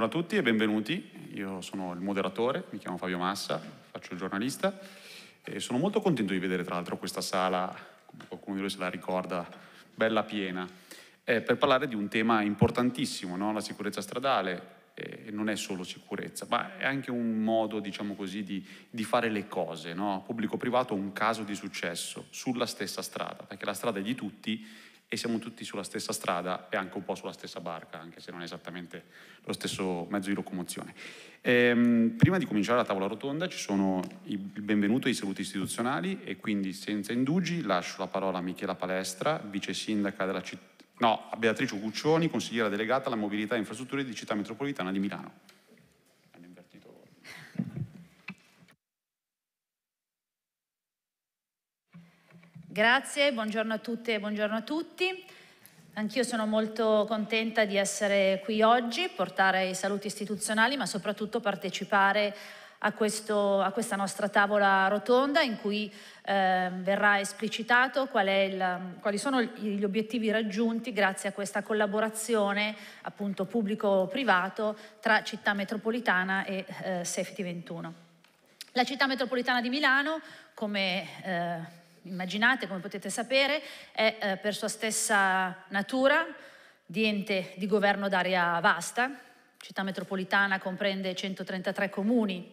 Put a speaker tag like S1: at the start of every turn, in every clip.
S1: Buongiorno a tutti e benvenuti. Io sono il moderatore, mi chiamo Fabio Massa, faccio il giornalista e sono molto contento di vedere tra l'altro questa sala, qualcuno di voi se la ricorda, bella piena, eh, per parlare di un tema importantissimo, no? la sicurezza stradale. Eh, non è solo sicurezza, ma è anche un modo, diciamo così, di, di fare le cose. No? Pubblico-privato è un caso di successo sulla stessa strada, perché la strada è di tutti e siamo tutti sulla stessa strada e anche un po' sulla stessa barca, anche se non è esattamente lo stesso mezzo di locomozione. Ehm, prima di cominciare la tavola rotonda ci sono il benvenuto e i saluti istituzionali e quindi senza indugi lascio la parola a Michela Palestra, vice sindaca della città, no, a Beatrice Guccioni, consigliera delegata alla mobilità e infrastrutture di città metropolitana di Milano.
S2: Grazie, buongiorno a tutte e buongiorno a tutti. Anch'io sono molto contenta di essere qui oggi, portare i saluti istituzionali, ma soprattutto partecipare a, questo, a questa nostra tavola rotonda in cui eh, verrà esplicitato qual il, quali sono gli obiettivi raggiunti grazie a questa collaborazione appunto pubblico-privato tra città metropolitana e eh, Safety 21. La città metropolitana di Milano, come eh, immaginate, come potete sapere, è eh, per sua stessa natura di ente di governo d'area vasta. Città metropolitana comprende 133 comuni,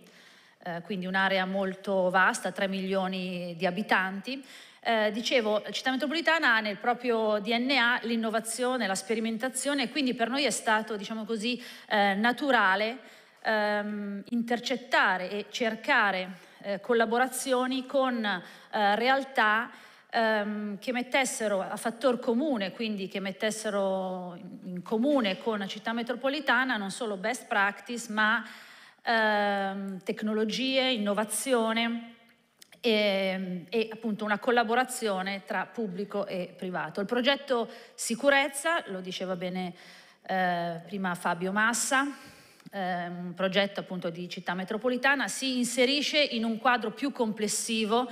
S2: eh, quindi un'area molto vasta, 3 milioni di abitanti. Eh, dicevo, la città metropolitana ha nel proprio DNA l'innovazione, la sperimentazione e quindi per noi è stato, diciamo così, eh, naturale ehm, intercettare e cercare eh, collaborazioni con eh, realtà ehm, che mettessero a fattor comune, quindi che mettessero in, comune con la città metropolitana non solo best practice, ma ehm, tecnologie, innovazione. E, ehm, e, appunto una collaborazione tra pubblico e privato. Il progetto sicurezza, lo diceva bene eh, prima Fabio Massa, Ehm, un progetto appunto di città metropolitana, si inserisce in un quadro più complessivo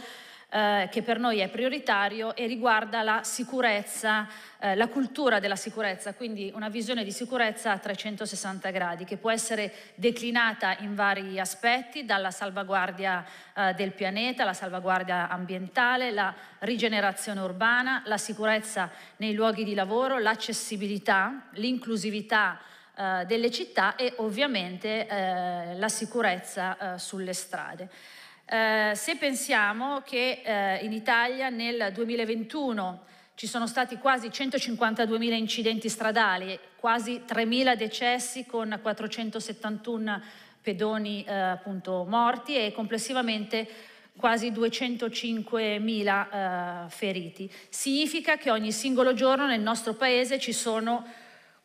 S2: eh, che per noi è prioritario e riguarda la sicurezza, eh, la cultura della sicurezza, quindi una visione di sicurezza a 360 gradi che può essere declinata in vari aspetti, dalla salvaguardia eh, del pianeta, la salvaguardia ambientale, la rigenerazione urbana, la sicurezza nei luoghi di lavoro, l'accessibilità, l'inclusività eh, delle città e ovviamente eh, la sicurezza eh, sulle strade. Eh, se pensiamo che eh, in Italia nel 2021 ci sono stati quasi 152.000 incidenti stradali, quasi 3.000 decessi con 471 pedoni appunto, morti e complessivamente quasi 205.000 eh, feriti. Significa che ogni singolo giorno nel nostro paese ci sono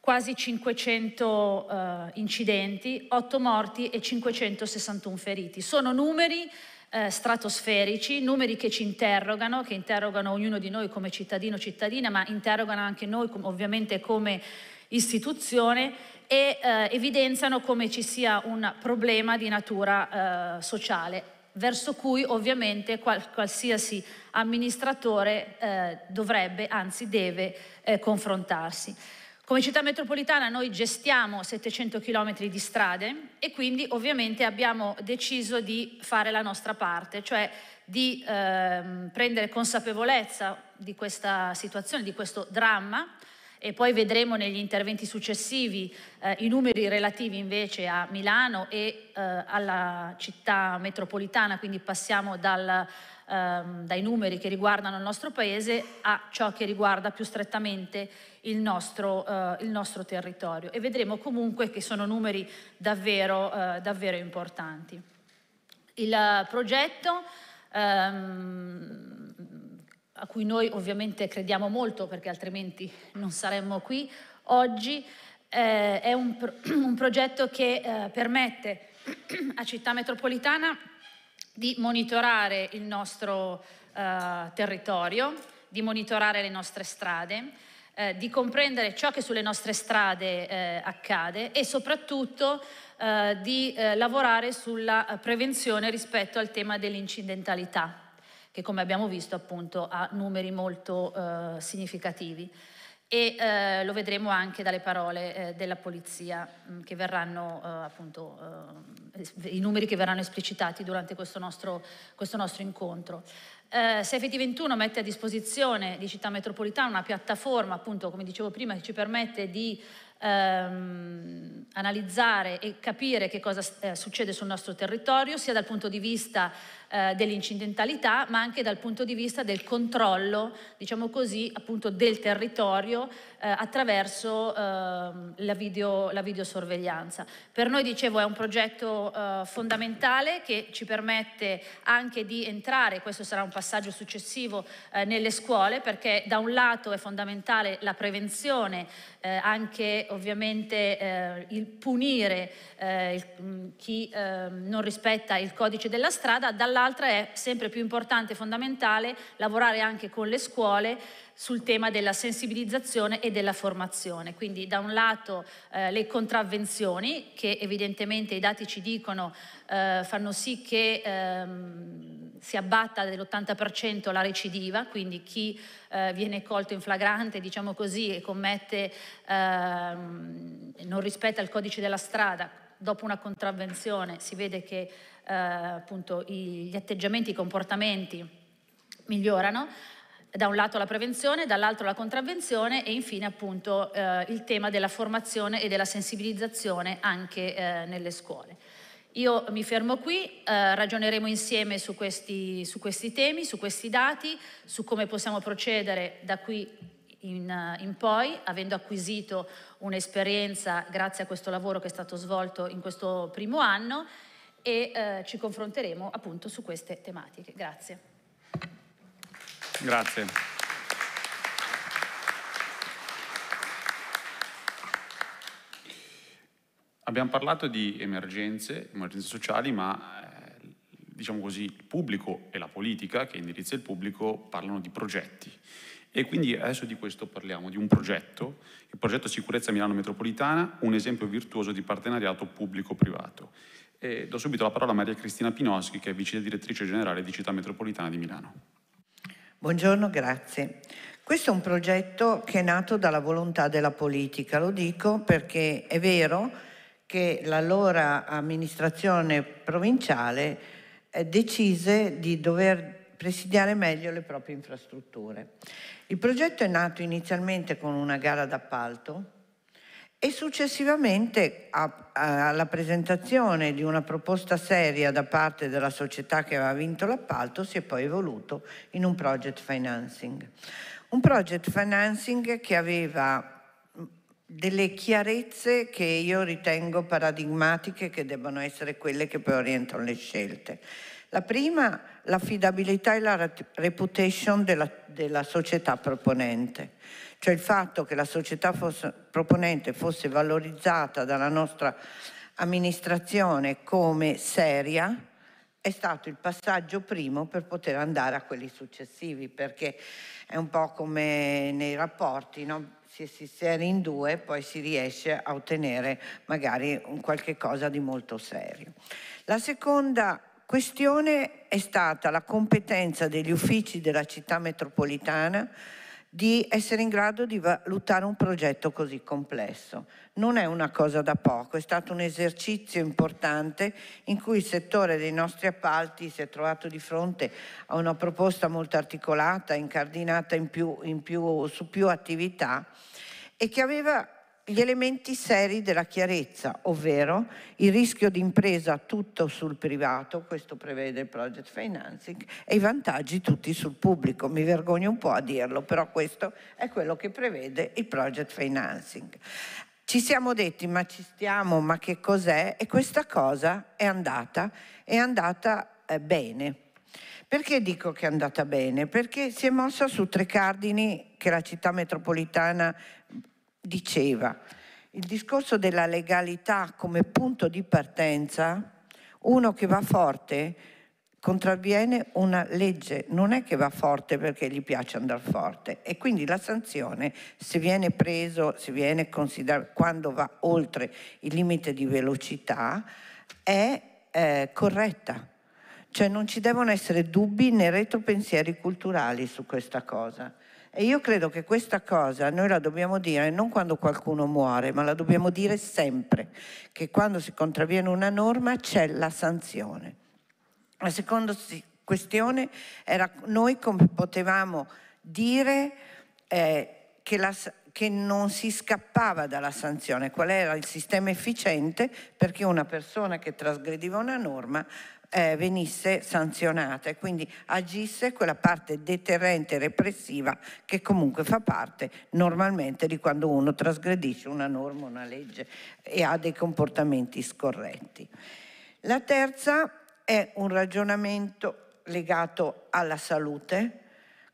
S2: quasi 500 eh, incidenti, 8 morti e 561 feriti. Sono numeri eh, stratosferici, numeri che ci interrogano, che interrogano ognuno di noi come cittadino o cittadina, ma interrogano anche noi ovviamente come istituzione e eh, evidenziano come ci sia un problema di natura eh, sociale verso cui ovviamente qual qualsiasi amministratore eh, dovrebbe, anzi deve eh, confrontarsi. Come città metropolitana noi gestiamo 700 km di strade e quindi ovviamente abbiamo deciso di fare la nostra parte, cioè di ehm, prendere consapevolezza di questa situazione, di questo dramma e poi vedremo negli interventi successivi eh, i numeri relativi invece a Milano e eh, alla città metropolitana, quindi passiamo dal ehm, dai numeri che riguardano il nostro paese a ciò che riguarda più strettamente il nostro, eh, il nostro territorio e vedremo comunque che sono numeri davvero, eh, davvero importanti. Il progetto ehm, a cui noi ovviamente crediamo molto perché altrimenti non saremmo qui oggi, eh, è un, pro un, progetto che eh, permette a Città Metropolitana di monitorare il nostro eh, territorio, di monitorare le nostre strade, eh, di comprendere ciò che sulle nostre strade eh, accade e soprattutto eh, di eh, lavorare sulla prevenzione rispetto al tema dell'incidentalità, che come abbiamo visto appunto ha numeri molto eh, significativi e eh, lo vedremo anche dalle parole eh, della polizia mh, mm, che verranno eh, appunto eh, i numeri che verranno esplicitati durante questo nostro, questo nostro incontro. Eh, Safety 21 mette a disposizione di città metropolitana una piattaforma appunto come dicevo prima che ci permette di ehm, analizzare e capire che cosa eh, succede sul nostro territorio sia dal punto di vista eh, dell'incidentalità, ma anche dal punto di vista del controllo, diciamo così, appunto del territorio eh, attraverso eh, la, video, la, videosorveglianza. Per noi, dicevo, è un progetto eh, fondamentale che ci permette anche di entrare, questo sarà un passaggio successivo, eh, nelle scuole, perché da un lato è fondamentale la prevenzione, eh, anche ovviamente il punire chi ehm, non rispetta il codice della strada, dall'altro dall'altra è sempre più importante e fondamentale lavorare anche con le scuole sul tema della sensibilizzazione e della formazione. Quindi da un lato eh, le contravvenzioni che evidentemente i dati ci dicono eh, fanno sì che ehm, si abbatta dell'80% la recidiva, quindi chi eh, viene colto in flagrante, diciamo così, e commette, ehm, non rispetta il codice della strada dopo una contravvenzione si vede che eh, appunto, i, gli atteggiamenti, i comportamenti migliorano, da un lato la prevenzione, dall'altro la contravvenzione e infine appunto eh, il tema della formazione e della sensibilizzazione anche eh, nelle scuole. Io mi fermo qui, eh, ragioneremo insieme su questi, su questi, temi, su questi dati, su come possiamo procedere da qui in, in poi, avendo acquisito un'esperienza grazie a questo lavoro che è stato svolto in questo primo anno e eh, ci confronteremo appunto su queste tematiche. Grazie.
S1: Grazie. Abbiamo parlato di emergenze, emergenze sociali, ma eh, diciamo così, il pubblico e la politica che indirizza il pubblico parlano di progetti. E quindi adesso di questo parliamo, di un progetto, il progetto Sicurezza Milano Metropolitana, un esempio virtuoso di partenariato pubblico-privato. E do subito la parola a Maria Cristina Pinoschi, che è vice direttrice generale di Città Metropolitana di Milano.
S3: Buongiorno, grazie. Questo è un progetto che è nato dalla volontà della politica, lo dico perché è vero che l'allora amministrazione provinciale eh, decise di dover presidiare meglio le proprie infrastrutture. Il progetto è nato inizialmente con una gara d'appalto e successivamente a, a, alla presentazione di una proposta seria da parte della società che aveva vinto l'appalto si è poi evoluto in un project financing. Un project financing che aveva mm, delle chiarezze che io ritengo paradigmatiche che debbano essere quelle che poi orientano le scelte. La prima, l'affidabilità e la reputation della, della società proponente cioè il fatto che la società fosse, proponente fosse valorizzata dalla nostra amministrazione come seria è stato il passaggio primo per poter andare a quelli successivi, perché è un po' come nei rapporti, no? se si sere in due poi si riesce a ottenere magari un qualche cosa di molto serio. La seconda questione è stata la competenza degli uffici della città metropolitana di essere in grado di valutare un progetto così complesso. Non è una cosa da poco, è stato un esercizio importante in cui il settore dei nostri appalti si è trovato di fronte a una proposta molto articolata, incardinata in più, in più, su più attività e che aveva gli elementi seri della chiarezza, ovvero il rischio di impresa tutto sul privato, questo prevede il project financing, e i vantaggi tutti sul pubblico. Mi vergogno un po' a dirlo, però questo è quello che prevede il project financing. Ci siamo detti, ma ci stiamo, ma che cos'è? E questa cosa è andata, è andata eh, bene. Perché dico che è andata bene? Perché si è mossa su tre cardini che la città metropolitana diceva il discorso della legalità come punto di partenza, uno che va forte contravviene una legge, non è che va forte perché gli piace andare forte e quindi la sanzione se viene preso, se viene considerato quando va oltre il limite di velocità è eh, corretta. Cioè non ci devono essere dubbi né retropensieri culturali su questa cosa. E io credo che questa cosa noi la dobbiamo dire non quando qualcuno muore, ma la dobbiamo dire sempre, che quando si contravviene una norma c'è la sanzione. La seconda questione era noi come potevamo dire eh, che la che non si scappava dalla sanzione, qual era il sistema efficiente perché una persona che trasgrediva una norma eh, venisse sanzionata e quindi agisse quella parte deterrente e repressiva che comunque fa parte normalmente di quando uno trasgredisce una norma, una legge e ha dei comportamenti scorretti. La terza è un ragionamento legato alla salute,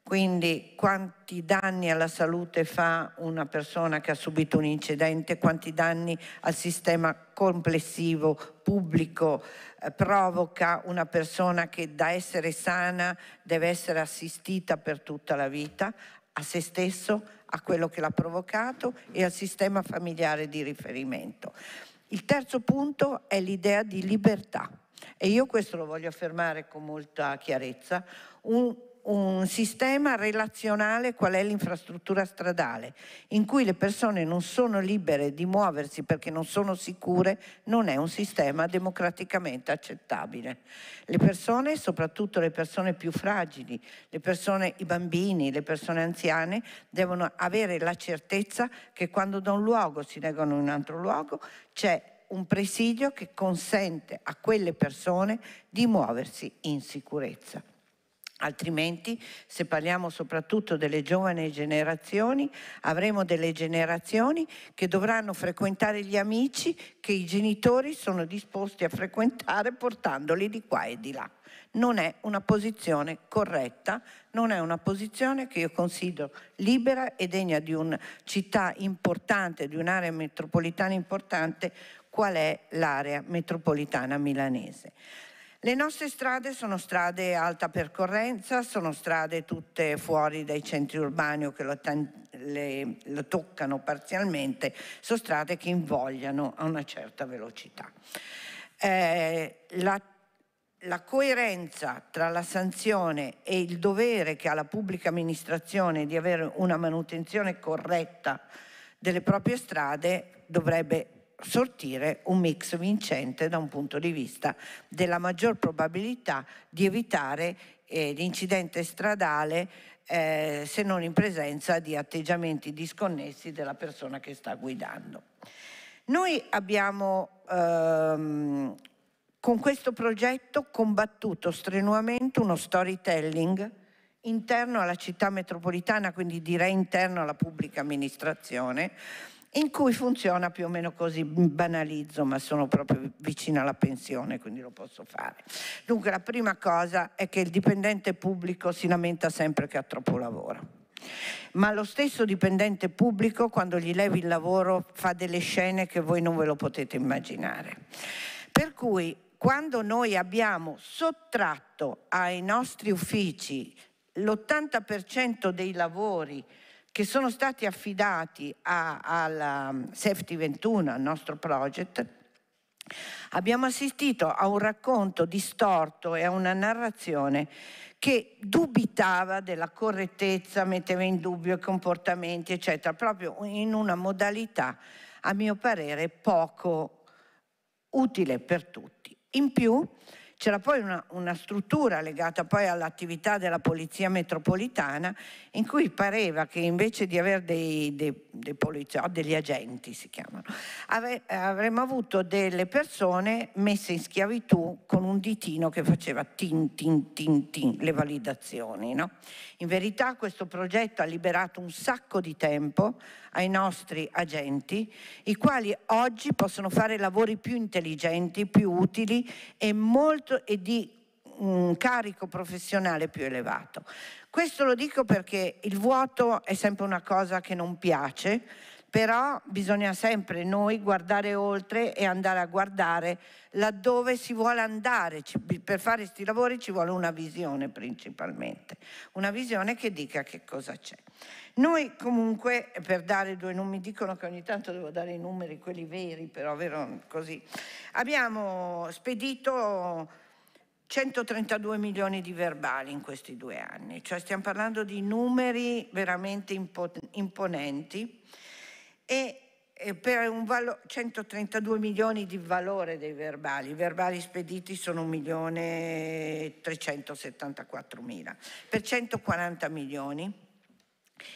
S3: quindi quanti danni alla salute fa una persona che ha subito un incidente, quanti danni al sistema complessivo pubblico eh, provoca una persona che da essere sana deve essere assistita per tutta la vita, a se stesso, a quello che l'ha provocato e al sistema familiare di riferimento. Il terzo punto è l'idea di libertà. E io questo lo voglio affermare con molta chiarezza. Un, un sistema relazionale qual è l'infrastruttura stradale, in cui le persone non sono libere di muoversi perché non sono sicure, non è un sistema democraticamente accettabile. Le persone, soprattutto le persone più fragili, le persone, i bambini, le persone anziane, devono avere la certezza che quando da un luogo si legano in un altro luogo c'è un presidio che consente a quelle persone di muoversi in sicurezza. Altrimenti, se parliamo soprattutto delle giovani generazioni, avremo delle generazioni che dovranno frequentare gli amici che i genitori sono disposti a frequentare portandoli di qua e di là. Non è una posizione corretta, non è una posizione che io considero libera e degna di una città importante, di un'area metropolitana importante, qual è l'area metropolitana milanese. Le nostre strade sono strade alta percorrenza, sono strade tutte fuori dai centri urbani o che lo, le, lo toccano parzialmente, sono strade che invogliano a una certa velocità. Eh, la la coerenza tra la sanzione e il dovere che ha la pubblica amministrazione di avere una manutenzione corretta delle proprie strade dovrebbe sortire un mix vincente da un punto di vista della maggior probabilità di evitare eh, l'incidente stradale eh, se non in presenza di atteggiamenti disconnessi della persona che sta guidando. Noi abbiamo ehm, con questo progetto combattuto strenuamente uno storytelling interno alla città metropolitana, quindi direi interno alla pubblica amministrazione, in cui funziona più o meno così, banalizzo, ma sono proprio vicina alla pensione, quindi lo posso fare. Dunque la prima cosa è che il dipendente pubblico si lamenta sempre che ha troppo lavoro. Ma lo stesso dipendente pubblico quando gli levi il lavoro fa delle scene che voi non ve lo potete immaginare. Per cui quando noi abbiamo sottratto ai nostri uffici l'80% dei lavori che sono stati affidati a, alla um, Safety 21, al nostro project, abbiamo assistito a un racconto distorto e a una narrazione che dubitava della correttezza, metteva in dubbio i comportamenti, eccetera, proprio in una modalità, a mio parere, poco utile per tutti. In più, c'era poi una, una struttura legata poi all'attività della Polizia Metropolitana in cui pareva che invece di avere dei, dei, dei poliziotti, degli agenti si chiamano, ave, avremmo avuto delle persone messe in schiavitù con un ditino che faceva tin tin tin tin le validazioni. No? In verità questo progetto ha liberato un sacco di tempo ai nostri agenti, i quali oggi possono fare lavori più intelligenti, più utili e, molto, e di un mm, carico professionale più elevato. Questo lo dico perché il vuoto è sempre una cosa che non piace, però bisogna sempre noi guardare oltre e andare a guardare laddove si vuole andare. Per fare questi lavori ci vuole una visione principalmente, una visione che dica che cosa c'è. Noi comunque, per dare due numeri, dicono che ogni tanto devo dare i numeri, quelli veri, però vero così, abbiamo spedito 132 milioni di verbali in questi due anni, cioè stiamo parlando di numeri veramente imponenti e eh, per un valo- 132 milioni di valore dei verbali, i verbali spediti sono 1 milione 374 mila, per 140 milioni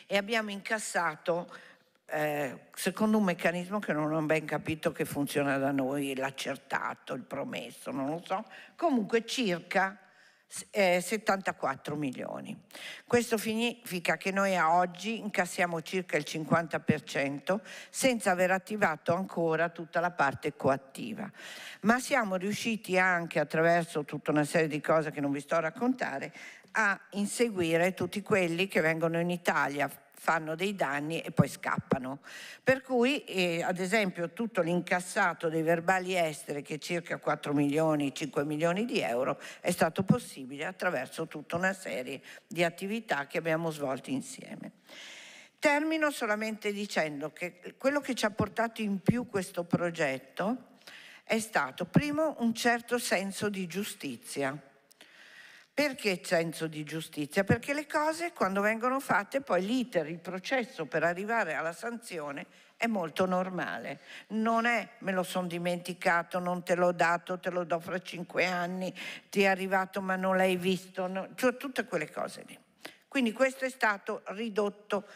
S3: e abbiamo incassato eh, secondo un meccanismo che non ho ben capito che funziona da noi, l'accertato, il promesso, non lo so, comunque circa eh, 74 milioni. Questo significa che noi a oggi incassiamo circa il 50% senza aver attivato ancora tutta la parte coattiva. Ma siamo riusciti anche attraverso tutta una serie di cose che non vi sto a raccontare a inseguire tutti quelli che vengono in Italia fanno dei danni e poi scappano. Per cui eh, ad esempio tutto l'incassato dei verbali esteri che è circa 4 milioni, 5 milioni di euro è stato possibile attraverso tutta una serie di attività che abbiamo svolto insieme. Termino solamente dicendo che quello che ci ha portato in più questo progetto è stato primo un certo senso di giustizia perché senso di giustizia? Perché le cose quando vengono fatte poi l'iter, il processo per arrivare alla sanzione è molto normale. Non è me lo sono dimenticato, non te l'ho dato, te lo do fra cinque anni, ti è arrivato ma non l'hai visto, no, cioè tutte quelle cose lì. Quindi questo è stato ridotto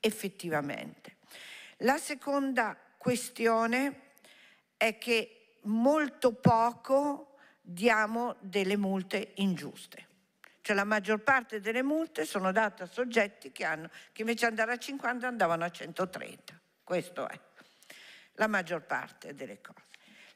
S3: effettivamente. La seconda questione è che molto poco diamo delle multe ingiuste. Cioè la maggior parte delle multe sono date a soggetti che, hanno, che invece andare a 50 andavano a 130. Questo è la maggior parte delle cose.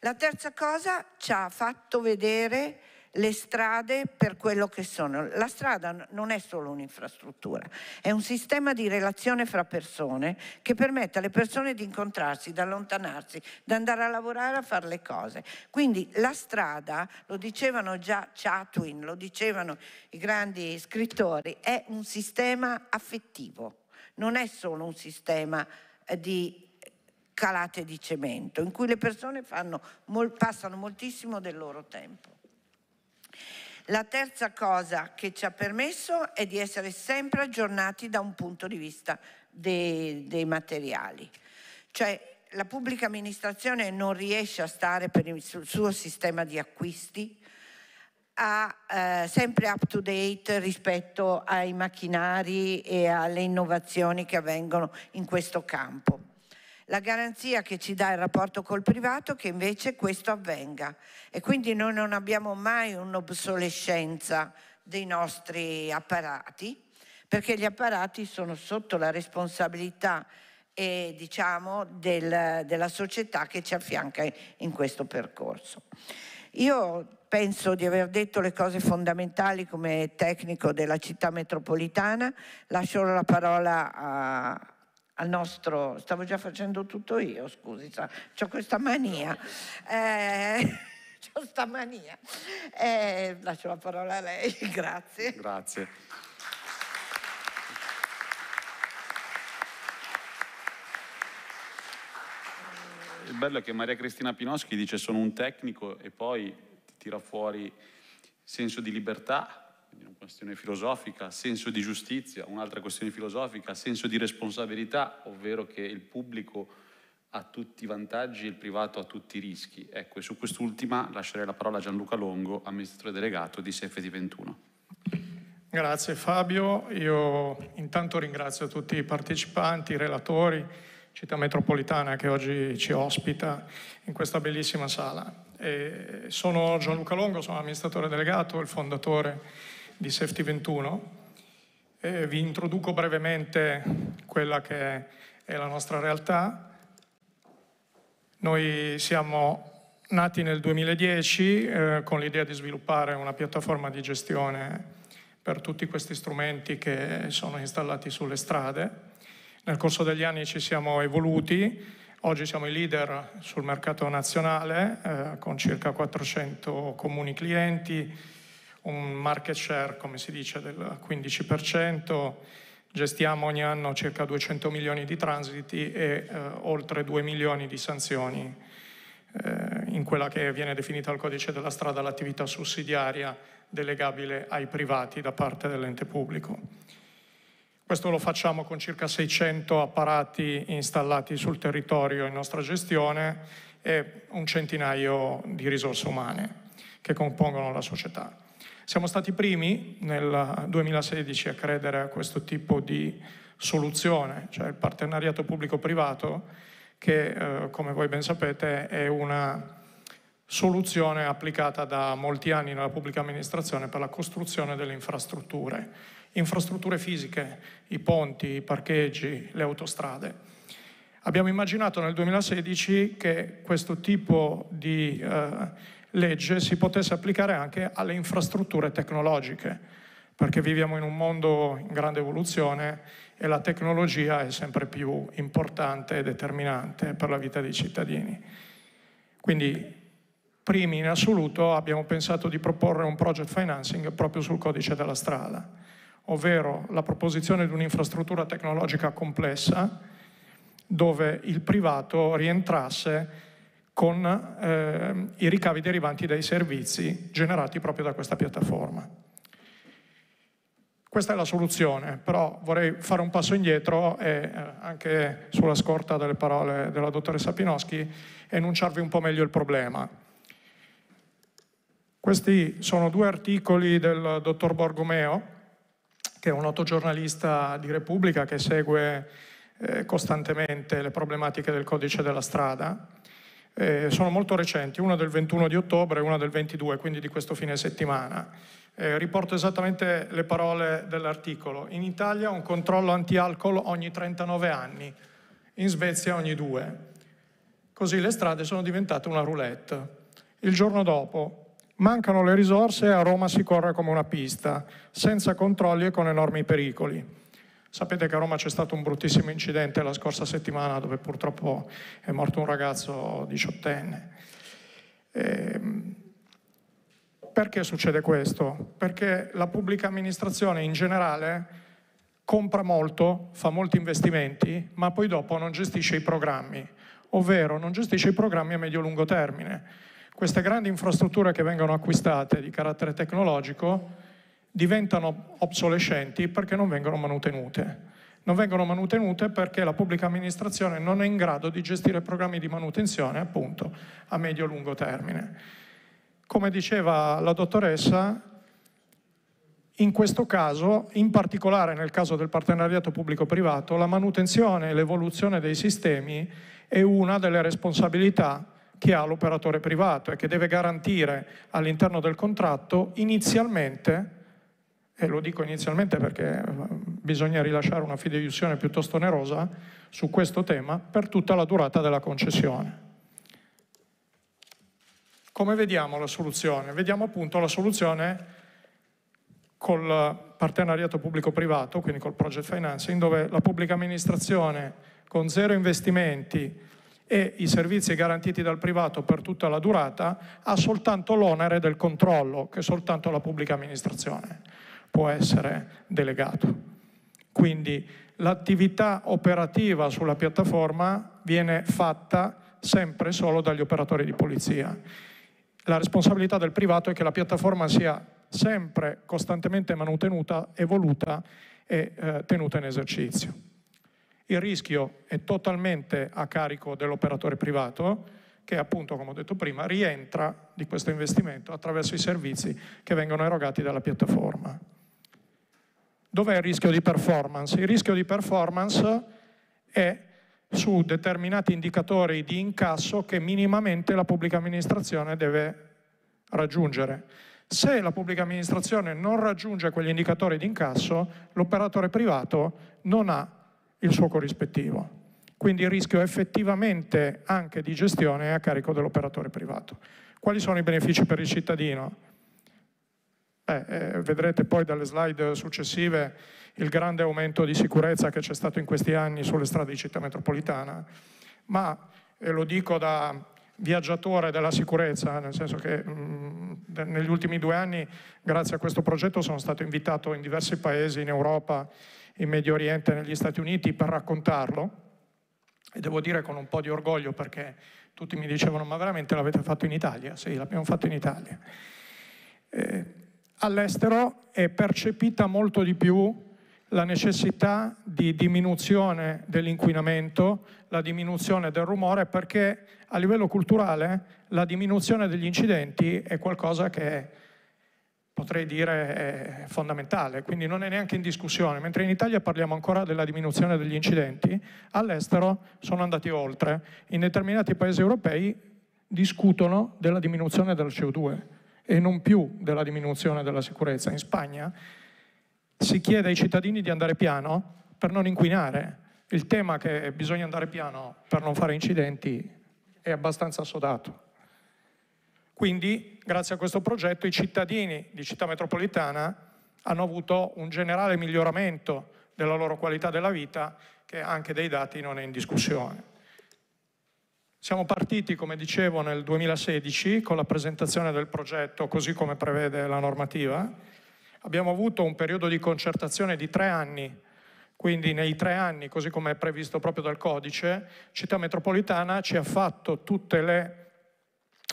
S3: La terza cosa ci ha fatto vedere le strade per quello che sono. La strada non è solo un'infrastruttura, è un sistema di relazione fra persone che permette alle persone di incontrarsi, di allontanarsi, di andare a lavorare, a fare le cose. Quindi la strada, lo dicevano già Chatwin, lo dicevano i grandi scrittori, è un sistema affettivo, non è solo un sistema eh, di calate di cemento in cui le persone fanno, passano moltissimo del loro tempo. La terza cosa che ci ha permesso è di essere sempre aggiornati da un punto di vista dei, dei materiali. Cioè la pubblica amministrazione non riesce a stare per il, sul suo sistema di acquisti, a, eh, sempre up to date rispetto ai macchinari e alle innovazioni che avvengono in questo campo la garanzia che ci dà il rapporto col privato che invece questo avvenga e quindi noi non abbiamo mai un'obsolescenza dei nostri apparati perché gli apparati sono sotto la responsabilità e, diciamo, del, della società che ci affianca in questo percorso. Io penso di aver detto le cose fondamentali come tecnico della città metropolitana, lascio la parola a, al nostro... Stavo già facendo tutto io, scusi, ho questa mania. Eh, ho questa mania. Eh, lascio la parola a lei, grazie. Grazie.
S1: Il bello è che Maria Cristina Pinoschi dice sono un tecnico e poi ti tira fuori senso di libertà, questione filosofica, senso di giustizia, un'altra questione filosofica, senso di responsabilità, ovvero che il pubblico ha tutti i vantaggi e il privato ha tutti i rischi. Ecco, e su quest'ultima lascerei la parola a Gianluca Longo, amministratore delegato di cfd 21
S4: Grazie Fabio, io intanto ringrazio tutti i partecipanti, i relatori, città metropolitana che oggi ci ospita in questa bellissima sala. E sono Gianluca Longo, sono amministratore delegato, il fondatore di Safety 21. E vi introduco brevemente quella che è la nostra realtà. Noi siamo nati nel 2010 eh, con l'idea di sviluppare una piattaforma di gestione per tutti questi strumenti che sono installati sulle strade. Nel corso degli anni ci siamo evoluti, oggi siamo i leader sul mercato nazionale eh, con circa 400 comuni clienti, un market share, come si dice, del 15%, gestiamo ogni anno circa 200 milioni di transiti e eh, oltre 2 milioni di sanzioni eh, in quella che viene definita al codice della strada l'attività sussidiaria delegabile ai privati da parte dell'ente pubblico. Questo lo facciamo con circa 600 apparati installati sul territorio in nostra gestione e un centinaio di risorse umane che compongono la società. Siamo stati i primi nel 2016 a credere a questo tipo di soluzione, cioè il partenariato pubblico-privato, che eh, come voi ben sapete è una soluzione applicata da molti anni nella pubblica amministrazione per la costruzione delle infrastrutture, infrastrutture fisiche, i ponti, i parcheggi, le autostrade. Abbiamo immaginato nel 2016 che questo tipo di eh, legge si potesse applicare anche alle infrastrutture tecnologiche, perché viviamo in un mondo in grande evoluzione e la tecnologia è sempre più importante e determinante per la vita dei cittadini. Quindi primi in assoluto abbiamo pensato di proporre un project financing proprio sul codice della strada, ovvero la proposizione di un'infrastruttura tecnologica complessa dove il privato rientrasse con eh, i ricavi derivanti dai servizi generati proprio da questa piattaforma. Questa è la soluzione, però vorrei fare un passo indietro e eh, anche sulla scorta delle parole della dottoressa Pinoschi enunciarvi un po' meglio il problema. Questi sono due articoli del dottor Borgomeo, che è un giornalista di Repubblica che segue eh, costantemente le problematiche del codice della strada eh, sono molto recenti, una del 21 di ottobre e una del 22, quindi di questo fine settimana. Eh, riporto esattamente le parole dell'articolo. In Italia un controllo anti-alcol ogni 39 anni, in Svezia ogni due. Così le strade sono diventate una roulette. Il giorno dopo, mancano le risorse e a Roma si corre come una pista, senza controlli e con enormi pericoli. Sapete che a Roma c'è stato un bruttissimo incidente la scorsa settimana dove purtroppo è morto un ragazzo diciottenne. Ehm, perché succede questo? Perché la pubblica amministrazione in generale compra molto, fa molti investimenti, ma poi dopo non gestisce i programmi, ovvero non gestisce i programmi a medio-lungo termine. Queste grandi infrastrutture che vengono acquistate di carattere tecnologico diventano obsolescenti perché non vengono manutenute. Non vengono manutenute perché la pubblica amministrazione non è in grado di gestire programmi di manutenzione appunto a medio-lungo e termine. Come diceva la dottoressa, in questo caso, in particolare nel caso del partenariato pubblico-privato, la manutenzione e l'evoluzione dei sistemi è una delle responsabilità che ha l'operatore privato e che deve garantire all'interno del contratto inizialmente e lo dico inizialmente perché eh, bisogna rilasciare una fideiussione piuttosto onerosa su questo tema per tutta la durata della concessione. Come vediamo la soluzione? Vediamo appunto la soluzione col partenariato pubblico-privato, quindi col project financing, dove la pubblica amministrazione con zero investimenti e i servizi garantiti dal privato per tutta la durata ha soltanto l'onere del controllo che soltanto la pubblica amministrazione può essere delegato. Quindi l'attività operativa sulla piattaforma viene fatta sempre solo dagli operatori di polizia. La responsabilità del privato è che la piattaforma sia sempre costantemente manutenuta, evoluta e eh, tenuta in esercizio. Il rischio è totalmente a carico dell'operatore privato che appunto, come ho detto prima, rientra di questo investimento attraverso i servizi che vengono erogati dalla piattaforma. Dov'è il rischio di performance? Il rischio di performance è su determinati indicatori di incasso che minimamente la pubblica amministrazione deve raggiungere. Se la pubblica amministrazione non raggiunge quegli indicatori di incasso, l'operatore privato non ha il suo corrispettivo. Quindi il rischio effettivamente anche di gestione è a carico dell'operatore privato. Quali sono i benefici per il cittadino? Eh, eh, vedrete poi dalle slide successive il grande aumento di sicurezza che c'è stato in questi anni sulle strade di città metropolitana, ma eh, lo dico da viaggiatore della sicurezza, nel senso che mh, mm, negli ultimi due anni, grazie a questo progetto, sono stato invitato in diversi paesi in Europa, in Medio Oriente, negli Stati Uniti per raccontarlo e devo dire con un po' di orgoglio perché tutti mi dicevano ma veramente l'avete fatto in Italia? Sì, l'abbiamo fatto in Italia. Eh, all'estero è percepita molto di più la necessità di diminuzione dell'inquinamento, la diminuzione del rumore, perché a livello culturale la diminuzione degli incidenti è qualcosa che potrei dire è fondamentale, quindi non è neanche in discussione. Mentre in Italia parliamo ancora della diminuzione degli incidenti, all'estero sono andati oltre. In determinati paesi europei discutono della diminuzione del CO2 e non più della diminuzione della sicurezza. In Spagna si chiede ai cittadini di andare piano per non inquinare. Il tema che bisogna andare piano per non fare incidenti è abbastanza sodato. Quindi, grazie a questo progetto, i cittadini di città metropolitana hanno avuto un generale miglioramento della loro qualità della vita che anche dei dati non è in discussione. Siamo partiti, come dicevo, nel 2016 con la presentazione del progetto così come prevede la normativa. Abbiamo avuto un periodo di concertazione di tre anni, quindi nei tre anni, così come è previsto proprio dal codice, Città Metropolitana ci ha fatto tutte le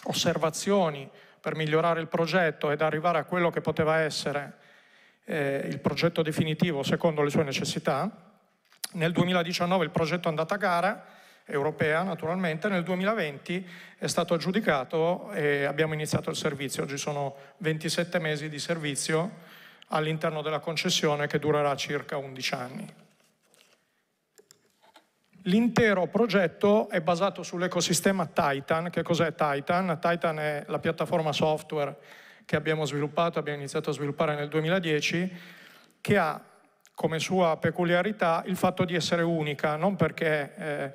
S4: osservazioni per migliorare il progetto ed arrivare a quello che poteva essere eh, il progetto definitivo secondo le sue necessità. Nel 2019 il progetto è andato a gara, europea naturalmente, nel 2020 è stato aggiudicato e abbiamo iniziato il servizio. Oggi sono 27 mesi di servizio all'interno della concessione che durerà circa 11 anni. L'intero progetto è basato sull'ecosistema Titan. Che cos'è Titan? Titan è la piattaforma software che abbiamo sviluppato, abbiamo iniziato a sviluppare nel 2010, che ha come sua peculiarità il fatto di essere unica, non perché eh,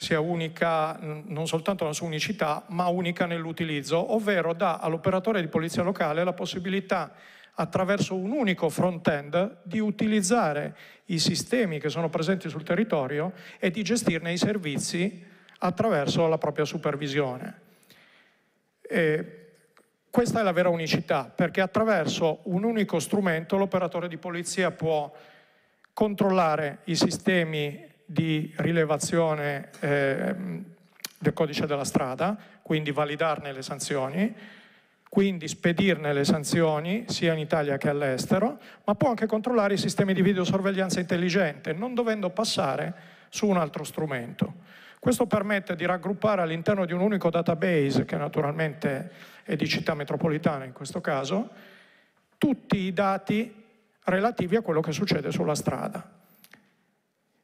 S4: sia unica non soltanto nella sua unicità, ma unica nell'utilizzo, ovvero dà all'operatore di polizia locale la possibilità attraverso un unico front-end di utilizzare i sistemi che sono presenti sul territorio e di gestirne i servizi attraverso la propria supervisione. E questa è la vera unicità, perché attraverso un unico strumento l'operatore di polizia può controllare i sistemi di rilevazione eh, del codice della strada, quindi validarne le sanzioni, quindi spedirne le sanzioni sia in Italia che all'estero, ma può anche controllare i sistemi di videosorveglianza intelligente, non dovendo passare su un altro strumento. Questo permette di raggruppare all'interno di un unico database, che naturalmente è di città metropolitana in questo caso, tutti i dati relativi a quello che succede sulla strada.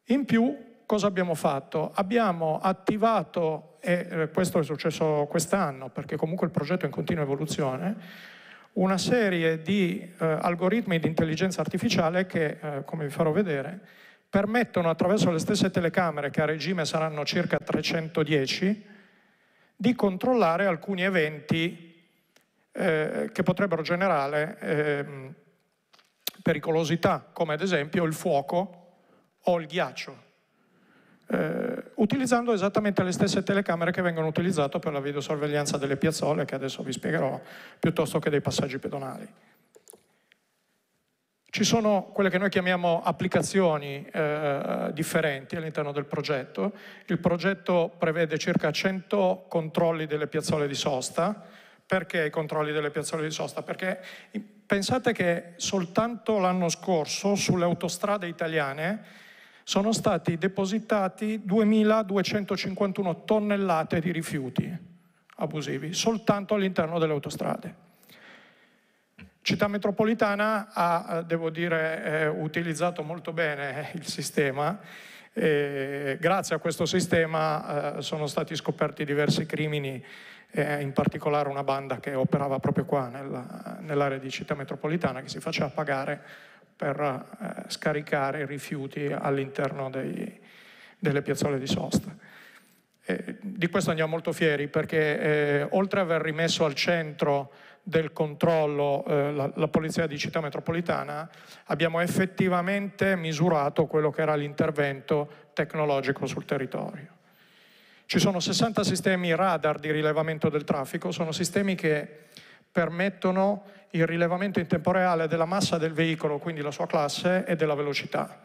S4: In più, cosa abbiamo fatto? Abbiamo attivato, e eh, questo è successo quest'anno, perché comunque il progetto è in continua evoluzione, una serie di eh, algoritmi di intelligenza artificiale che, eh, come vi farò vedere, permettono attraverso le stesse telecamere, che a regime saranno circa 310, di controllare alcuni eventi eh, che potrebbero generare ehm, pericolosità, come ad esempio il fuoco o il ghiaccio, eh, utilizzando esattamente le stesse telecamere che vengono utilizzate per la videosorveglianza delle piazzole, che adesso vi spiegherò, piuttosto che dei passaggi pedonali. Ci sono quelle che noi chiamiamo applicazioni eh, differenti all'interno del progetto. Il progetto prevede circa 100 controlli delle piazzole di sosta. Perché i controlli delle piazzole di sosta? Perché pensate che soltanto l'anno scorso sulle autostrade italiane sono stati depositati 2.251 tonnellate di rifiuti abusivi soltanto all'interno delle autostrade. Città metropolitana ha, devo dire, eh, utilizzato molto bene eh, il sistema. E eh, grazie a questo sistema sono stati scoperti diversi crimini, in particolare una banda che operava proprio qua nell'area di città metropolitana che si faceva pagare per eh, scaricare i rifiuti all'interno dei, delle piazzole di sosta. Eh, di questo andiamo molto fieri perché eh, oltre ad aver rimesso al centro del controllo eh, la, la, Polizia di Città Metropolitana, abbiamo effettivamente misurato quello che era l'intervento tecnologico sul territorio. Ci sono 60 sistemi radar di rilevamento del traffico, sono sistemi che permettono il rilevamento in tempo reale della massa del veicolo, quindi la sua classe, e della velocità.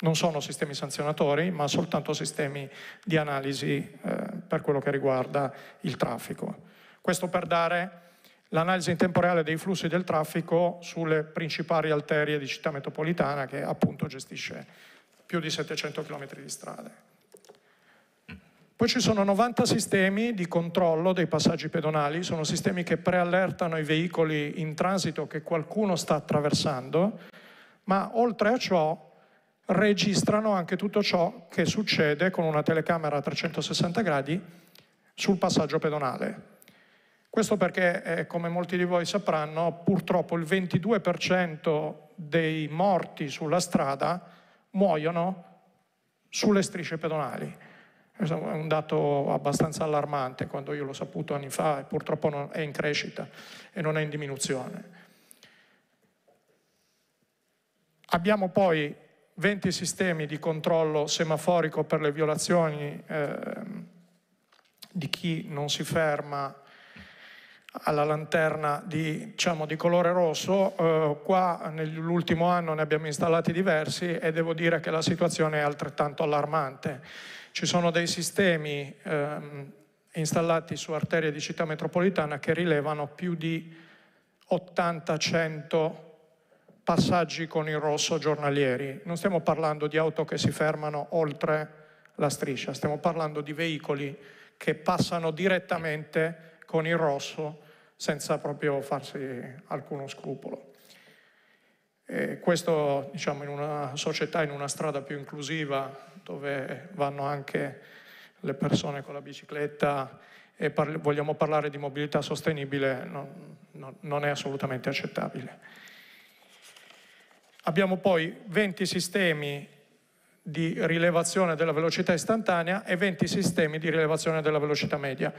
S4: Non sono sistemi sanzionatori, ma soltanto sistemi di analisi eh, per quello che riguarda il traffico. Questo per dare l'analisi in tempo reale dei flussi del traffico sulle principali arterie di città metropolitana che appunto gestisce più di 700 km di strade. Poi ci sono 90 sistemi di controllo dei passaggi pedonali, sono sistemi che preallertano i veicoli in transito che qualcuno sta attraversando, ma oltre a ciò registrano anche tutto ciò che succede con una telecamera a 360 gradi sul passaggio pedonale. Questo perché, eh, come molti di voi sapranno, purtroppo il 22% dei morti sulla strada muoiono sulle strisce pedonali. Questo è un dato abbastanza allarmante quando io l'ho saputo anni fa e purtroppo è in crescita e non è in diminuzione. Abbiamo poi 20 sistemi di controllo semaforico per le violazioni eh, di chi non si ferma alla lanterna di, diciamo, di colore rosso, eh, qua nell'ultimo anno ne abbiamo installati diversi e devo dire che la situazione è altrettanto allarmante ci sono dei sistemi ehm, installati su arterie di città metropolitana che rilevano più di 80-100 passaggi con il rosso giornalieri. Non stiamo parlando di auto che si fermano oltre la striscia, stiamo parlando di veicoli che passano direttamente con il rosso senza proprio farsi alcuno scrupolo. E questo diciamo, in una società, in una strada più inclusiva, dove vanno anche le persone con la bicicletta e parli, vogliamo parlare di mobilità sostenibile, non, non, non è assolutamente accettabile. Abbiamo poi 20 sistemi di rilevazione della velocità istantanea e 20 sistemi di rilevazione della velocità media.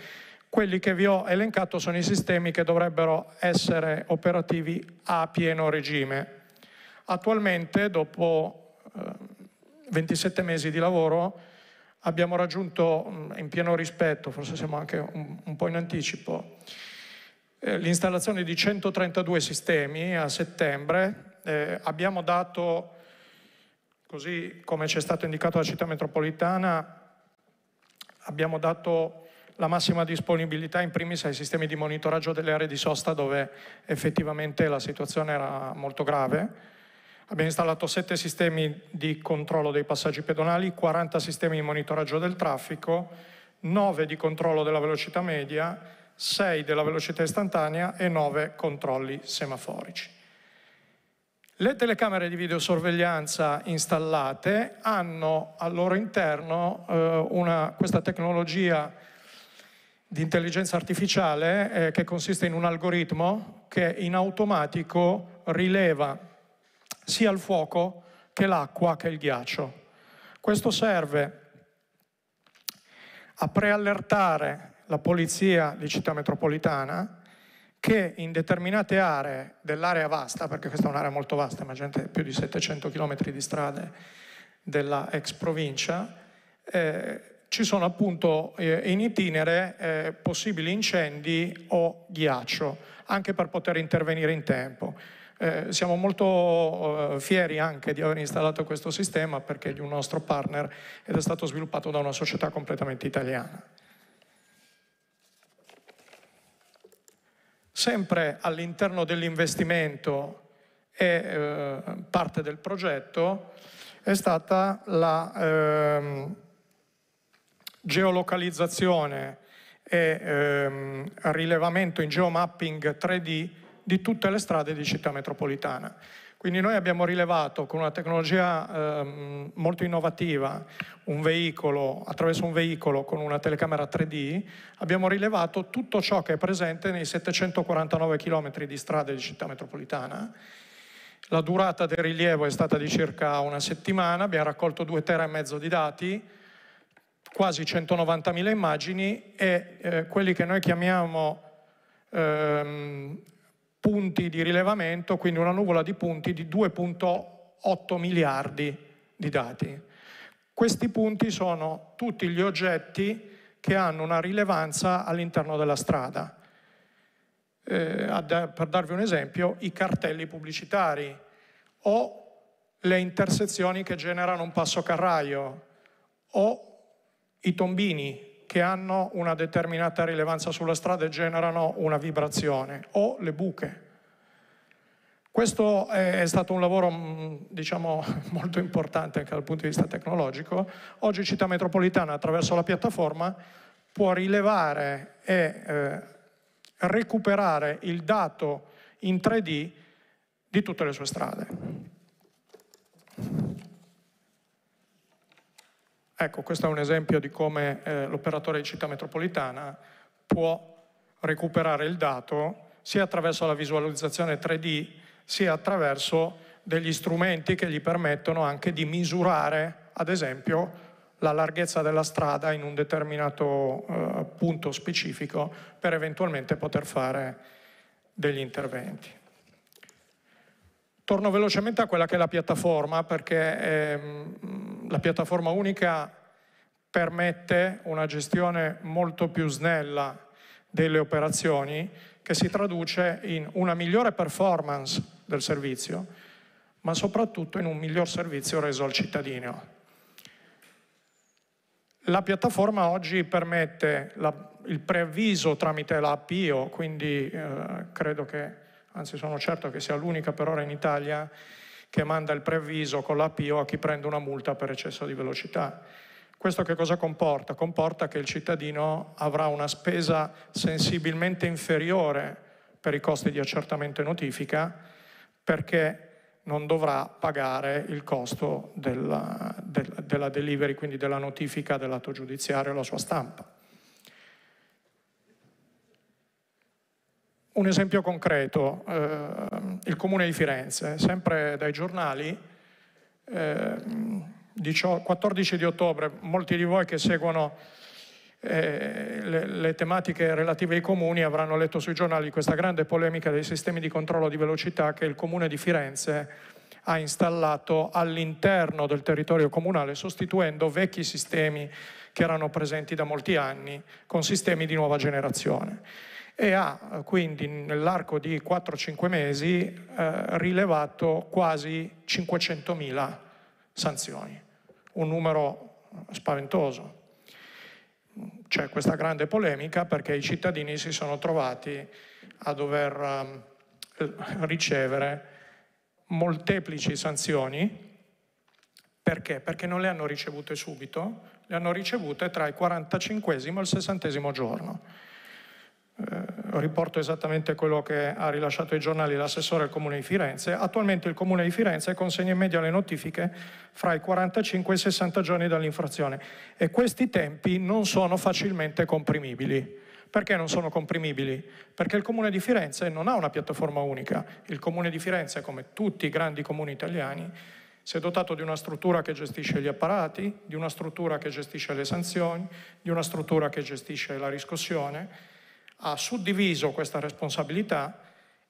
S4: Quelli che vi ho elencato sono i sistemi che dovrebbero essere operativi a pieno regime. Attualmente, dopo eh, 27 mesi di lavoro abbiamo raggiunto, in pieno rispetto, forse siamo anche un, un po' in anticipo, eh, l'installazione di 132 sistemi a settembre. Eh, abbiamo dato, così come ci è stato indicato la città metropolitana, abbiamo dato la massima disponibilità in primis ai sistemi di monitoraggio delle aree di sosta dove effettivamente la situazione era molto grave Abbiamo installato 7 sistemi di controllo dei passaggi pedonali, 40 sistemi di monitoraggio del traffico, 9 di controllo della velocità media, 6 della velocità istantanea e 9 controlli semaforici. Le telecamere di videosorveglianza installate hanno al loro interno eh, una, questa tecnologia di intelligenza artificiale eh, che consiste in un algoritmo che in automatico rileva sia il fuoco che l'acqua che il ghiaccio. Questo serve a preallertare la polizia di città metropolitana che in determinate aree dell'area vasta, perché questa è un'area molto vasta, immaginate più di 700 km di strade della ex provincia, eh, ci sono appunto eh, in itinere eh, possibili incendi o ghiaccio, anche per poter intervenire in tempo. Eh, siamo molto eh, fieri anche di aver installato questo sistema perché è di un nostro partner ed è stato sviluppato da una società completamente italiana. Sempre all'interno dell'investimento e eh, parte del progetto è stata la ehm, geolocalizzazione e ehm, rilevamento in geomapping 3D di tutte le strade di città metropolitana. Quindi noi abbiamo rilevato con una tecnologia ehm, molto innovativa, un veicolo, attraverso un veicolo con una telecamera 3D, abbiamo rilevato tutto ciò che è presente nei 749 km di strade di città metropolitana. La durata del rilievo è stata di circa una settimana, abbiamo raccolto due tera e mezzo di dati, quasi 190.000 immagini e eh, quelli che noi chiamiamo ehm, punti di rilevamento, quindi una nuvola di punti di 2.8 miliardi di dati. Questi punti sono tutti gli oggetti che hanno una rilevanza all'interno della strada. Eh, ad, per darvi un esempio, i cartelli pubblicitari o le intersezioni che generano un passo carraio o i tombini che hanno una determinata rilevanza sulla strada e generano una vibrazione o le buche. Questo è stato un lavoro mm, diciamo, molto importante anche dal punto di vista tecnologico. Oggi Città Metropolitana attraverso la piattaforma può rilevare e eh, recuperare il dato in 3D di tutte le sue strade. Ecco, questo è un esempio di come eh, l'operatore di città metropolitana può recuperare il dato sia attraverso la visualizzazione 3D sia attraverso degli strumenti che gli permettono anche di misurare, ad esempio, la larghezza della strada in un determinato eh, punto specifico per eventualmente poter fare degli interventi. Torno velocemente a quella che è la piattaforma, perché ehm, la piattaforma unica permette una gestione molto più snella delle operazioni che si traduce in una migliore performance del servizio, ma soprattutto in un miglior servizio reso al cittadino. La piattaforma oggi permette la, il preavviso tramite l'APIO, quindi eh, credo che anzi sono certo che sia l'unica per ora in Italia che manda il preavviso con l'APIO a chi prende una multa per eccesso di velocità. Questo che cosa comporta? Comporta che il cittadino avrà una spesa sensibilmente inferiore per i costi di accertamento e notifica perché non dovrà pagare il costo della, della delivery, quindi della notifica dell'atto giudiziario e la sua stampa. Un esempio concreto, eh, il comune di Firenze, sempre dai giornali, eh, 18, 14 di ottobre, molti di voi che seguono eh, le, le, tematiche relative ai comuni avranno letto sui giornali questa grande polemica dei sistemi di controllo di velocità che il comune di Firenze ha installato all'interno del territorio comunale sostituendo vecchi sistemi che erano presenti da molti anni con sistemi di nuova generazione e ha eh, quindi nell'arco di 4-5 mesi eh, rilevato quasi 500.000 sanzioni, un numero spaventoso. C'è questa grande polemica perché i cittadini si sono trovati a dover eh, ricevere molteplici sanzioni perché? Perché non le hanno ricevute subito, le hanno ricevute tra il 45 e il 60 giorno. Eh, riporto esattamente quello che ha rilasciato ai giornali l'assessore del Comune di Firenze, attualmente il Comune di Firenze consegna in media le notifiche fra i 45 e i 60 giorni dall'infrazione e questi tempi non sono facilmente comprimibili. Perché non sono comprimibili? Perché il Comune di Firenze non ha una piattaforma unica. Il Comune di Firenze, come tutti i grandi comuni italiani, si è dotato di una struttura che gestisce gli apparati, di una struttura che gestisce le sanzioni, di una struttura che gestisce la riscossione ha suddiviso questa responsabilità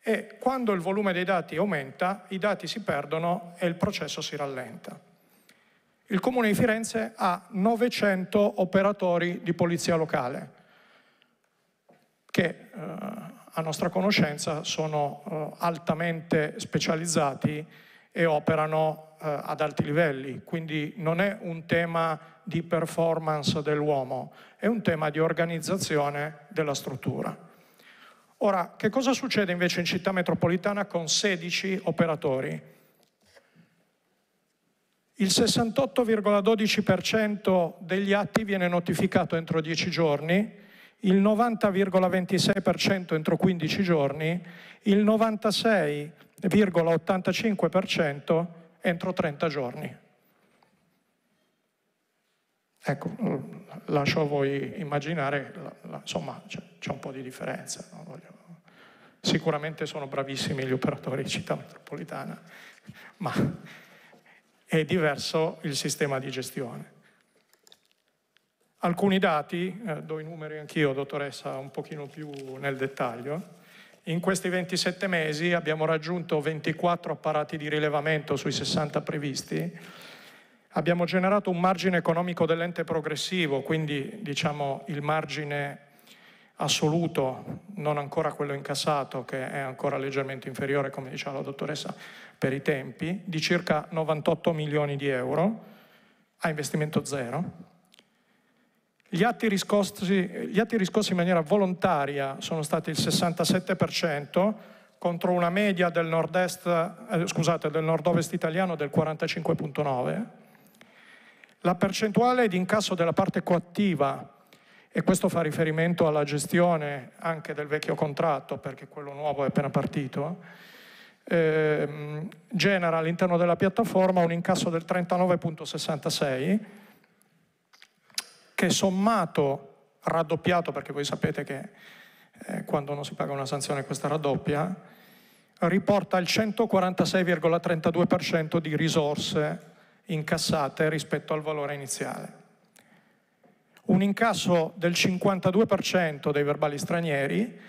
S4: e quando il volume dei dati aumenta i dati si perdono e il processo si rallenta. Il Comune di Firenze ha 900 operatori di polizia locale che eh, a nostra conoscenza sono eh, altamente specializzati e operano eh, ad alti livelli. Quindi non è un tema di performance dell'uomo, è un tema di organizzazione della struttura. Ora, che cosa succede invece in città metropolitana con 16 operatori? Il 68,12% degli atti viene notificato entro 10 giorni, il 90,26% entro 15 giorni, il 96 0,85% entro 30 giorni. Ecco, mm, lascio a voi immaginare, la, la, insomma, c'è un po' di differenza. No? Voglio... Sicuramente sono bravissimi gli operatori di città metropolitana, ma è diverso il sistema di gestione. Alcuni dati, eh, do i numeri anch'io, dottoressa, un pochino più nel dettaglio. In questi 27 mesi abbiamo raggiunto 24 apparati di rilevamento sui 60 previsti, abbiamo generato un margine economico dell'ente progressivo, quindi diciamo il margine assoluto, non ancora quello incassato, che è ancora leggermente inferiore, come diceva la dottoressa, per i tempi, di circa 98 milioni di euro a investimento zero, gli atti, riscossi, gli atti riscossi in maniera volontaria sono stati il 67% contro una media del eh, nord-ovest eh, nord italiano del 45.9%. La percentuale di incasso della parte coattiva, e questo fa riferimento alla gestione anche del vecchio contratto, perché quello nuovo è appena partito, eh, genera all'interno della piattaforma un incasso del 39.66%, che sommato, raddoppiato, perché voi sapete che eh, quando non si paga una sanzione questa raddoppia, riporta il 146,32% di risorse incassate rispetto al valore iniziale. Un incasso del 52% dei verbali stranieri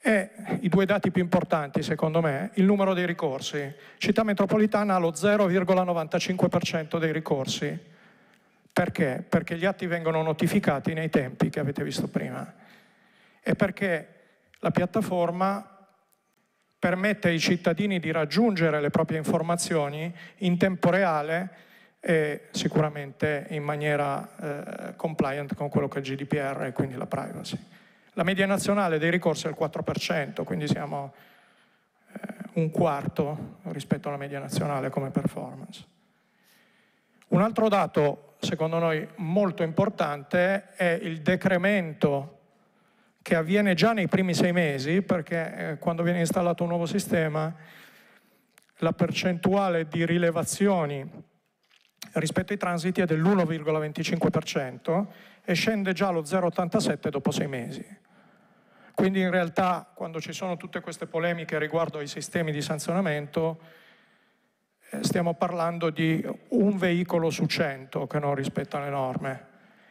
S4: e i due dati più importanti, secondo me, il numero dei ricorsi. Città metropolitana ha lo 0,95% dei ricorsi perché? Perché gli atti vengono notificati nei tempi che avete visto prima e perché la piattaforma permette ai cittadini di raggiungere le proprie informazioni in tempo reale e sicuramente in maniera eh, compliant con quello che è il GDPR e quindi la privacy. La media nazionale dei ricorsi è il 4%, quindi siamo eh, un quarto rispetto alla media nazionale come performance. Un altro dato secondo noi molto importante, è il decremento che avviene già nei primi sei mesi, perché eh, quando viene installato un nuovo sistema la percentuale di rilevazioni rispetto ai transiti è dell'1,25% e scende già allo 0,87 dopo sei mesi. Quindi in realtà quando ci sono tutte queste polemiche riguardo ai sistemi di sanzionamento, eh, stiamo parlando di un veicolo su 100 che non rispetta le norme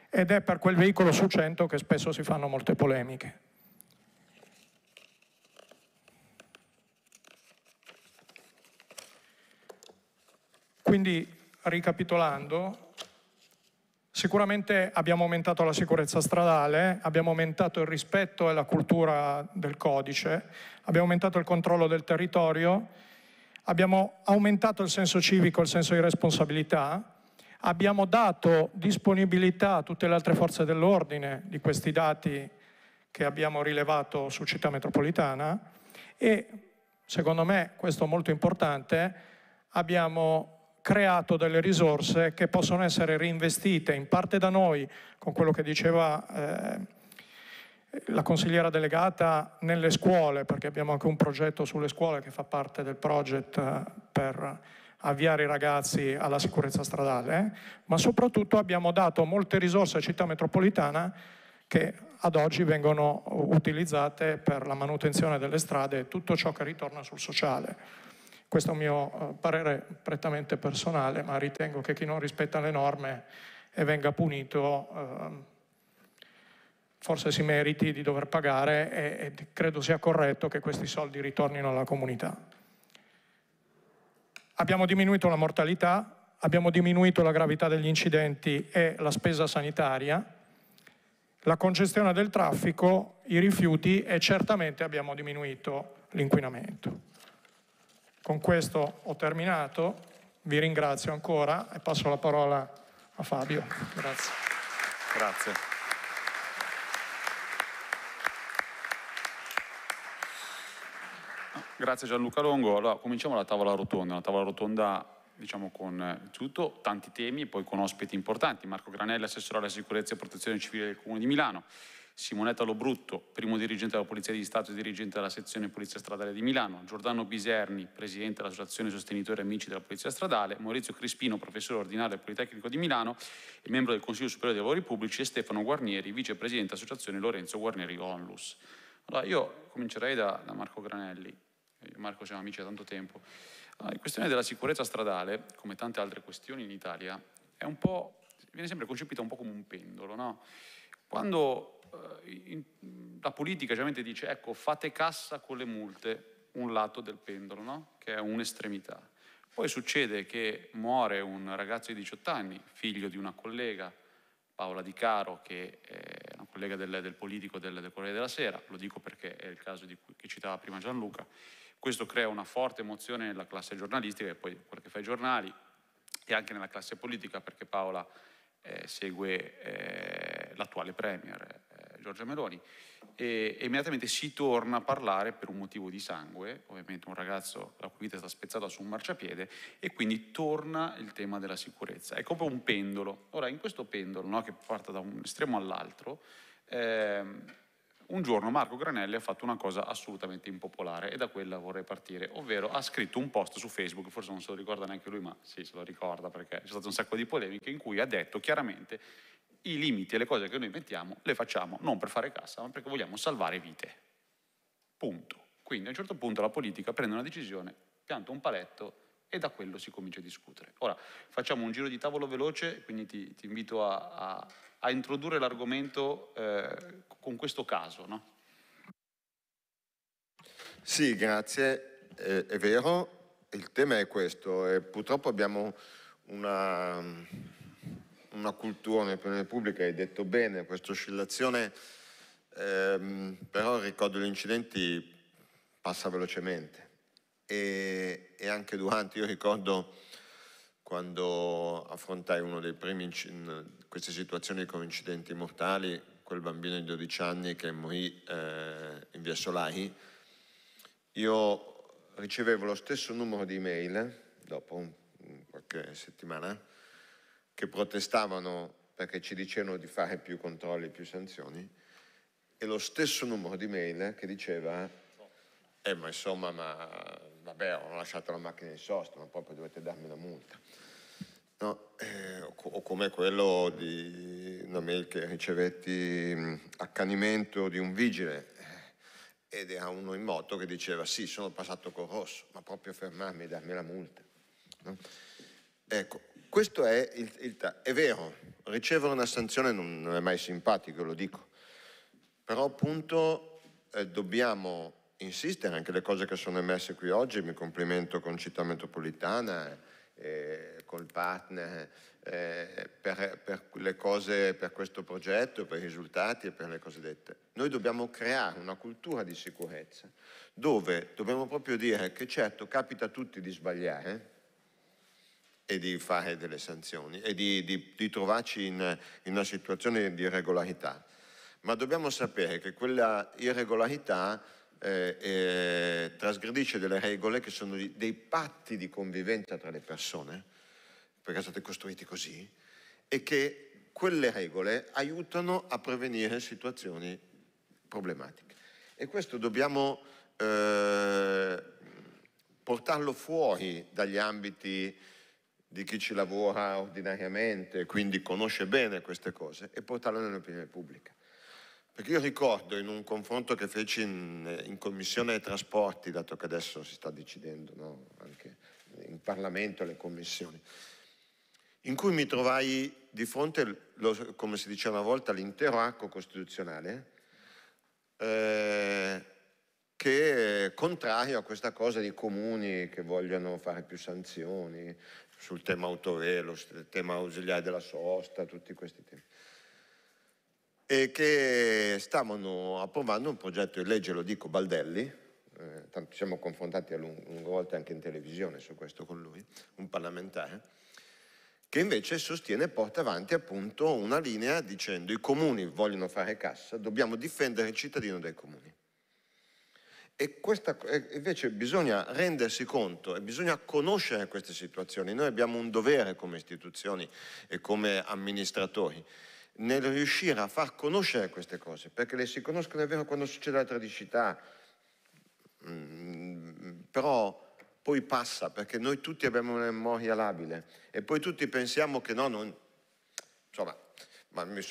S4: ed è per quel veicolo su 100 che spesso si fanno molte polemiche. Quindi, ricapitolando, sicuramente abbiamo aumentato la sicurezza stradale, abbiamo aumentato il rispetto e la cultura del codice, abbiamo aumentato il controllo del territorio, abbiamo aumentato il senso civico, il senso di responsabilità, abbiamo dato disponibilità a tutte le altre forze dell'ordine di questi dati che abbiamo rilevato su città metropolitana e secondo me, questo è molto importante, abbiamo creato delle risorse che possono essere reinvestite in parte da noi con quello che diceva eh, la consigliera delegata nelle scuole, perché abbiamo anche un progetto sulle scuole che fa parte del project eh, per avviare i ragazzi alla sicurezza stradale, eh, ma soprattutto abbiamo dato molte risorse a città metropolitana che ad oggi vengono utilizzate per la manutenzione delle strade e tutto ciò che ritorna sul sociale. Questo è un mio eh, parere prettamente personale, ma ritengo che chi non rispetta le norme e venga punito eh, forse si meriti di dover pagare e, e credo sia corretto che questi soldi ritornino alla comunità. Abbiamo diminuito la mortalità, abbiamo diminuito la gravità degli incidenti e la spesa sanitaria, la congestione del traffico, i rifiuti e certamente abbiamo diminuito l'inquinamento. Con questo ho terminato, vi ringrazio ancora e passo la parola a Fabio. Grazie.
S5: Grazie.
S1: Grazie Gianluca Longo. Allora, cominciamo la tavola rotonda, una tavola rotonda diciamo con eh, tutto, tanti temi e poi con ospiti importanti. Marco Granelli, assessore alla sicurezza e protezione civile del Comune di Milano, Simonetta Lobrutto, primo dirigente della Polizia di Stato e dirigente della sezione Polizia Stradale di Milano, Giordano Biserni, presidente dell'Associazione Sostenitori Amici della Polizia Stradale, Maurizio Crispino, professore ordinario del Politecnico di Milano e membro del Consiglio Superiore dei Lavori Pubblici e Stefano Guarnieri, vicepresidente dell'Associazione Lorenzo Guarnieri Onlus. Allora, io comincerei da, da Marco Granelli. Eh, Marco siamo amici da tanto tempo. La ah, questione della sicurezza stradale, come tante altre questioni in Italia, viene sempre concepita un po' come un pendolo. No? Quando eh, in, la politica generalmente dice ecco fate cassa con le multe, un lato del pendolo, no? che è un'estremità. Poi succede che muore un ragazzo di 18 anni, figlio di una collega, Paola Di Caro, che è una collega del, del politico del, del Corriere della Sera, lo dico perché è il caso cui, che citava prima Gianluca, questo crea una forte emozione nella classe giornalistica, e poi quella che fa i giornali, e anche nella classe politica, perché Paola eh, segue eh, l'attuale Premier, eh, Giorgia Meloni, e, e, immediatamente si torna a parlare per un motivo di sangue, ovviamente un ragazzo la cui vita è stata spezzata su un marciapiede, e quindi torna il tema della sicurezza. È come un pendolo. Ora, in questo pendolo, no, che parta da un estremo all'altro, ehm, un giorno Marco Granelli ha fatto una cosa assolutamente impopolare e da quella vorrei partire, ovvero ha scritto un post su Facebook, forse non se lo ricorda neanche lui, ma sì, se lo ricorda perché c'è stato un sacco di polemiche in cui ha detto chiaramente i limiti e le cose che noi mettiamo le facciamo non per fare cassa, ma perché vogliamo salvare vite. Punto. Quindi a un certo punto la politica prende una decisione, pianta un paletto e da quello si comincia a discutere. Ora facciamo un giro di tavolo veloce, quindi ti, ti invito a, a, a introdurre l'argomento eh, con questo caso. No?
S6: Sì, grazie. Eh, è vero, il tema è questo. E purtroppo abbiamo una, una cultura, un'opinione pubblica, hai detto bene, questa oscillazione, ehm, però ricordo gli incidenti passa velocemente e, e anche durante, io ricordo quando affrontai uno dei primi queste situazioni con incidenti mortali, quel bambino di 12 anni che morì eh, in via Solai, io ricevevo lo stesso numero di email eh, dopo qualche settimana che protestavano perché ci dicevano di fare più controlli, più sanzioni e lo stesso numero di mail che diceva eh ma insomma ma vabbè, ho lasciato la macchina in sosta, ma proprio dovete darmi una multa. No, eh, o, o come quello di una mail che ricevetti accanimento di un vigile eh, ed era uno in moto che diceva sì, sono passato col rosso, ma proprio fermarmi e darmi la multa. No? Ecco, questo è il, il È vero, ricevere una sanzione non, non, è mai simpatico, lo dico, però appunto eh, dobbiamo insistere, anche le cose che sono emerse qui oggi, mi complimento con Città Metropolitana, eh, col partner, eh, per, per le cose, per questo progetto, per i risultati e per le cose dette. Noi dobbiamo creare una cultura di sicurezza dove dobbiamo proprio dire che certo capita a tutti di sbagliare, e di fare delle sanzioni e di, di, di trovarci in, in, una situazione di irregolarità. Ma dobbiamo sapere che quella irregolarità eh, eh, trasgredisce delle regole che sono dei patti di convivenza tra le persone, perché sono stati costruiti così, e che quelle regole aiutano a prevenire situazioni problematiche. E questo dobbiamo eh, portarlo fuori dagli ambiti di chi ci lavora ordinariamente, quindi conosce bene queste cose, e portarlo nell'opinione pubblica. Perché io ricordo in un confronto che feci in, in Commissione Trasporti, dato che adesso si sta decidendo no? anche in Parlamento le commissioni, in cui mi trovai di fronte, lo, come si diceva una volta, l'intero arco costituzionale, eh, che è contrario a questa cosa di comuni che vogliono fare più sanzioni sul tema autorelo, sul tema ausiliare della sosta, tutti questi temi e che stavano approvando un progetto di legge, lo dico Baldelli, eh, siamo confrontati a lungo, lungo volte anche in televisione su questo con lui, un parlamentare, che invece sostiene e porta avanti appunto una linea dicendo i comuni vogliono fare cassa, dobbiamo difendere il cittadino dai comuni. E questa, invece bisogna rendersi conto e bisogna conoscere queste situazioni. Noi abbiamo un dovere come istituzioni e come amministratori nel riuscire a far conoscere queste cose, perché le si conoscono è vero quando succede la tragicità, mm, però poi passa perché noi tutti abbiamo una memoria labile e poi tutti pensiamo che no, non, insomma,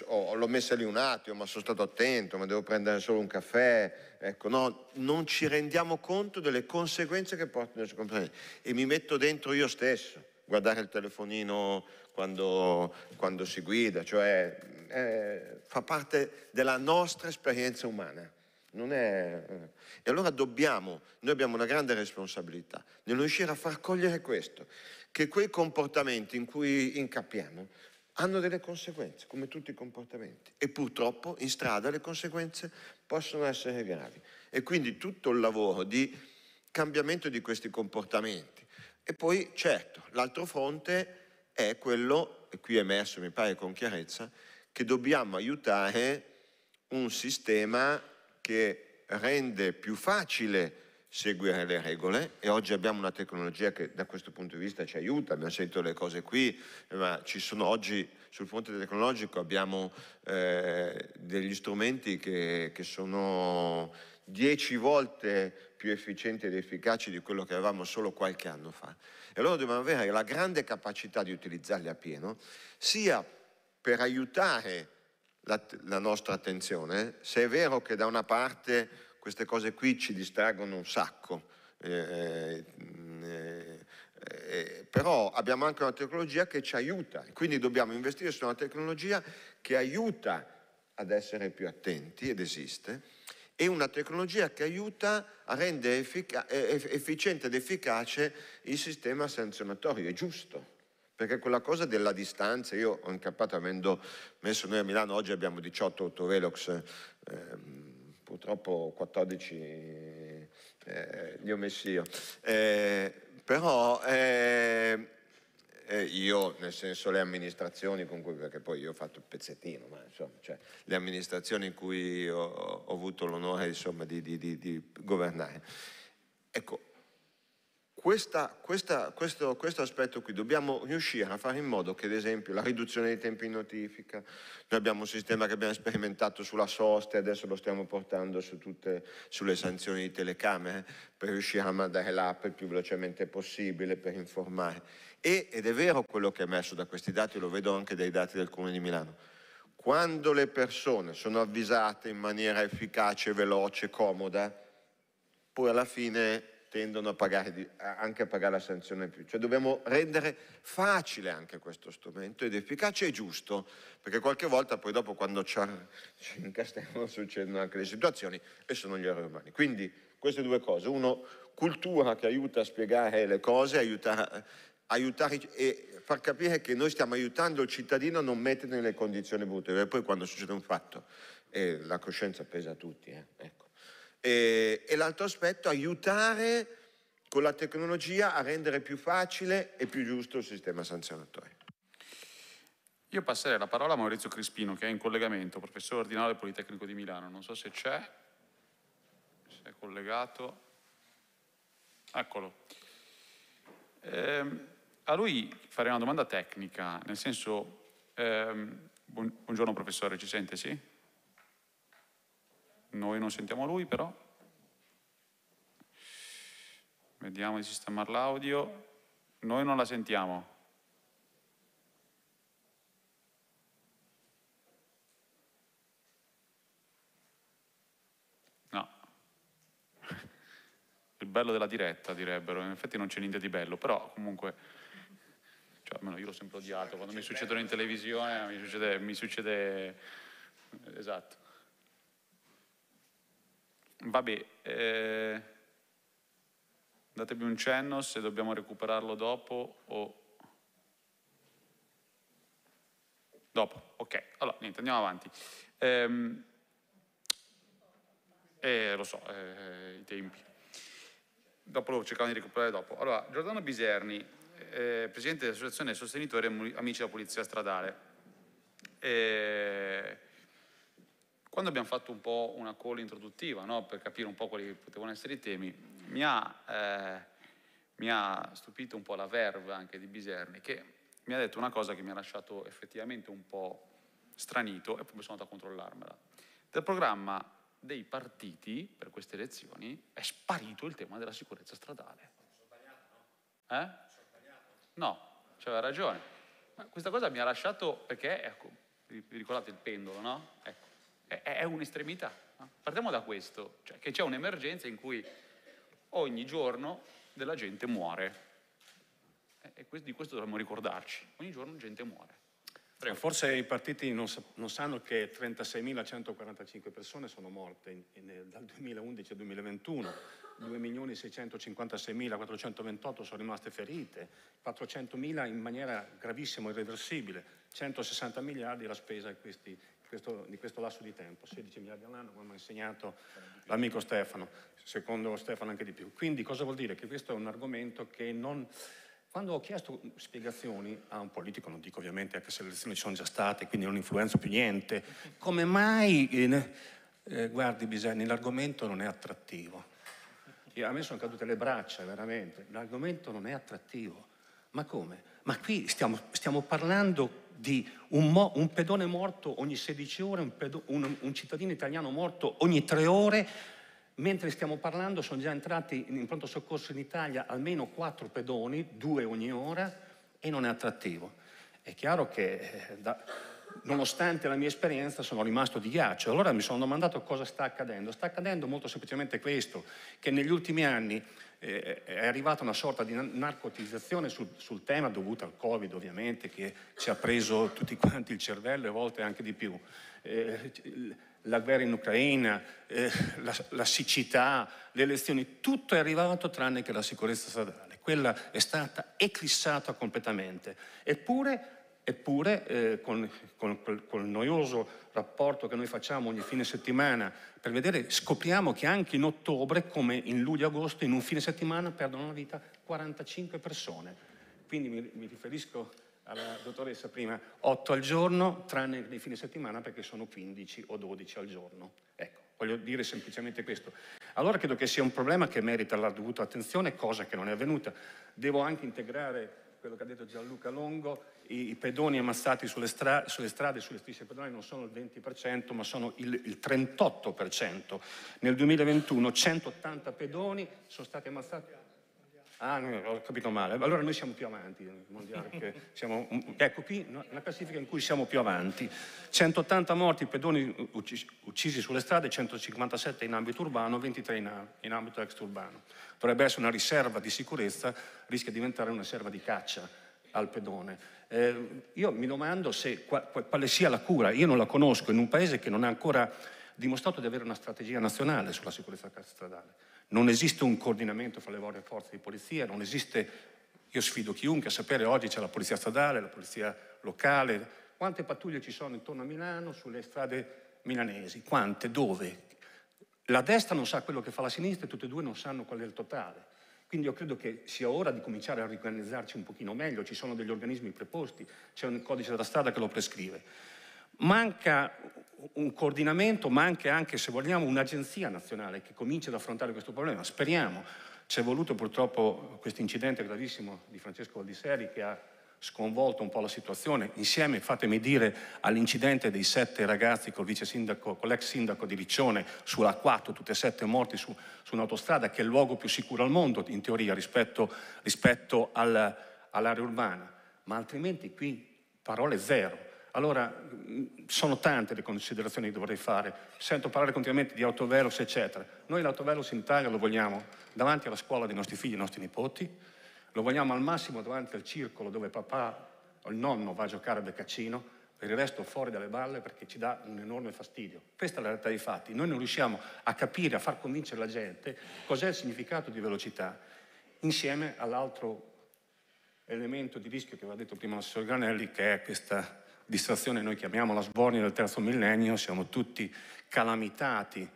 S6: oh, l'ho messa lì un attimo, ma sono stato attento, ma devo prendere solo un caffè, ecco, no, non ci rendiamo conto delle conseguenze che portano le conseguenze e mi metto dentro io stesso guardare il telefonino quando, quando si guida, cioè eh, fa parte della nostra esperienza umana. È, eh. E allora dobbiamo, noi abbiamo una grande responsabilità nel riuscire a far cogliere questo, che quei comportamenti in cui incappiamo hanno delle conseguenze, come tutti i comportamenti. E purtroppo in strada le conseguenze possono essere gravi. E quindi tutto il lavoro di cambiamento di questi comportamenti, e poi, certo, l'altro fronte è quello, e qui è emerso mi pare con chiarezza, che dobbiamo aiutare un sistema che rende più facile seguire le regole e oggi abbiamo una tecnologia che da questo punto di vista ci aiuta, abbiamo sentito le cose qui, ma ci sono oggi sul fronte tecnologico abbiamo eh, degli strumenti che, che sono dieci volte più efficienti ed efficaci di quello che avevamo solo qualche anno fa. E allora dobbiamo avere la grande capacità di utilizzarli a pieno, sia per aiutare la, la nostra attenzione, se è vero che da una parte queste cose qui ci distraggono un sacco, eh, eh, eh, eh però abbiamo anche una tecnologia che ci aiuta, quindi dobbiamo investire su una tecnologia che aiuta ad essere più attenti ed esiste, è una tecnologia che aiuta a rendere efficiente ed efficace il sistema sanzionatorio, è giusto. Perché quella cosa della distanza, io ho incappato avendo messo noi a Milano, oggi abbiamo 18 autovelox, ehm, purtroppo 14 eh, li ho messi io, eh, però eh, eh, io, nel senso le amministrazioni con cui, perché poi io ho fatto il pezzettino, ma insomma, cioè, le amministrazioni in cui ho, ho avuto l'onore di, di, di, di, governare. Ecco, questa, questa, questo, questo, aspetto qui dobbiamo riuscire a fare in modo che, ad esempio, la riduzione dei tempi in notifica, noi abbiamo un sistema che abbiamo sperimentato sulla sosta e adesso lo stiamo portando su tutte, sulle sanzioni di telecamere per riuscire a mandare l'app il più velocemente possibile, per informare e, ed è vero quello che è emerso da questi dati, lo vedo anche dai dati del Comune di Milano. Quando le persone sono avvisate in maniera efficace, veloce, comoda, poi alla fine tendono a pagare, anche a pagare la sanzione in più. Cioè dobbiamo rendere facile anche questo strumento ed efficace e giusto, perché qualche volta poi dopo quando ci incastriamo succedono anche le situazioni e sono gli errori umani. Quindi queste due cose, uno cultura che aiuta a spiegare le cose, aiuta aiutare e far capire che noi stiamo aiutando il cittadino a non mettere nelle condizioni brutte, perché poi quando succede un fatto eh, la coscienza pesa a tutti. Eh, ecco. e, e l'altro aspetto, aiutare con la tecnologia a rendere più facile e più giusto il sistema sanzionatorio.
S1: Io passerei la parola a Maurizio Crispino, che è in collegamento, professore ordinario del Politecnico di Milano. Non so se c'è, se è collegato. Eccolo. Ehm, a lui farei una domanda tecnica, nel senso, ehm, buongiorno professore, ci sente, sì? Noi non sentiamo lui però. Vediamo di sistemare l'audio. Noi non la sentiamo. No. Il bello della diretta direbbero, in effetti non c'è niente di bello, però comunque almeno io l'ho sempre odiato, quando mi succedono in televisione mi succede, mi succede esatto. Vabbè, eh, datemi un cenno se dobbiamo recuperarlo dopo o... Dopo, ok, allora niente, andiamo avanti. Ehm, eh, lo so, eh, i tempi. Dopo lo cercavo di recuperare dopo. Allora, Giordano Biserni, eh, presidente dell'associazione sostenitore Amici della Polizia Stradale. E quando abbiamo fatto un po' una call introduttiva no? per capire un po' quali potevano essere i temi, mi ha, eh, mi ha, stupito un po' la verve anche di Biserni che mi ha detto una cosa che mi ha lasciato effettivamente un po' stranito e poi sono andato a controllarmela. Del programma dei partiti per queste elezioni è sparito il tema della sicurezza stradale. Eh? No, c'aveva ragione. Ma questa cosa mi ha lasciato perché, ecco, vi ricordate il pendolo, no? Ecco, è, è un'estremità. No? Partiamo da questo, cioè che c'è un'emergenza in cui ogni giorno della gente muore. E di questo dovremmo ricordarci. Ogni giorno gente muore. Prego. Forse i partiti non, non sanno che
S7: 36.145 persone sono morte in, in, dal 2011 al 2021 2.656.428 sono rimaste ferite, 400.000 in maniera gravissima, irreversibile, 160 miliardi la spesa di, questi, questo, di questo lasso di tempo, 16 miliardi all'anno come mi ha insegnato l'amico Stefano, secondo Stefano anche di più. Quindi cosa vuol dire? Che questo è un argomento che non... Quando ho chiesto spiegazioni a un politico, non dico ovviamente anche se le elezioni ci sono già state, quindi non influenzo più niente, come mai... Eh, eh guardi Bisogna, l'argomento non è attrattivo a me sono cadute le braccia, veramente. L'argomento non è attrattivo. Ma come? Ma qui stiamo, stiamo parlando di un, mo, un, pedone morto ogni 16 ore, un, pedo, un, un, cittadino italiano morto ogni 3 ore, mentre stiamo parlando sono già entrati in pronto soccorso in Italia almeno 4 pedoni, 2 ogni ora, e non è attrattivo. È chiaro che eh, da, nonostante la mia esperienza, sono rimasto di ghiaccio. Allora mi sono domandato cosa sta accadendo. Sta accadendo molto semplicemente questo, che negli ultimi anni eh, è arrivata una sorta di narcotizzazione sul, sul tema, dovuta al Covid ovviamente, che ci ha preso tutti quanti il cervello e a volte anche di più. Eh, la guerra in Ucraina, eh, la, la siccità, le elezioni, tutto è arrivato tranne che la sicurezza stradale. Quella è stata eclissata completamente. Eppure Eppure eh, con, con, con, il noioso rapporto che noi facciamo ogni fine settimana per vedere, scopriamo che anche in ottobre, come in luglio e agosto, in un fine settimana perdono la vita 45 persone. Quindi mi, mi riferisco alla dottoressa prima, 8 al giorno, tranne nei fine settimana perché sono 15 o 12 al giorno. Ecco, voglio dire semplicemente questo. Allora credo che sia un problema che merita la dovuta attenzione, cosa che non è avvenuta. Devo anche integrare quello che ha detto Gianluca Longo i, i pedoni ammazzati sulle, stra, sulle strade e sulle strisce pedonali non sono il 20%, ma sono il, il 38%. Nel 2021 180 pedoni sono stati ammazzati. Ah, no, ho capito male. Allora noi siamo più avanti siamo, ecco qui una classifica in cui siamo più avanti. 180 morti, pedoni uccisi sulle strade, 157 in ambito urbano, 23 in, in ambito extraurbano. Dovrebbe essere una riserva di sicurezza, rischia di diventare una riserva di caccia al pedone. Eh, io mi domando se, quale sia la cura, io non la conosco, in un paese che non ha ancora dimostrato di avere una strategia nazionale sulla sicurezza stradale. Non esiste un coordinamento fra le varie forze di polizia, non esiste, io sfido chiunque a sapere oggi c'è la polizia stradale, la polizia locale, quante pattuglie ci sono intorno a Milano sulle strade milanesi, quante, dove. La destra non sa quello che fa la sinistra e tutte e due non sanno qual è il totale. Quindi io credo che sia ora di cominciare a riorganizzarci un pochino meglio, ci sono degli organismi preposti, c'è un codice della strada che lo prescrive. Manca un coordinamento, manca anche, se vogliamo, un'agenzia nazionale che cominci ad affrontare questo problema. Speriamo. Ci è voluto purtroppo questo incidente gravissimo di Francesco Valdiseri che ha sconvolto un po' la situazione, insieme, fatemi dire, all'incidente dei sette ragazzi con, sindaco, con, l'ex sindaco di Riccione sulla 4, tutti e sette morti su, su, un'autostrada, che è il luogo più sicuro al mondo, in teoria, rispetto, rispetto al, all'area urbana. Ma altrimenti qui parole zero. Allora, sono tante le considerazioni che dovrei fare. Sento parlare continuamente di autovelos, eccetera. Noi l'autovelos in Italia lo vogliamo davanti alla scuola dei nostri figli e dei nostri nipoti, lo vogliamo al massimo davanti al circolo dove papà o il nonno va a giocare a beccacino, per il resto fuori dalle balle perché ci dà un enorme fastidio. Questa è la realtà dei fatti. Noi non riusciamo a capire, a far convincere la gente cos'è il significato di velocità insieme all'altro elemento di rischio che aveva detto prima l'assessore Granelli, che è questa distrazione, noi chiamiamo la sbornia del terzo millennio, siamo tutti calamitati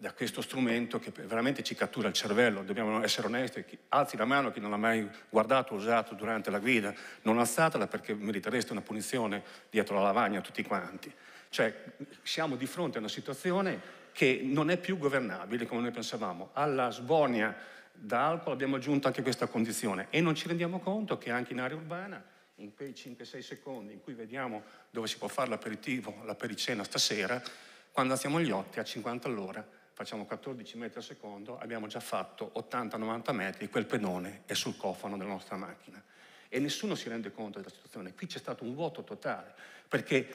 S7: da questo strumento che veramente ci cattura il cervello, dobbiamo essere onesti, alzi la mano chi non l'ha mai guardato, o usato durante la guida, non alzatela perché meritereste una punizione dietro la lavagna tutti quanti. Cioè siamo di fronte a una situazione che non è più governabile come noi pensavamo. Alla sbonia da alcol abbiamo aggiunto anche questa condizione e non ci rendiamo conto che anche in area urbana, in quei 5-6 secondi in cui vediamo dove si può fare l'aperitivo, la pericena stasera, quando alziamo gli otti a 50 all'ora facciamo 14 metri al secondo, abbiamo già fatto 80-90 metri quel pedone è sul cofano della nostra macchina. E nessuno si rende conto della situazione. Qui c'è stato un vuoto totale, perché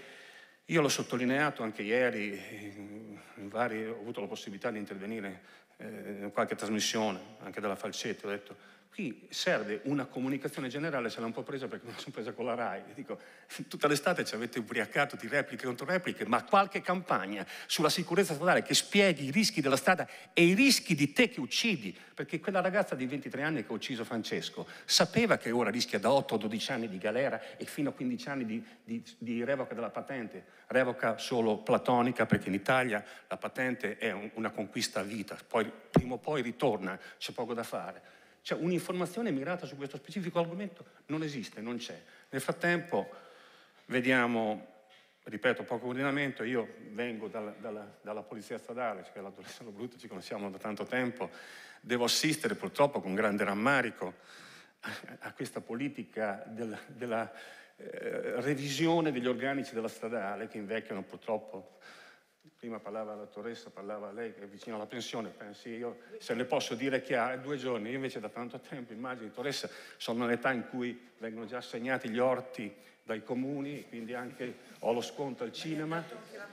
S7: io l'ho sottolineato anche ieri, vari, ho avuto la possibilità di intervenire eh, in qualche trasmissione, anche dalla Falcetti, ho detto Qui serve una comunicazione generale, se l'ho un po' presa perché me la sono presa con la RAI. Dico, tutta l'estate ci avete ubriacato di repliche contro repliche, ma qualche campagna sulla sicurezza stradale che spieghi i rischi della strada e i rischi di te che uccidi, perché quella ragazza di 23 anni che ha ucciso Francesco sapeva che ora rischia da 8 a 12 anni di galera e fino a 15 anni di, di, di revoca della patente. Revoca solo platonica perché in Italia la patente è un, una conquista a vita, poi, prima o poi ritorna, c'è poco da fare cioè un'informazione mirata su questo specifico argomento non esiste, non c'è. Nel frattempo vediamo, ripeto, poco coordinamento, io vengo dalla, dalla, dalla polizia stradale, cioè l'adolescente brutto, ci conosciamo da tanto tempo, devo assistere purtroppo con grande rammarico a, a questa politica del, della eh, revisione degli organici della stradale che invecchiano purtroppo prima parlava la dottoressa, parlava lei che è vicino alla pensione, pensi io, se le posso dire chiaro, due giorni, io invece da tanto tempo immagino, dottoressa, sono un'età in cui vengono già assegnati gli orti dai comuni, quindi anche ho lo sconto al cinema,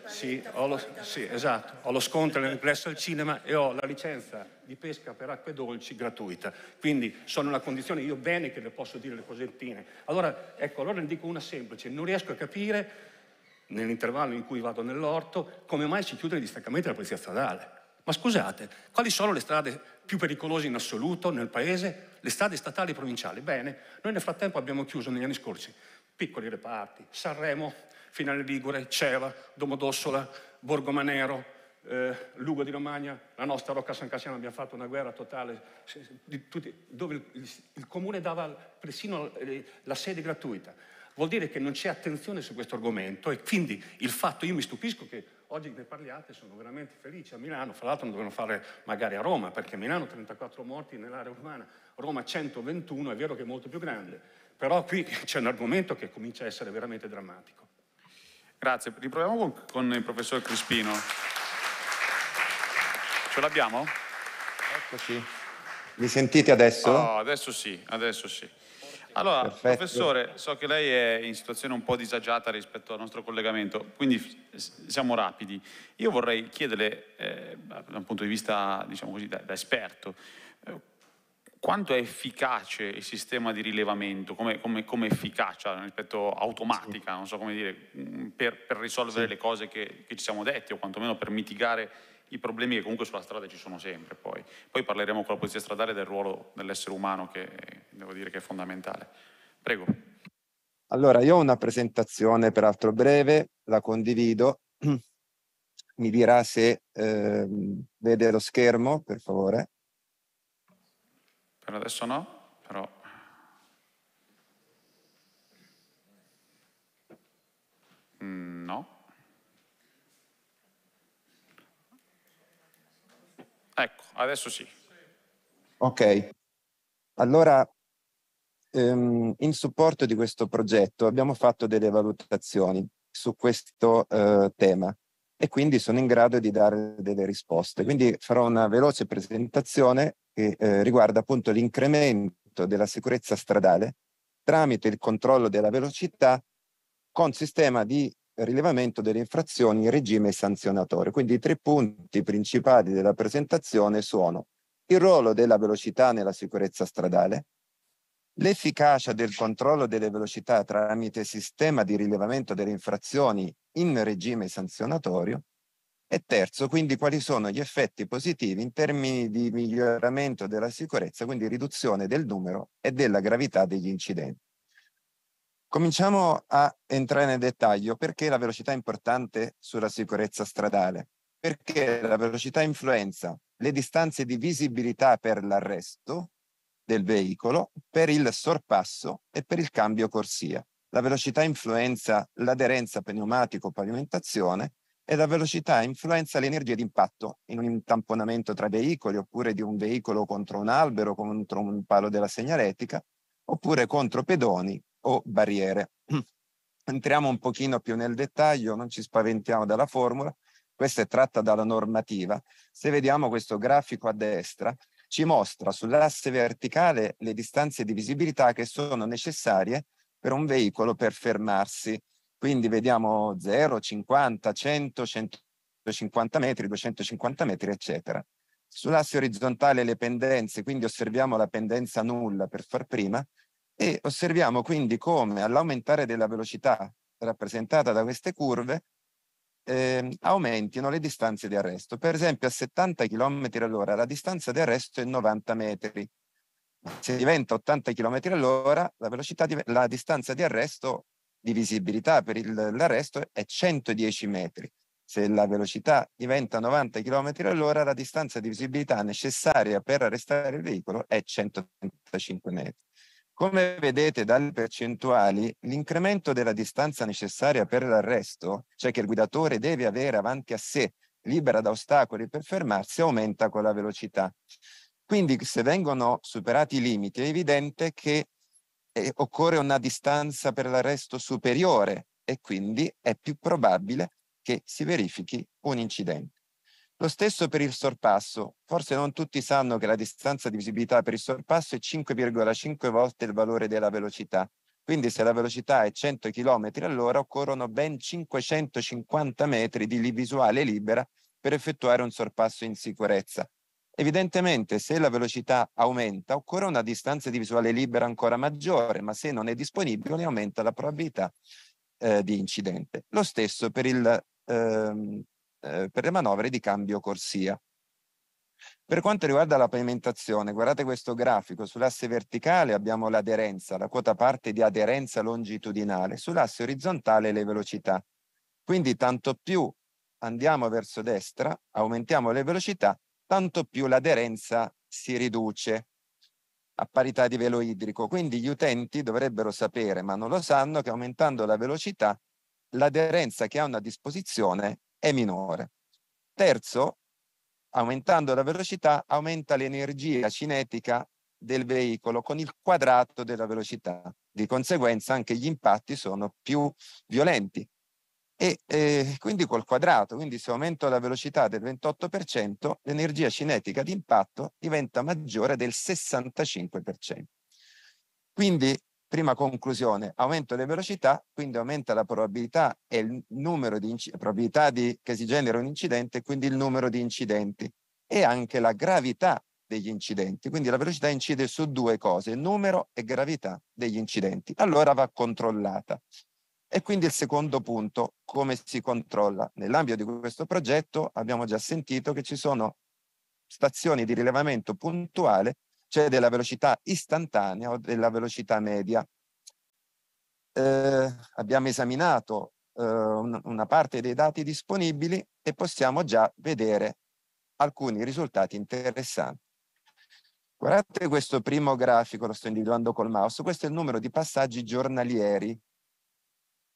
S7: sì, ho lo, sì, esatto, ho lo sconto all'ingresso al cinema e ho la licenza di pesca per acque dolci gratuita, quindi sono in una condizione, io bene che le posso dire le cosettine. Allora, ecco, allora ne dico una semplice, non riesco a capire nell'intervallo in cui vado nell'orto, come mai si chiudono i distaccamenti della polizia stradale? Ma scusate, quali sono le strade più pericolose in assoluto nel paese? Le strade statali e provinciali? Bene, noi nel frattempo abbiamo chiuso negli anni scorsi piccoli reparti, Sanremo, Finale Ligure, Ceva, Domodossola, Borgomanero, eh, Lugo di Romagna, la nostra Rocca San Cassiano, abbiamo fatto una guerra totale, dove il, il comune dava persino eh, la sede gratuita vuol dire che non c'è attenzione su questo argomento e quindi il fatto, io mi stupisco che oggi ne parliate, sono veramente felice a Milano, fra l'altro non dovevano fare magari a Roma, perché a Milano 34 morti nell'area urbana, Roma 121, è vero che è molto più grande, però qui c'è un argomento che comincia a essere veramente drammatico.
S1: Grazie, riproviamo con il professor Crispino. Ce l'abbiamo? Eccoci.
S8: Mi sentite adesso? Oh,
S1: adesso sì, adesso sì. Allora, Perfetto. professore, so che lei è in situazione un po' disagiata rispetto al nostro collegamento, quindi siamo rapidi. Io vorrei chiederle, eh, da un punto di vista, diciamo così, da, da esperto, eh, quanto è efficace il sistema di rilevamento, come, come, come efficacia cioè, rispetto automatica, sì. non so come dire, mm, per, per risolvere sì. le cose che, che ci siamo detti o quantomeno per mitigare i problemi che comunque sulla strada ci sono sempre poi. Poi parleremo con la polizia stradale del ruolo dell'essere umano che devo dire che è fondamentale. Prego.
S8: Allora, io ho una presentazione peraltro breve, la condivido. Mi dirà se eh, vede lo schermo, per favore.
S1: Per adesso no, però... Mm, no. Ecco, adesso sì.
S8: Ok. Allora, ehm, in supporto di questo progetto abbiamo fatto delle valutazioni su questo eh, tema e quindi sono in grado di dare delle risposte. Quindi farò una veloce presentazione che eh, riguarda appunto l'incremento della sicurezza stradale tramite il controllo della velocità con sistema di rilevamento delle infrazioni in regime sanzionatorio. Quindi i tre punti principali della presentazione sono il ruolo della velocità nella sicurezza stradale, l'efficacia del controllo delle velocità tramite sistema di rilevamento delle infrazioni in regime sanzionatorio e terzo, quindi quali sono gli effetti positivi in termini di miglioramento della sicurezza, quindi riduzione del numero e della gravità degli incidenti. Cominciamo a entrare nel dettaglio. Perché la velocità è importante sulla sicurezza stradale? Perché la velocità influenza le distanze di visibilità per l'arresto del veicolo, per il sorpasso e per il cambio corsia. La velocità influenza l'aderenza pneumatico-pavimentazione e la velocità influenza l'energia d'impatto in un intamponamento tra veicoli oppure di un veicolo contro un albero, contro un palo della segnaletica oppure contro pedoni o barriere. Entriamo un pochino più nel dettaglio, non ci spaventiamo dalla formula, questa è tratta dalla normativa. Se vediamo questo grafico a destra, ci mostra sull'asse verticale le distanze di visibilità che sono necessarie per un veicolo per fermarsi. Quindi vediamo 0, 50, 100, 150 metri, 250 metri, eccetera. Sull'asse orizzontale le pendenze, quindi osserviamo la pendenza nulla per far prima, e osserviamo quindi come all'aumentare della velocità rappresentata da queste curve eh, aumentino le distanze di arresto. Per esempio a 70 km all'ora la distanza di arresto è 90 metri. Se diventa 80 km all'ora la, velocità di, la distanza di arresto di visibilità per il, l'arresto è 110 metri. Se la velocità diventa 90 km all'ora la distanza di visibilità necessaria per arrestare il veicolo è 135 metri. Come vedete dalle percentuali, l'incremento della distanza necessaria per l'arresto, cioè che il guidatore deve avere avanti a sé, libera da ostacoli per fermarsi, aumenta con la velocità. Quindi se vengono superati i limiti è evidente che eh, occorre una distanza per l'arresto superiore e quindi è più probabile che si verifichi un incidente. Lo stesso per il sorpasso. Forse non tutti sanno che la distanza di visibilità per il sorpasso è 5,5 volte il valore della velocità. Quindi se la velocità è 100 km all'ora occorrono ben 550 metri di visuale libera per effettuare un sorpasso in sicurezza. Evidentemente se la velocità aumenta occorre una distanza di visuale libera ancora maggiore, ma se non è disponibile aumenta la probabilità eh, di incidente. Lo stesso per il ehm, eh, per le manovre di cambio corsia. Per quanto riguarda la pavimentazione, guardate questo grafico, sull'asse verticale abbiamo l'aderenza, la quota parte di aderenza longitudinale, sull'asse orizzontale le velocità. Quindi tanto più andiamo verso destra, aumentiamo le velocità, tanto più l'aderenza si riduce a parità di velo idrico. Quindi gli utenti dovrebbero sapere, ma non lo sanno, che aumentando la velocità l'aderenza che hanno a disposizione è minore. Terzo, aumentando la velocità aumenta l'energia cinetica del veicolo con il quadrato della velocità. Di conseguenza anche gli impatti sono più violenti. E eh, quindi col quadrato, quindi se aumento la velocità del 28%, l'energia cinetica di impatto diventa maggiore del 65%. Quindi Prima conclusione, aumento le velocità, quindi aumenta la probabilità e il numero di probabilità di, che si genera un incidente, quindi il numero di incidenti e anche la gravità degli incidenti. Quindi la velocità incide su due cose, numero e gravità degli incidenti. Allora va controllata. E quindi il secondo punto, come si controlla? Nell'ambito di questo progetto abbiamo già sentito che ci sono stazioni di rilevamento puntuale cioè della velocità istantanea o della velocità media. Eh, abbiamo esaminato eh, un, una parte dei dati disponibili e possiamo già vedere alcuni risultati interessanti. Guardate questo primo grafico, lo sto individuando col mouse, questo è il numero di passaggi giornalieri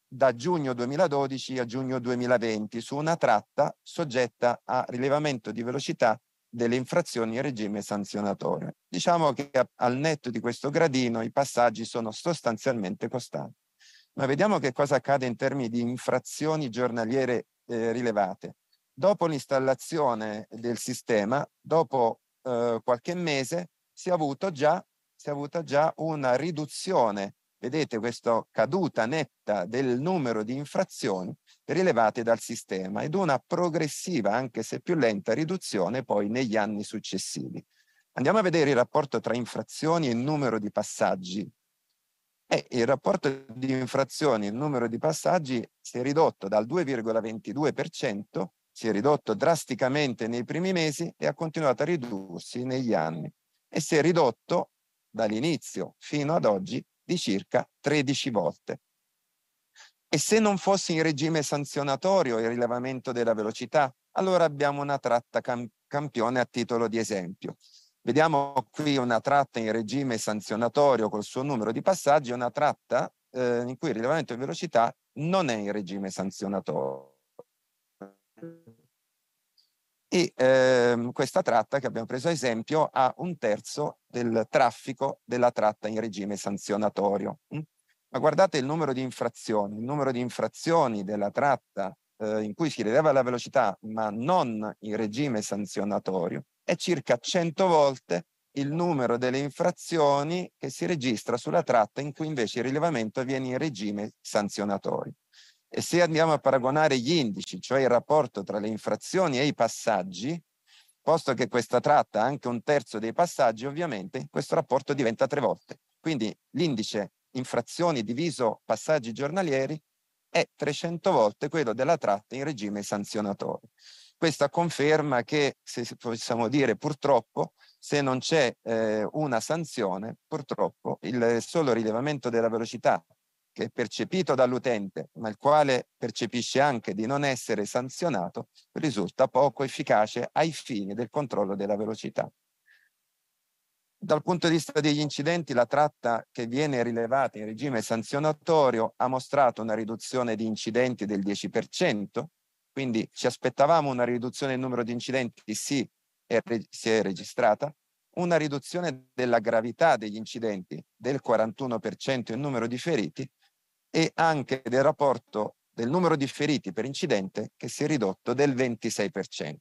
S8: da giugno 2012 a giugno 2020 su una tratta soggetta a rilevamento di velocità delle infrazioni in regime sanzionatorio. Diciamo che al netto di questo gradino i passaggi sono sostanzialmente costanti. Ma vediamo che cosa accade in termini di infrazioni giornaliere eh, rilevate. Dopo l'installazione del sistema, dopo eh, qualche mese, si è, già, si è avuta già una riduzione Vedete questa caduta netta del numero di infrazioni rilevate dal sistema ed una progressiva, anche se più lenta, riduzione poi negli anni successivi. Andiamo a vedere il rapporto tra infrazioni e numero di passaggi. E eh, il rapporto di infrazioni e numero di passaggi si è ridotto dal 2,22%, si è ridotto drasticamente nei primi mesi e ha continuato a ridursi negli anni e si è ridotto dall'inizio fino ad oggi di circa 13 volte. E se non fosse in regime sanzionatorio il rilevamento della velocità, allora abbiamo una tratta cam campione a titolo di esempio. Vediamo qui una tratta in regime sanzionatorio col suo numero di passaggi una tratta eh, in cui il rilevamento di velocità non è in regime sanzionatorio e ehm, questa tratta che abbiamo preso a esempio ha un terzo del traffico della tratta in regime sanzionatorio. Mm? Ma guardate il numero di infrazioni, il numero di infrazioni della tratta eh, in cui si rileva la velocità ma non in regime sanzionatorio è circa 100 volte il numero delle infrazioni che si registra sulla tratta in cui invece il rilevamento avviene in regime sanzionatorio. E se andiamo a paragonare gli indici, cioè il rapporto tra le infrazioni e i passaggi, posto che questa tratta ha anche un terzo dei passaggi, ovviamente questo rapporto diventa tre volte. Quindi l'indice infrazioni diviso passaggi giornalieri è 300 volte quello della tratta in regime sanzionatorio. Questa conferma che, se possiamo dire purtroppo, se non c'è eh, una sanzione, purtroppo il solo rilevamento della velocità che è percepito dall'utente, ma il quale percepisce anche di non essere sanzionato, risulta poco efficace ai fini del controllo della velocità. Dal punto di vista degli incidenti, la tratta che viene rilevata in regime sanzionatorio ha mostrato una riduzione di incidenti del 10%, quindi ci aspettavamo una riduzione del numero di incidenti, sì, è, si è registrata, una riduzione della gravità degli incidenti del 41% in numero di feriti, e anche del rapporto del numero di feriti per incidente che si è ridotto del 26%.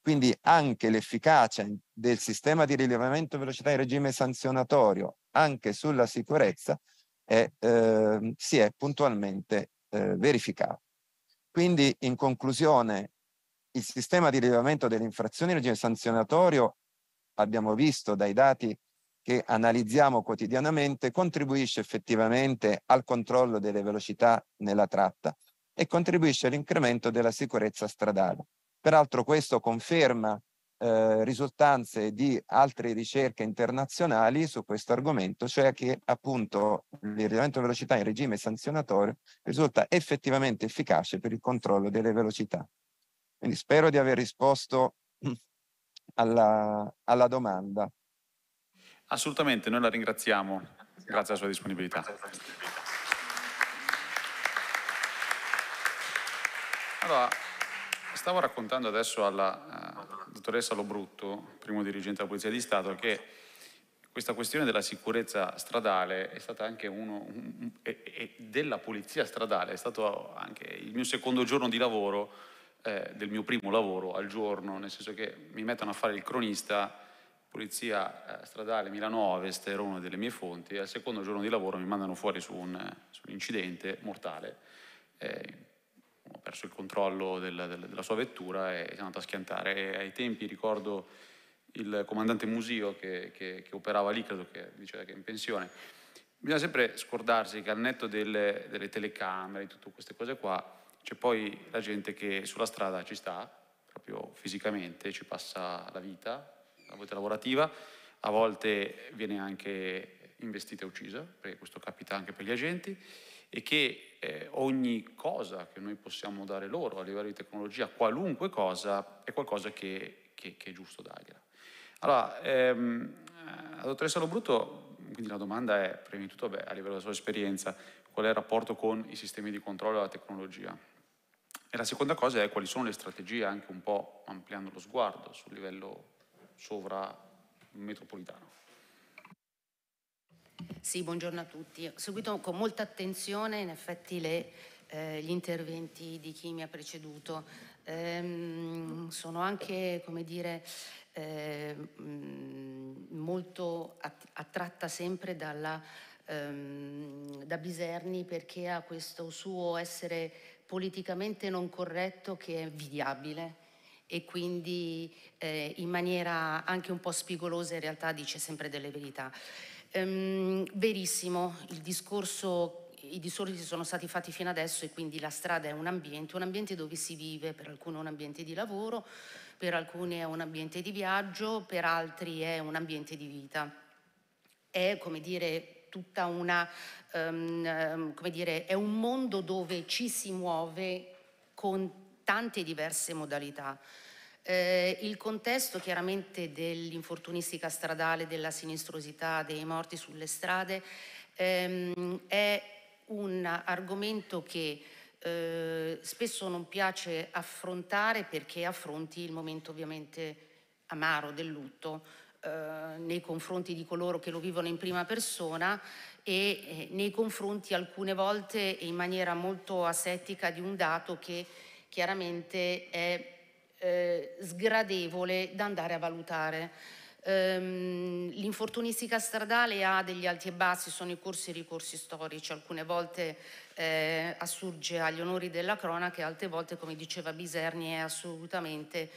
S8: Quindi anche l'efficacia del sistema di rilevamento velocità in regime sanzionatorio anche sulla sicurezza è, eh, si è puntualmente eh, verificata. Quindi in conclusione il sistema di rilevamento delle infrazioni in regime sanzionatorio abbiamo visto dai dati che analizziamo quotidianamente contribuisce effettivamente al controllo delle velocità nella tratta e contribuisce all'incremento della sicurezza stradale. Peraltro questo conferma eh, risultanze di altre ricerche internazionali su questo argomento, cioè che appunto l'irrilevanza velocità in regime sanzionatorio risulta effettivamente efficace per il controllo delle velocità. Quindi spero di aver risposto mm, alla, alla domanda.
S1: Assolutamente, noi la ringraziamo, grazie alla sua disponibilità. Allora, stavo raccontando adesso alla uh, dottoressa Lobrutto, primo dirigente della Polizia di Stato, che questa questione della sicurezza stradale è stata anche uno, un, e, e della polizia stradale, è stato anche il mio secondo giorno di lavoro, eh, del mio primo lavoro al giorno, nel senso che mi mettono a fare il cronista Polizia eh, Stradale Milano Ovest, era una delle mie fonti, e al secondo giorno di lavoro mi mandano fuori su un, su un incidente mortale. Eh, ho perso il controllo del, del, della sua vettura e sono andato a schiantare. E ai tempi ricordo il comandante Musio che, che, che operava lì, credo che diceva che è in pensione. Bisogna sempre scordarsi che al netto delle, delle telecamere, e tutte queste cose qua, c'è poi la gente che sulla strada ci sta, proprio fisicamente, ci passa la vita, la lavorativa, a volte viene anche investita e uccisa, perché questo capita anche per gli agenti, e che eh, ogni cosa che noi possiamo dare loro a livello di tecnologia, qualunque cosa, è qualcosa che, che, che è giusto dargliela. Allora, ehm, eh, la dottoressa Lobruto, quindi la domanda è, prima di tutto, beh, a livello della sua esperienza, qual è il rapporto con i sistemi di controllo e la tecnologia? E la seconda cosa è quali sono le strategie, anche un po' ampliando lo sguardo sul livello sovrametropolitano.
S9: Sì, buongiorno a tutti. Ho seguito con molta attenzione in effetti le, eh, gli interventi di chi mi ha preceduto. Ehm, sono anche, come dire, eh, molto attratta sempre dalla, ehm, da Biserni perché ha questo suo essere politicamente non corretto che è invidiabile e quindi eh, in maniera anche un po' spigolosa in realtà dice sempre delle verità. Ehm, verissimo, discorso, i discorsi sono stati fatti fino adesso e quindi la strada è un ambiente, un ambiente dove si vive, per alcuni è un ambiente di lavoro, per alcuni è un ambiente di viaggio, per altri è un ambiente di vita. È come dire tutta una, um, come dire, è un mondo dove ci si muove con tante diverse modalità. Eh, il contesto chiaramente dell'infortunistica stradale, della sinistrosità, dei morti sulle strade ehm, è un argomento che eh, spesso non piace affrontare perché affronti il momento ovviamente amaro del lutto eh, nei confronti di coloro che lo vivono in prima persona e eh, nei confronti alcune volte in maniera molto asettica di un dato che chiaramente è eh, sgradevole da andare a valutare. Ehm, l'infortunistica stradale ha degli alti e bassi, sono i corsi e i ricorsi storici, alcune volte eh, assurge agli onori della cronaca altre volte, come diceva Biserni, è assolutamente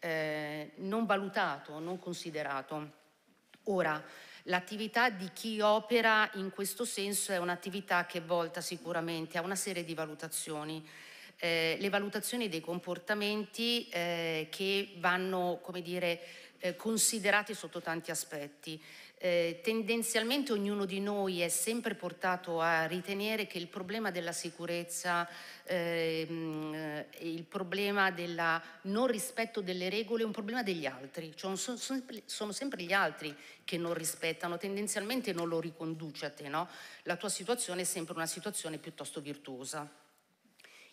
S9: eh, non valutato, non considerato. Ora, l'attività di chi opera in questo senso è un'attività che è volta sicuramente a una serie di valutazioni eh, le valutazioni dei comportamenti eh, che vanno, come dire, eh, considerati sotto tanti aspetti. Eh, tendenzialmente ognuno di noi è sempre portato a ritenere che il problema della sicurezza, ehm, eh, il problema del non rispetto delle regole è un problema degli altri, cioè sono, sono, sempre gli altri che non rispettano, tendenzialmente non lo riconduce a te, no? la tua situazione è sempre una situazione piuttosto virtuosa.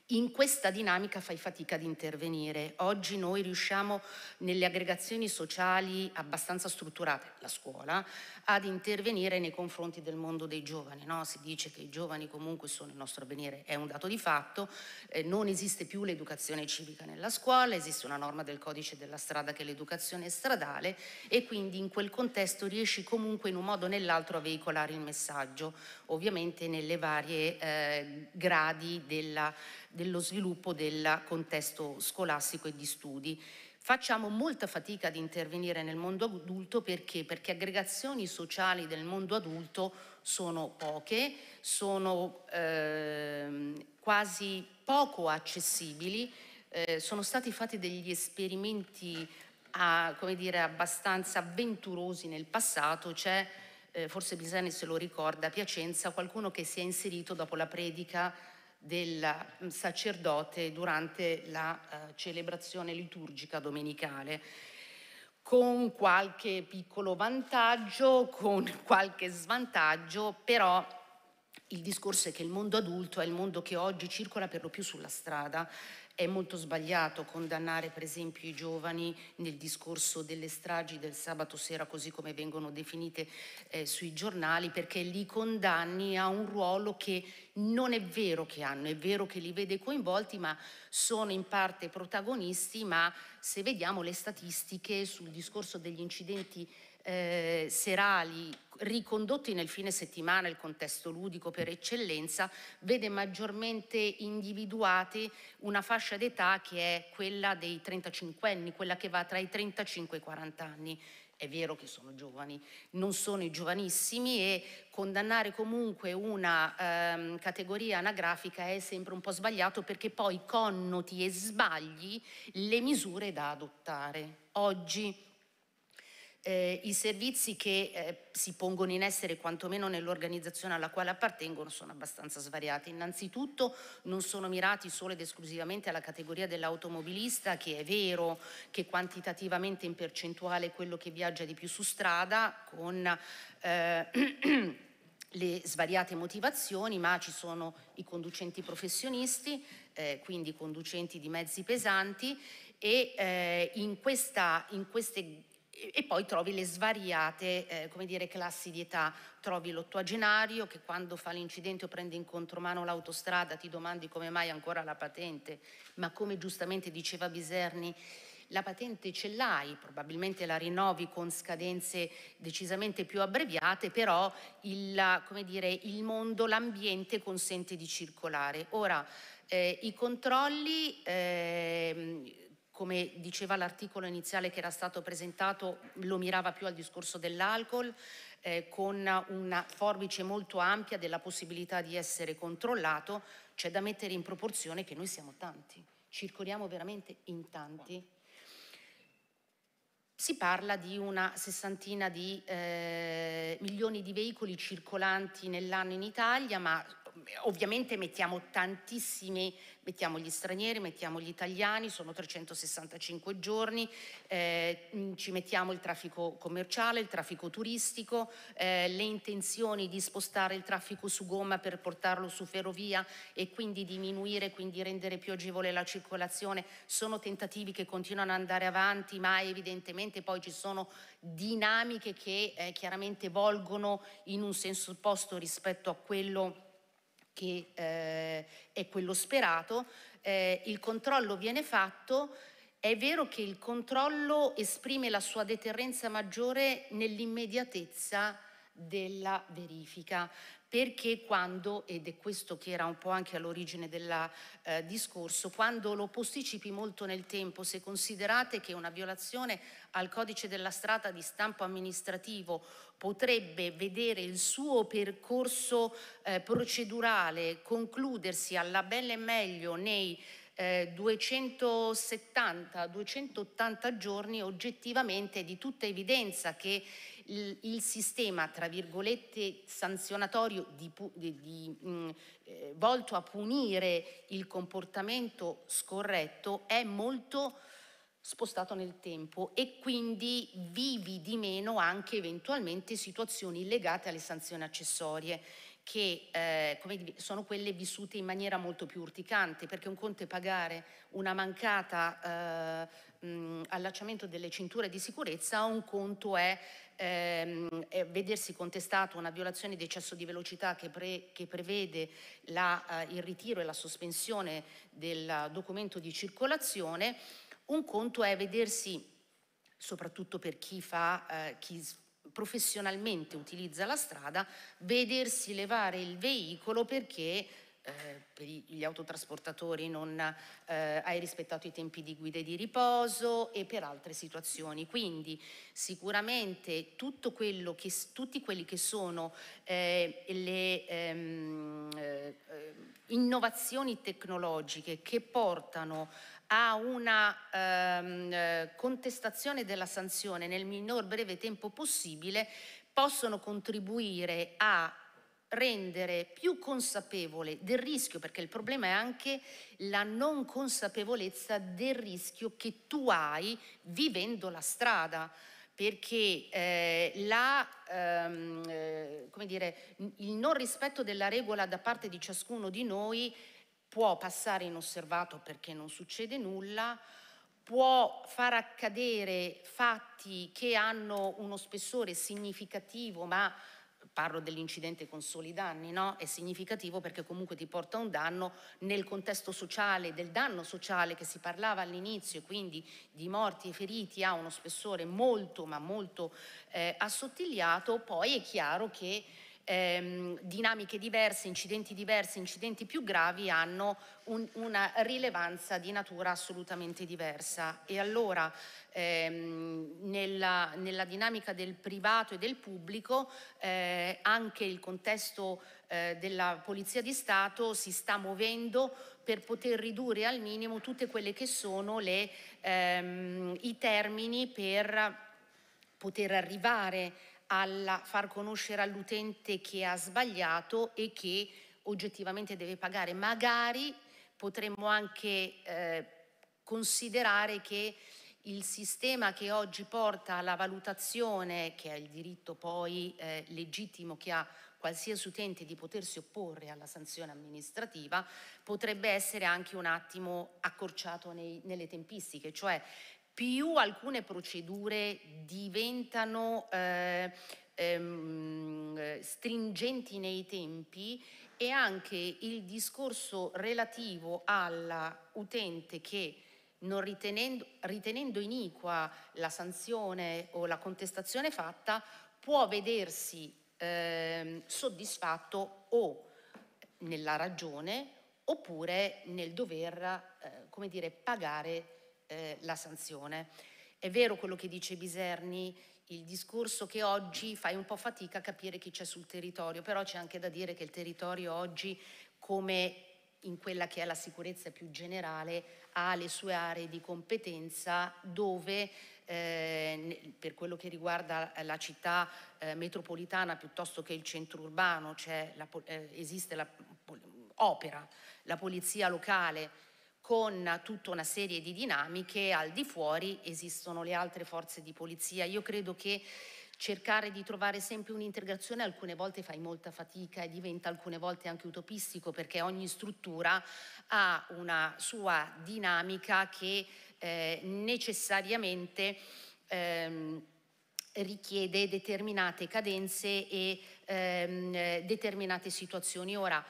S9: In questa dinamica fai fatica ad intervenire. Oggi noi riusciamo nelle aggregazioni sociali abbastanza strutturate, la scuola, ad intervenire nei confronti del mondo dei giovani. No? Si dice che i giovani comunque sono il nostro avvenire, è un dato di fatto, eh, non esiste più l'educazione civica nella scuola, esiste una norma del codice della strada che è l'educazione stradale e quindi in quel contesto riesci comunque in un modo o nell'altro a veicolare il messaggio, ovviamente nelle varie eh, gradi della dello sviluppo del contesto scolastico e di studi. Facciamo molta fatica ad intervenire nel mondo adulto perché? Perché aggregazioni sociali del mondo adulto sono poche, sono eh, quasi poco accessibili, eh, sono stati fatti degli esperimenti a, come dire, abbastanza avventurosi nel passato, c'è, eh, forse Bisani se lo ricorda, a Piacenza qualcuno che si è inserito dopo la predica del mm, sacerdote durante la eh, celebrazione liturgica domenicale con qualche piccolo vantaggio, con qualche svantaggio, però il discorso è che il mondo adulto è il mondo che oggi circola per lo più sulla strada, è molto sbagliato condannare per esempio i giovani nel discorso delle stragi del sabato sera, così come vengono definite eh, sui giornali, perché li condanni a un ruolo che non è vero che hanno, è vero che li vede coinvolti, ma sono in parte protagonisti, ma se vediamo le statistiche sul discorso degli incidenti eh, serali ricondotti nel fine settimana, il contesto ludico per eccellenza, vede maggiormente individuate una fascia d'età che è quella dei 35 anni, quella che va tra i 35 e i 40 anni è vero che sono giovani, non sono i giovanissimi e condannare comunque una ehm, categoria anagrafica è sempre un po' sbagliato perché poi connoti e sbagli le misure da adottare. Oggi eh, i servizi che eh, si pongono in essere quantomeno nell'organizzazione alla quale appartengono sono abbastanza svariati. Innanzitutto non sono mirati solo ed esclusivamente alla categoria dell'automobilista che è vero che quantitativamente in percentuale è quello che viaggia di più su strada con eh, le svariate motivazioni, ma ci sono i conducenti professionisti, eh, quindi conducenti di mezzi pesanti e eh, in, questa, in queste e, poi trovi le svariate eh, come dire, classi di età, trovi l'ottuagenario che quando fa l'incidente o prende in contromano l'autostrada ti domandi come mai ancora la patente, ma come giustamente diceva Biserni, la patente ce l'hai, probabilmente la rinnovi con scadenze decisamente più abbreviate, però il, dire, il mondo, l'ambiente consente di circolare. Ora, eh, i controlli eh, come diceva l'articolo iniziale che era stato presentato, lo mirava più al discorso dell'alcol, eh, con una forbice molto ampia della possibilità di essere controllato, c'è da mettere in proporzione che noi siamo tanti, circoliamo veramente in tanti. Si parla di una sessantina di eh, milioni di veicoli circolanti nell'anno in Italia, ma ovviamente mettiamo tantissimi, mettiamo gli stranieri, mettiamo gli italiani, sono 365 giorni, eh, mm, ci mettiamo il traffico commerciale, il traffico turistico, eh, le intenzioni di spostare il traffico su gomma per portarlo su ferrovia e quindi diminuire, quindi rendere più agevole la circolazione, sono tentativi che continuano ad andare avanti, ma evidentemente poi ci sono dinamiche che eh, chiaramente volgono in un senso opposto rispetto a quello che eh, è quello sperato, eh, il controllo viene fatto, è vero che il controllo esprime la sua deterrenza maggiore nell'immediatezza della verifica, perché quando, ed è questo che era un po' anche all'origine del eh, discorso, quando lo posticipi molto nel tempo, se considerate che una violazione al codice della strada di stampo amministrativo potrebbe vedere il suo percorso eh, procedurale concludersi alla belle e meglio nei eh, 270-280 giorni oggettivamente è di tutta evidenza che il, il sistema, tra virgolette, sanzionatorio di, di, di, mh, mm, eh, volto a punire il comportamento scorretto è molto spostato nel tempo e quindi vivi di meno anche eventualmente situazioni legate alle sanzioni accessorie che eh, come, sono quelle vissute in maniera molto più urticante, perché un conto è pagare una mancata eh, mh, allacciamento delle cinture di sicurezza, un conto è, ehm, è vedersi contestato una violazione di eccesso di velocità che, pre, che prevede la, eh, il ritiro e la sospensione del documento di circolazione, un conto è vedersi soprattutto per chi, fa, eh, chi professionalmente utilizza la strada, vedersi levare il veicolo perché eh, per gli autotrasportatori non eh, hai rispettato i tempi di guida e di riposo e per altre situazioni. Quindi sicuramente tutto quello che, tutti quelli che sono eh, le ehm, eh, eh, innovazioni tecnologiche che portano a una ehm, contestazione della sanzione nel minor breve tempo possibile possono contribuire a rendere più consapevole del rischio, perché il problema è anche la non consapevolezza del rischio che tu hai vivendo la strada perché eh, la, ehm, eh, dire, il non rispetto della regola da parte di ciascuno di noi può passare inosservato perché non succede nulla, può far accadere fatti che hanno uno spessore significativo, ma parlo dell'incidente con soli danni, no? È significativo perché comunque ti porta un danno nel contesto sociale, del danno sociale che si parlava all'inizio, quindi di morti e feriti ha uno spessore molto ma molto eh, assottigliato, poi è chiaro che ehm, dinamiche diverse, incidenti diversi, incidenti più gravi hanno un, una rilevanza di natura assolutamente diversa. E allora ehm, nella, nella, dinamica del privato e del pubblico eh, anche il contesto eh, della Polizia di Stato si sta muovendo per poter ridurre al minimo tutte quelle che sono le, ehm, i termini per poter arrivare alla far conoscere all'utente che ha sbagliato e che oggettivamente deve pagare. Magari potremmo anche eh, considerare che il sistema che oggi porta alla valutazione, che è il diritto poi eh, legittimo che ha qualsiasi utente di potersi opporre alla sanzione amministrativa, potrebbe essere anche un attimo accorciato nei, nelle tempistiche, cioè più alcune procedure diventano eh, ehm, stringenti nei tempi e anche il discorso relativo all'utente che non ritenendo, ritenendo iniqua la sanzione o la contestazione fatta può vedersi eh, soddisfatto o nella ragione oppure nel dover eh, dire, pagare eh, la sanzione. È vero quello che dice Biserni, il discorso che oggi fai un po' fatica a capire chi c'è sul territorio, però c'è anche da dire che il territorio oggi, come in quella che è la sicurezza più generale, ha le sue aree di competenza dove eh, per quello che riguarda la città eh, metropolitana piuttosto che il centro urbano la, eh, esiste la opera, la polizia locale con tutta una serie di dinamiche, al di fuori esistono le altre forze di polizia. Io credo che cercare di trovare sempre un'integrazione alcune volte fai molta fatica e diventa alcune volte anche utopistico perché ogni struttura ha una sua dinamica che eh, necessariamente ehm, richiede determinate cadenze e ehm, determinate situazioni. Ora,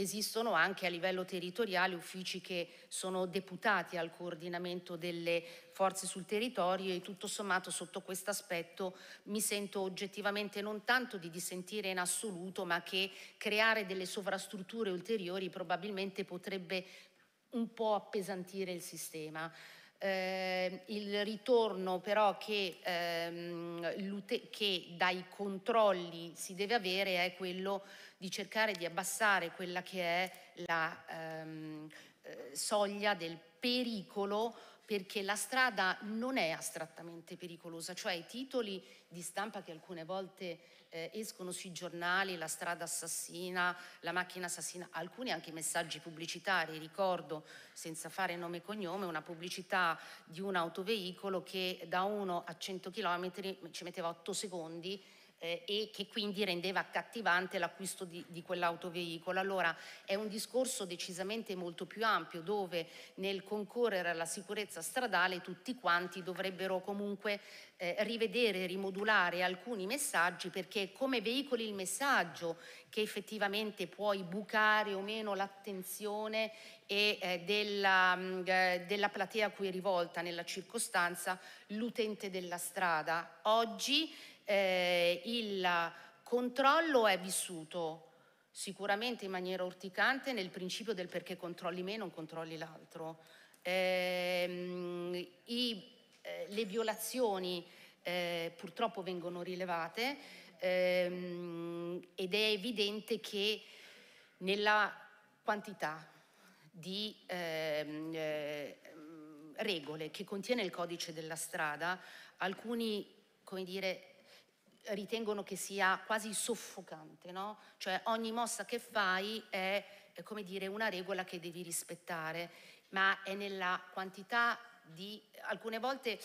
S9: esistono anche a livello territoriale uffici che sono deputati al coordinamento delle forze sul territorio e tutto sommato sotto questo aspetto mi sento oggettivamente non tanto di dissentire in assoluto ma che creare delle sovrastrutture ulteriori probabilmente potrebbe un po' appesantire il sistema. Eh, il ritorno però che, ehm, che dai controlli si deve avere è quello di cercare di abbassare quella che è la ehm, eh, soglia del pericolo perché la strada non è astrattamente pericolosa, cioè i titoli di stampa che alcune volte eh, escono sui giornali, la strada assassina, la macchina assassina, alcuni anche messaggi pubblicitari, ricordo senza fare nome e cognome una pubblicità di un autoveicolo che da 1 a 100 km ci metteva 8 secondi eh, e che quindi rendeva accattivante l'acquisto di, di quell'autoveicolo. Allora è un discorso decisamente molto più ampio dove nel concorrere alla sicurezza stradale tutti quanti dovrebbero comunque eh, rivedere, rimodulare alcuni messaggi perché come veicoli il messaggio che effettivamente puoi bucare o meno l'attenzione e eh, della, mh, mm, eh, della, platea a cui è rivolta nella circostanza l'utente della strada. Oggi eh, il controllo è vissuto sicuramente in maniera urticante nel principio del perché controlli me non controlli l'altro. Eh, i, eh, le violazioni eh, purtroppo vengono rilevate ehm, ed è evidente che nella quantità di ehm, eh, regole che contiene il codice della strada alcuni come dire, ritengono che sia quasi soffocante, no? Cioè ogni mossa che fai è, è come dire una regola che devi rispettare, ma è nella quantità di alcune volte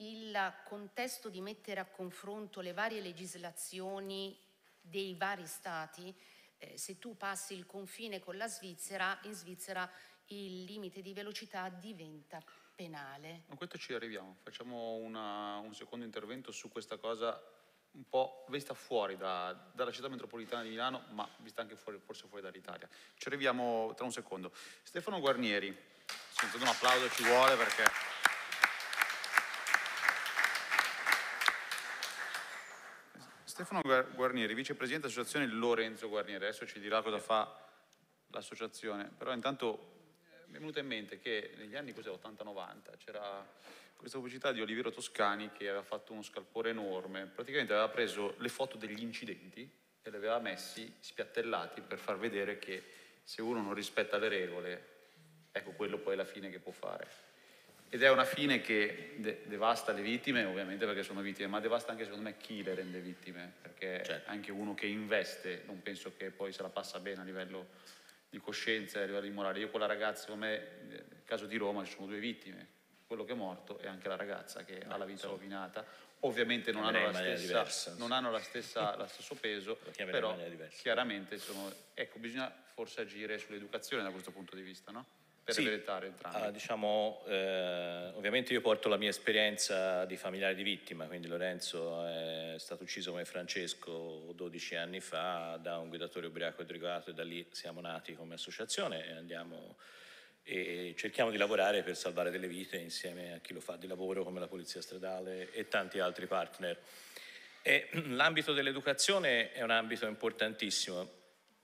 S9: il contesto di mettere a confronto le varie legislazioni dei vari stati, eh, se tu passi il confine con la Svizzera, in Svizzera il limite di velocità diventa penale.
S1: Con questo ci arriviamo, facciamo una, un secondo intervento su questa cosa un po' vista fuori da, dalla città metropolitana di Milano, ma vista anche fuori, forse fuori dall'Italia. Ci arriviamo tra un secondo. Stefano Guarnieri, sentite un applauso ci vuole perché... Stefano Guarnieri, vicepresidente dell'associazione Lorenzo Guarnieri, adesso ci dirà cosa fa l'associazione, però intanto eh, mi è venuto in mente che negli anni 80-90 c'era questa pubblicità di Olivero Toscani che aveva fatto uno scalpore enorme, praticamente aveva preso le foto degli incidenti e le aveva messi spiattellati per far vedere che se uno non rispetta le regole, ecco quello poi è la fine che può fare. Ed è una fine che de- devasta le vittime, ovviamente perché sono vittime, ma devasta anche secondo me chi le rende vittime, perché certo. anche uno che investe non penso che poi se la passa bene a livello di coscienza, a livello di morale. Io quella ragazza, secondo me, nel caso di Roma ci sono due vittime, quello che è morto e anche la ragazza che Beh, ha la ecco, vita so. rovinata. Ovviamente non hanno, la stessa, diversa, non hanno, la stessa, lo stesso peso, però chiaramente sono, ecco, bisogna forse agire sull'educazione da
S5: questo punto di vista, no?
S1: per sì. evitare
S5: entrambi. Allora, ah, diciamo, eh, ovviamente io porto la mia esperienza di familiare di vittima, quindi Lorenzo è stato ucciso come Francesco 12 anni fa da un guidatore ubriaco e drogato e da lì siamo nati come associazione e andiamo e cerchiamo di lavorare per salvare delle vite insieme a chi lo fa di lavoro come la Polizia Stradale e tanti altri partner. l'ambito dell'educazione è un ambito importantissimo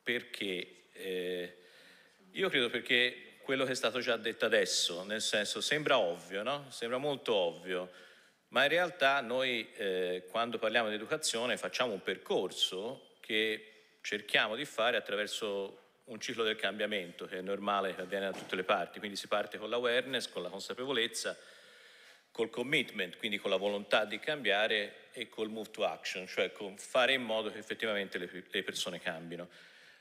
S5: perché eh, io credo perché quello che è stato già detto adesso, nel senso sembra ovvio, no? sembra molto ovvio, ma in realtà noi eh, quando parliamo di educazione facciamo un percorso che cerchiamo di fare attraverso un ciclo del cambiamento che è normale, che avviene da tutte le parti, quindi si parte con l'awareness, con la consapevolezza, col commitment, quindi con la volontà di cambiare e col move to action, cioè con fare in modo che effettivamente le, le persone cambino.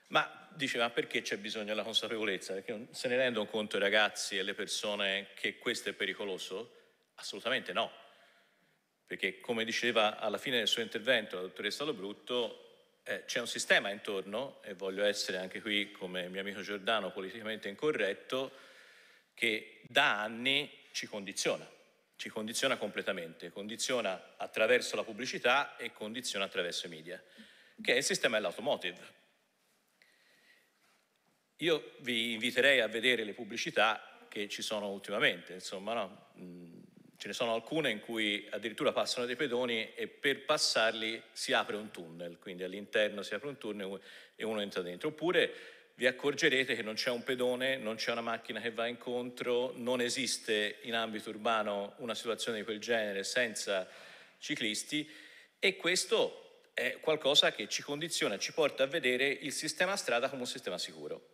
S5: Ma dice, ma perché c'è bisogno della consapevolezza? Perché se ne rendono conto i ragazzi e le persone che questo è pericoloso? Assolutamente no. Perché come diceva alla fine del suo intervento la dottoressa Lobrutto, eh, c'è un sistema intorno, e voglio essere anche qui come mio amico Giordano politicamente incorretto, che da anni ci condiziona, ci condiziona completamente, condiziona attraverso la pubblicità e condiziona attraverso i media, che è il sistema dell'automotive. Io vi inviterei a vedere le pubblicità che ci sono ultimamente, insomma, no? Mm, Ce ne sono alcune in cui addirittura passano dei pedoni e per passarli si apre un tunnel, quindi all'interno si apre un tunnel e uno entra dentro. Oppure vi accorgerete che non c'è un pedone, non c'è una macchina che va incontro, non esiste in ambito urbano una situazione di quel genere senza ciclisti e questo è qualcosa che ci condiziona, ci porta a vedere il sistema strada come un sistema sicuro.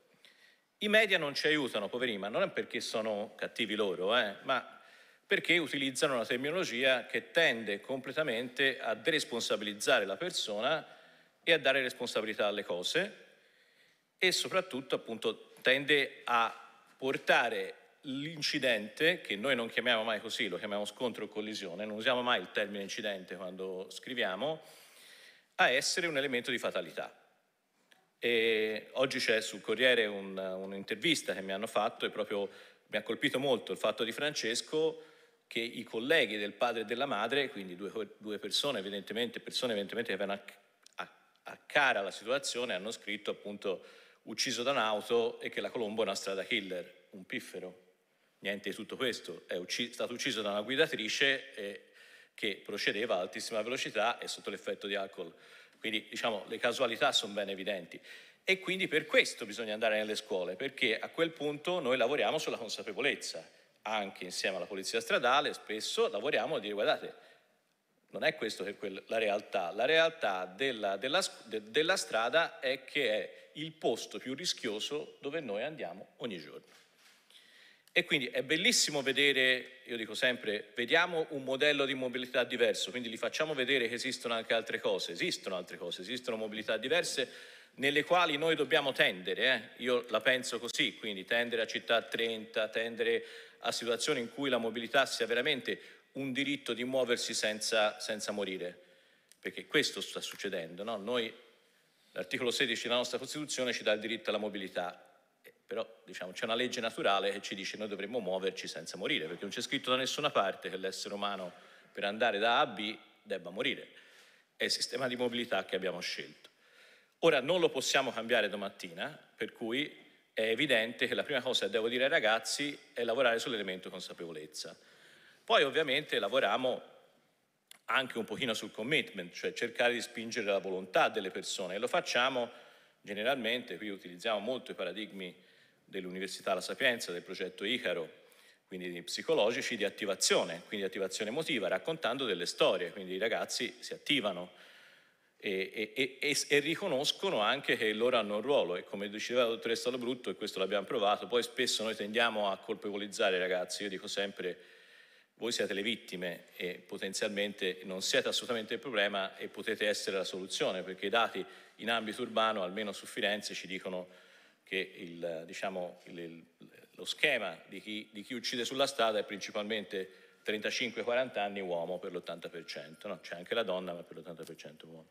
S5: I media non ci aiutano, poverini, ma non è perché sono cattivi loro, eh, ma perché utilizzano una terminologia che tende completamente a deresponsabilizzare la persona e a dare responsabilità alle cose e soprattutto appunto tende a portare l'incidente, che noi non chiamiamo mai così, lo chiamiamo scontro o collisione, non usiamo mai il termine incidente quando scriviamo, a essere un elemento di fatalità. E oggi c'è sul Corriere un, un'intervista che mi hanno fatto e proprio mi ha colpito molto il fatto di Francesco che i colleghi del padre e della madre, quindi due, due persone, evidentemente, persone evidentemente che avevano a, a, a, cara la situazione, hanno scritto appunto ucciso da un'auto e che la Colombo è una strada killer, un piffero. Niente di tutto questo, è ucciso, stato ucciso da una guidatrice eh, che procedeva a altissima velocità e sotto l'effetto di alcol. Quindi diciamo le casualità sono ben evidenti. E quindi per questo bisogna andare nelle scuole, perché a quel punto noi lavoriamo sulla consapevolezza anche insieme alla polizia stradale, spesso lavoriamo a dire guardate, non è questa la realtà, la realtà della, della, de, della strada è che è il posto più rischioso dove noi andiamo ogni giorno. E quindi è bellissimo vedere, io dico sempre, vediamo un modello di mobilità diverso, quindi li facciamo vedere che esistono anche altre cose, esistono altre cose, esistono mobilità diverse nelle quali noi dobbiamo tendere, eh? io la penso così, quindi tendere a città 30, tendere a situazioni in cui la mobilità sia veramente un diritto di muoversi senza, senza morire, perché questo sta succedendo. No? Noi, l'articolo 16 della nostra Costituzione ci dà il diritto alla mobilità, eh, però diciamo, c'è una legge naturale che ci dice che noi dovremmo muoverci senza morire, perché non c'è scritto da nessuna parte che l'essere umano per andare da A a B debba morire. È il sistema di mobilità che abbiamo scelto. Ora non lo possiamo cambiare domattina, per cui è evidente che la prima cosa che devo dire ai ragazzi è lavorare sull'elemento consapevolezza. Poi ovviamente lavoriamo anche un pochino sul commitment, cioè cercare di spingere la volontà delle persone e lo facciamo generalmente, qui utilizziamo molto i paradigmi dell'Università La Sapienza, del progetto Icaro, quindi psicologici di attivazione, quindi attivazione emotiva, raccontando delle storie, quindi i ragazzi si attivano e, e, e, e, riconoscono anche che loro hanno un ruolo e come diceva la dottoressa Lobrutto e questo l'abbiamo provato, poi spesso noi tendiamo a colpevolizzare i ragazzi, io dico sempre voi siete le vittime e potenzialmente non siete assolutamente il problema e potete essere la soluzione perché i dati in ambito urbano, almeno su Firenze, ci dicono che il, diciamo, il, lo schema di chi, di chi, uccide sulla strada è principalmente 35-40 anni uomo per l'80%, no? c'è anche la donna ma per l'80% uomo.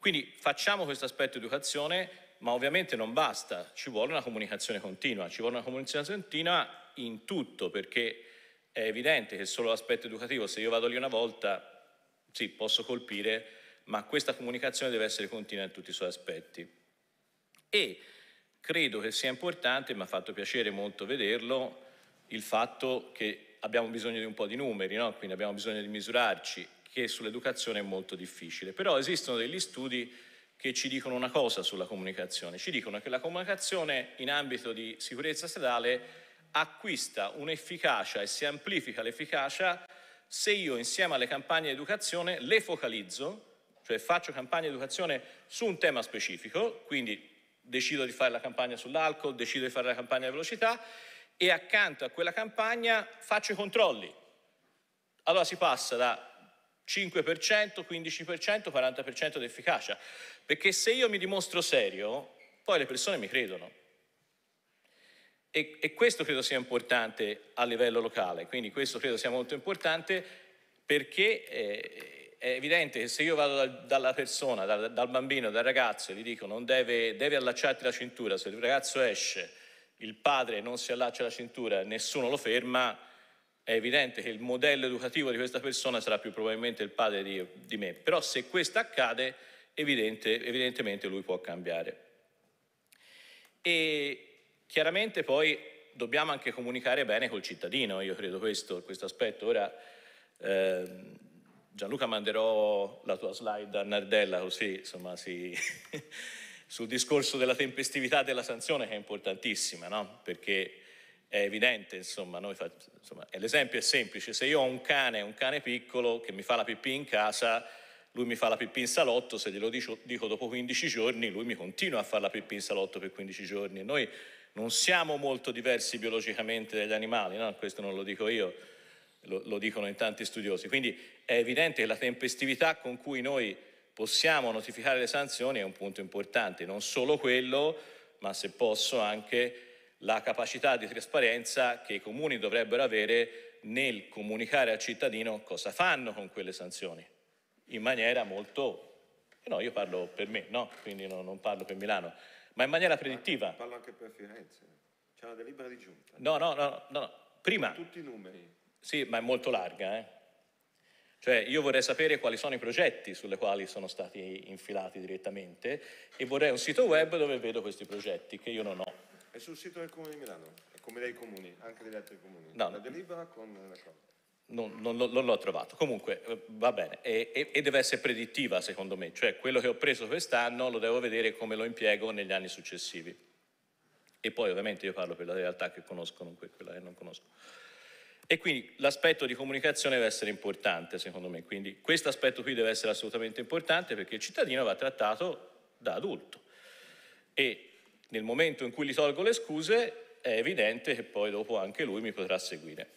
S5: Quindi facciamo questo aspetto educazione, ma ovviamente non basta, ci vuole una comunicazione continua, ci vuole una comunicazione continua in tutto, perché è evidente che solo l'aspetto educativo, se io vado lì una volta, sì, posso colpire, ma questa comunicazione deve essere continua in tutti i suoi aspetti. E credo che sia importante, mi ha fatto piacere molto vederlo, il fatto che abbiamo bisogno di un po' di numeri, no? quindi abbiamo bisogno di misurarci che sull'educazione è molto difficile. Però esistono degli studi che ci dicono una cosa sulla comunicazione, ci dicono che la comunicazione in ambito di sicurezza stradale acquista un'efficacia e si amplifica l'efficacia se io insieme alle campagne di educazione le focalizzo, cioè faccio campagne di educazione su un tema specifico, quindi decido di fare la campagna sull'alcol, decido di fare la campagna di velocità e accanto a quella campagna faccio i controlli. Allora si passa da 5%, 15%, 40% di efficacia. Perché se io mi dimostro serio, poi le persone mi credono. E, e, questo credo sia importante a livello locale, quindi questo credo sia molto importante perché eh, è evidente che se io vado dal, dalla persona, dal, dal, bambino, dal ragazzo e gli dico non deve, deve allacciarti la cintura, se il ragazzo esce, il padre non si allaccia la cintura, nessuno lo ferma, è evidente che il modello educativo di questa persona sarà più probabilmente il padre di, di me, però se questo accade evidente, evidentemente lui può cambiare. E chiaramente poi dobbiamo anche comunicare bene col cittadino, io credo questo, questo aspetto. Ora ehm, Gianluca manderò la tua slide a Nardella così insomma si... sul discorso della tempestività della sanzione che è importantissima, no? perché è evidente, insomma, fa, insomma, l'esempio è semplice, se io ho un cane, un cane piccolo che mi fa la pipì in casa, lui mi fa la pipì in salotto, se glielo dico, dico dopo 15 giorni, lui mi continua a fare la pipì in salotto per 15 giorni. Noi non siamo molto diversi biologicamente dagli animali, no? questo non lo dico io, lo, lo dicono in tanti studiosi. Quindi è evidente che la tempestività con cui noi possiamo notificare le sanzioni è un punto importante, non solo quello, ma se posso anche la capacità di trasparenza che i comuni dovrebbero avere nel comunicare al cittadino cosa fanno con quelle sanzioni, in maniera molto... No, io parlo per me, no? Quindi no, non parlo per Milano, ma in maniera predittiva. Parlo anche per Firenze,
S6: c'è una delibera di giunta. No,
S5: no, no, no, no. prima...
S6: Tutti i numeri.
S5: Sì, ma è molto larga, eh? Cioè io vorrei sapere quali sono i progetti sulle quali sono stati infilati direttamente e vorrei un sito web dove vedo questi progetti che io non ho
S6: sul sito del Comune di Milano, è come dei comuni, anche degli altri comuni. No. La delibera con la cosa.
S5: Non, non, non l'ho trovato, comunque eh, va bene e, e, e, deve essere predittiva secondo me, cioè quello che ho preso quest'anno lo devo vedere come lo impiego negli anni successivi e poi ovviamente io parlo per la realtà che conosco, non quella che non conosco. E quindi l'aspetto di comunicazione deve essere importante secondo me, quindi questo aspetto qui deve essere assolutamente importante perché il cittadino va trattato da adulto e nel momento in cui gli tolgo le scuse è evidente che poi dopo anche lui mi potrà seguire.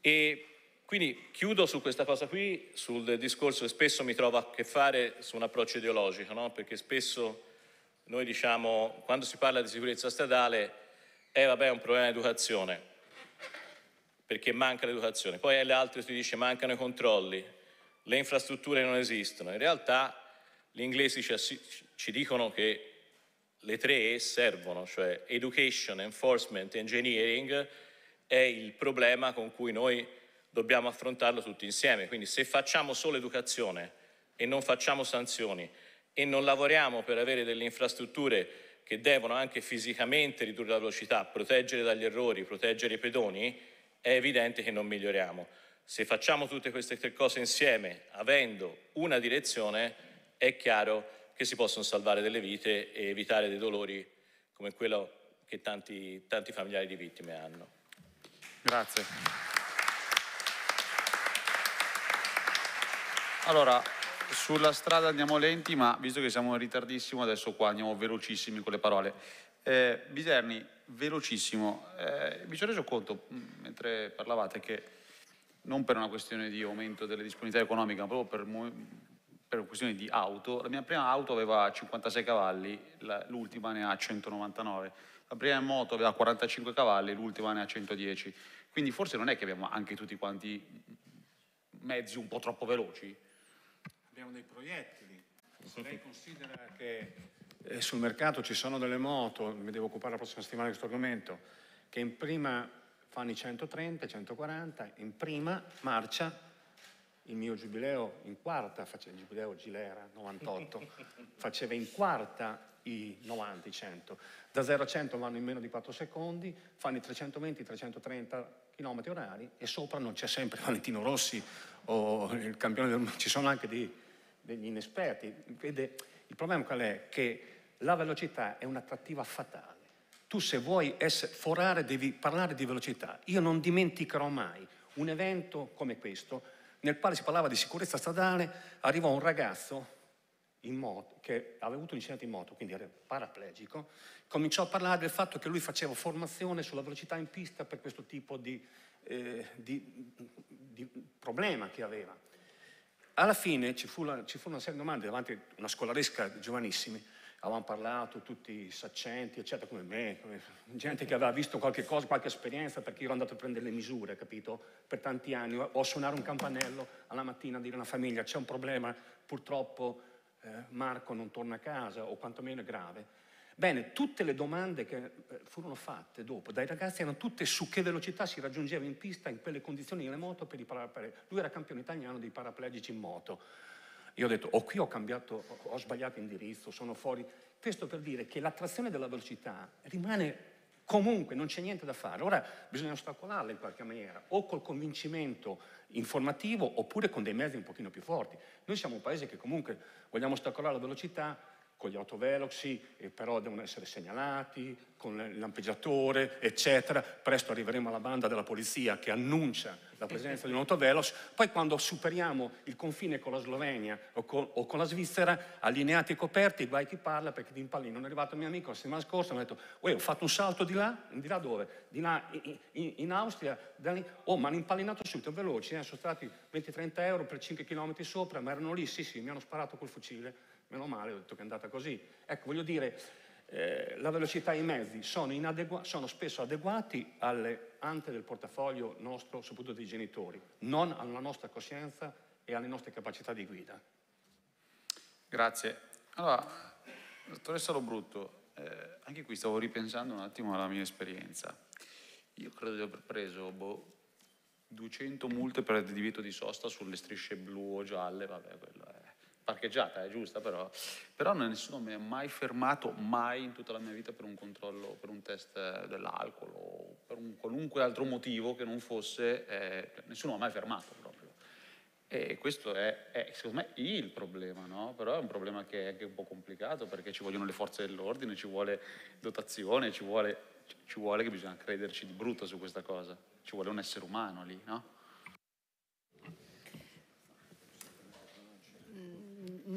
S5: E quindi chiudo su questa cosa qui, sul discorso che spesso mi trovo a che fare su un approccio ideologico, no? perché spesso noi diciamo, quando si parla di sicurezza stradale, eh vabbè è un problema di educazione, perché manca l'educazione. Poi l'altro si dice mancano i controlli, le infrastrutture non esistono. In realtà gli inglesi ci, ci dicono che le tre servono, cioè education, enforcement, engineering, è il problema con cui noi dobbiamo affrontarlo tutti insieme. Quindi se facciamo solo educazione e non facciamo sanzioni e non lavoriamo per avere delle infrastrutture che devono anche fisicamente ridurre la velocità, proteggere dagli errori, proteggere i pedoni, è evidente che non miglioriamo. Se facciamo tutte queste tre cose insieme, avendo una direzione, è chiaro che che si possono salvare delle vite e evitare dei dolori come quello che tanti, tanti familiari di vittime hanno. Grazie.
S1: Allora, sulla strada andiamo lenti, ma visto che siamo in ritardissimo, adesso qua andiamo velocissimi con le parole. Eh, Biserni, velocissimo, eh, mi sono reso conto mm, mentre parlavate che non per una questione di aumento delle disponibilità economiche, ma proprio per per questioni di auto, la mia prima auto aveva 56 cavalli, l'ultima ne ha 199. La prima moto aveva 45 cavalli, l'ultima ne ha 110. Quindi forse non è che abbiamo anche tutti quanti mezzi un po' troppo veloci.
S7: Abbiamo dei proiettili. Se lei considera che eh, sul mercato ci sono delle moto, mi devo occupare la prossima settimana di questo argomento, che in prima fanno i 130, 140, in prima marcia il mio giubileo in quarta, faceva il giubileo Gilera 98, faceva in quarta i 90, i 100. Da 0 a 100 vanno in meno di 4 secondi, fanno i 320, 330 km orari e sopra non c'è sempre Valentino Rossi o il campione del mondo, ci sono anche dei, degli inesperti. Vede, il problema qual è? Che la velocità è un'attrattiva fatale. Tu se vuoi essere, forare devi parlare di velocità. Io non dimenticherò mai un evento come questo nel quale si parlava di sicurezza stradale, arrivò un ragazzo moto, che aveva avuto un incidente in moto, quindi era paraplegico, cominciò a parlare del fatto che lui faceva formazione sulla velocità in pista per questo tipo di, eh, di, di problema che aveva. Alla fine ci, fu la, ci furono una serie di domande davanti a una scolaresca giovanissimi, avevamo parlato tutti i saccenti, eccetera, come me, come gente che aveva visto qualche cosa, qualche esperienza, perché io ero andato a prendere le misure, capito? Per tanti anni, o suonare un campanello alla mattina, a dire alla famiglia c'è un problema, purtroppo eh, Marco non torna a casa, o quantomeno è grave. Bene, tutte le domande che eh, furono fatte dopo dai ragazzi erano tutte su che velocità si raggiungeva in pista in quelle condizioni le moto per i paraplegici. Lui era campione italiano dei paraplegici in moto. Io ho detto, o oh, qui ho cambiato, ho sbagliato indirizzo, sono fuori. Questo per dire che l'attrazione della velocità rimane comunque, non c'è niente da fare. Ora bisogna ostacolarla in qualche maniera, o col convincimento informativo, oppure con dei mezzi un pochino più forti. Noi siamo un paese che comunque vogliamo ostacolare la velocità con gli autoveloxi, però devono essere segnalati, con il lampeggiatore, eccetera. Presto arriveremo alla banda della polizia che annuncia la presenza di un autovelox. Poi quando superiamo il confine con la Slovenia o con, o con la Svizzera, allineati e coperti, guai chi parla perché di impallino. È arrivato un mio amico la settimana scorsa mi ha detto, ho fatto un salto di là, di là dove? Di là in, in, in Austria, da oh mi hanno impallinato subito, veloci, eh? sono stati 20-30 euro per 5 km sopra, ma erano lì, sì sì, mi hanno sparato col fucile. Meno male, ho detto che è andata così. Ecco, voglio dire, eh, la velocità e i mezzi sono, sono, spesso adeguati alle ante del portafoglio nostro, soprattutto dei genitori, non alla nostra coscienza e alle nostre capacità di guida.
S1: Grazie. Allora, dottoressa Lobrutto, eh, anche qui stavo ripensando un attimo alla mia esperienza. Io credo di aver preso boh, 200 multe per il divieto di sosta sulle strisce blu o gialle, vabbè, quello è parcheggiata, è giusta però, però nessuno mi ha mai fermato, mai in tutta la mia vita per un controllo, per un test dell'alcol o per un qualunque altro motivo che non fosse, eh, nessuno mi ha mai fermato proprio. E questo è, è, secondo me il problema, no? però è un problema che è anche un po' complicato perché ci vogliono le forze dell'ordine, ci vuole dotazione, ci vuole, ci vuole che bisogna crederci di brutto su questa cosa, ci vuole un essere umano lì, no?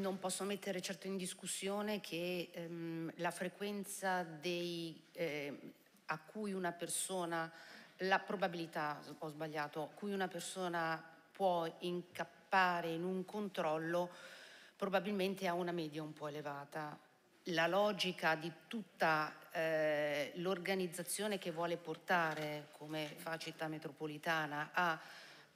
S9: non posso mettere certo in discussione che ehm, la frequenza dei, eh, a cui una persona, la probabilità, ho sbagliato, a cui una persona può incappare in un controllo probabilmente ha una media un po' elevata. La logica di tutta eh, l'organizzazione che vuole portare come facita metropolitana a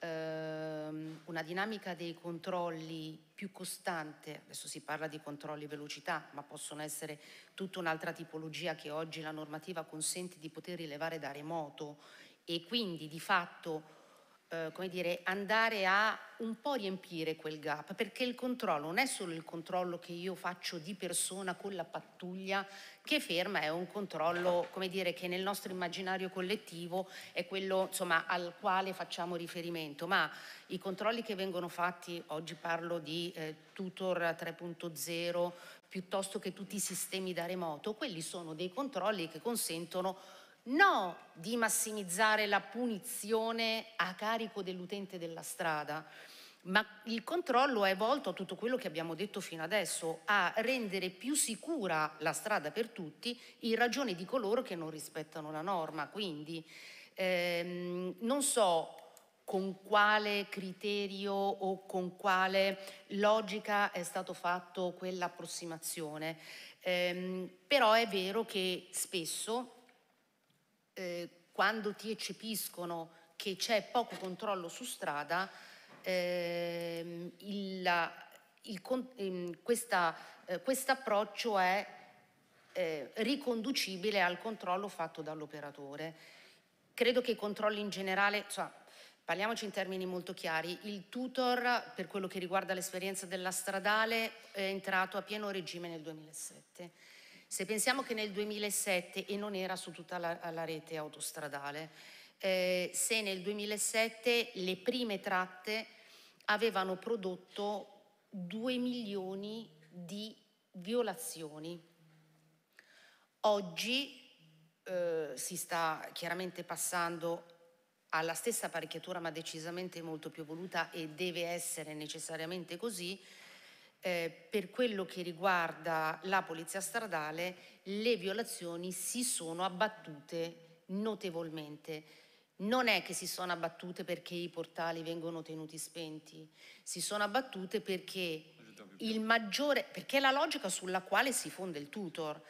S9: ehm, una dinamica dei controlli più costante, adesso si parla di controlli velocità, ma possono essere tutta un'altra tipologia che oggi la normativa consente di poter rilevare da remoto e quindi di fatto eh, come dire, andare a un po' riempire quel gap, perché il controllo non è solo il controllo che io faccio di persona con la pattuglia che ferma, è un controllo, come dire, che nel nostro immaginario collettivo è quello insomma, al quale facciamo riferimento, ma i controlli che vengono fatti, oggi parlo di eh, tutor 3.0, piuttosto che tutti i sistemi da remoto, quelli sono dei controlli che consentono no di massimizzare la punizione a carico dell'utente della strada, ma il controllo è volto a tutto quello che abbiamo detto fino adesso, a rendere più sicura la strada per tutti in ragione di coloro che non rispettano la norma. Quindi ehm, non so con quale criterio o con quale logica è stato fatto quell'approssimazione, ehm, però è vero che spesso eh, quando ti eccepiscono che c'è poco controllo su strada, ehm, il, il, ehm, questa, eh, approccio è eh, riconducibile al controllo fatto dall'operatore. Credo che i controlli in generale, cioè, parliamoci in termini molto chiari, il tutor per quello che riguarda l'esperienza della stradale è entrato a pieno regime nel 2007 se pensiamo che nel 2007, e non era su tutta la, la rete autostradale, eh, se nel 2007 le prime tratte avevano prodotto 2 milioni di violazioni. Oggi eh, si sta chiaramente passando alla stessa apparecchiatura ma decisamente molto più voluta e deve essere necessariamente così, eh, per quello che riguarda la polizia stradale le violazioni si sono abbattute notevolmente. Non è che si sono abbattute perché i portali vengono tenuti spenti, si sono abbattute perché, il maggiore, perché è la logica sulla quale si fonda il tutor.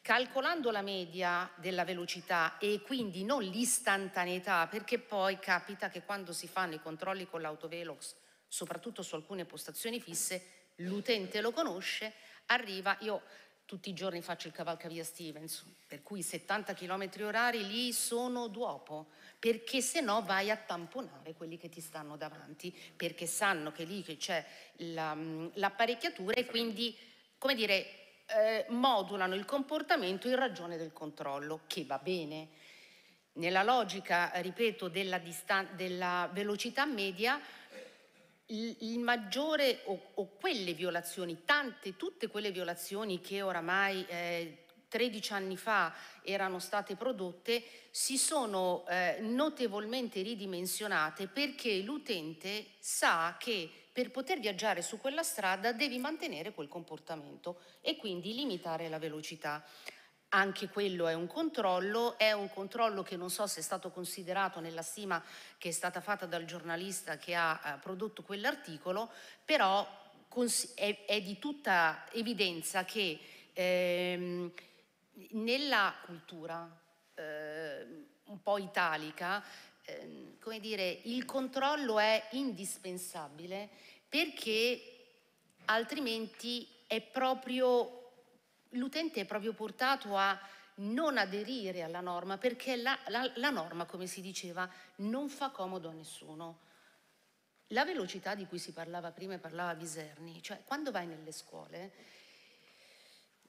S9: Calcolando la media della velocità e quindi non l'istantaneità, perché poi capita che quando si fanno i controlli con l'autovelox, soprattutto su alcune postazioni fisse, l'utente lo conosce, arriva, io tutti i giorni faccio il cavalcavia Stevens, per cui 70 km orari lì sono d'uopo, perché se no vai a tamponare quelli che ti stanno davanti, perché sanno che lì c'è mm, l'apparecchiatura e quindi, come dire, eh, modulano il comportamento in ragione del controllo, che va bene. Nella logica, ripeto, della, della velocità media, il maggiore o, o, quelle violazioni, tante, tutte quelle violazioni che oramai eh, 13 anni fa erano state prodotte, si sono eh, notevolmente ridimensionate perché l'utente sa che per poter viaggiare su quella strada devi mantenere quel comportamento e quindi limitare la velocità anche quello è un controllo, è un controllo che non so se è stato considerato nella stima che è stata fatta dal giornalista che ha eh, prodotto quell'articolo, però è, di tutta evidenza che ehm, nella cultura ehm, un po' italica, ehm, come dire, il controllo è indispensabile perché altrimenti è proprio l'utente è proprio portato a non aderire alla norma perché la, la, la, norma, come si diceva, non fa comodo a nessuno. La velocità di cui si parlava prima e parlava Biserni, cioè quando vai nelle scuole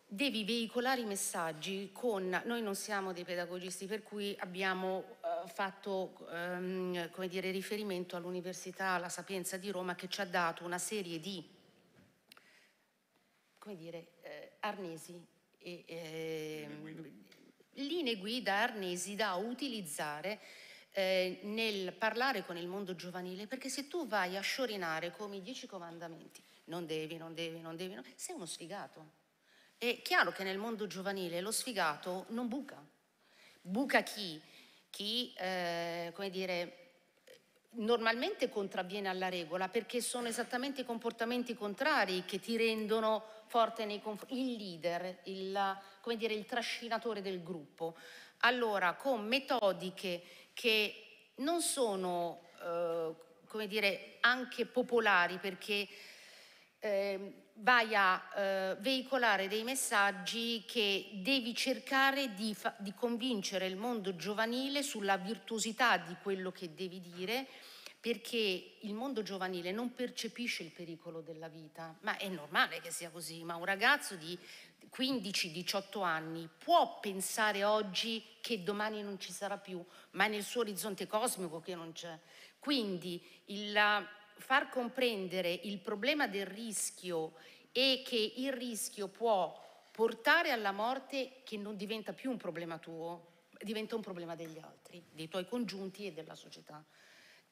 S9: devi veicolare i messaggi con, noi non siamo dei pedagogisti per cui abbiamo eh, fatto ehm, dire, riferimento all'Università La Sapienza di Roma che ci ha dato una serie di come dire, eh, arnesi, e, eh, linee guida arnesi da utilizzare eh, nel parlare con il mondo giovanile, perché se tu vai a sciorinare come i dieci comandamenti, non devi, non devi, non devi, non, sei uno sfigato. È chiaro che nel mondo giovanile lo sfigato non buca. Buca chi? Chi, eh, come dire, normalmente contravviene alla regola perché sono esattamente i comportamenti contrari che ti rendono forte nei confronti, il leader, il, come dire, il trascinatore del gruppo. Allora, con metodiche che non sono, eh, come dire, anche popolari perché eh, vai a eh, veicolare dei messaggi che devi cercare di, di convincere il mondo giovanile sulla virtuosità di quello che devi dire perché il mondo giovanile non percepisce il pericolo della vita, ma è normale che sia così, ma un ragazzo di 15-18 anni può pensare oggi che domani non ci sarà più, ma è nel suo orizzonte cosmico che non c'è. Quindi il far comprendere il problema del rischio e che il rischio può portare alla morte che non diventa più un problema tuo, diventa un problema degli altri, dei tuoi congiunti e della società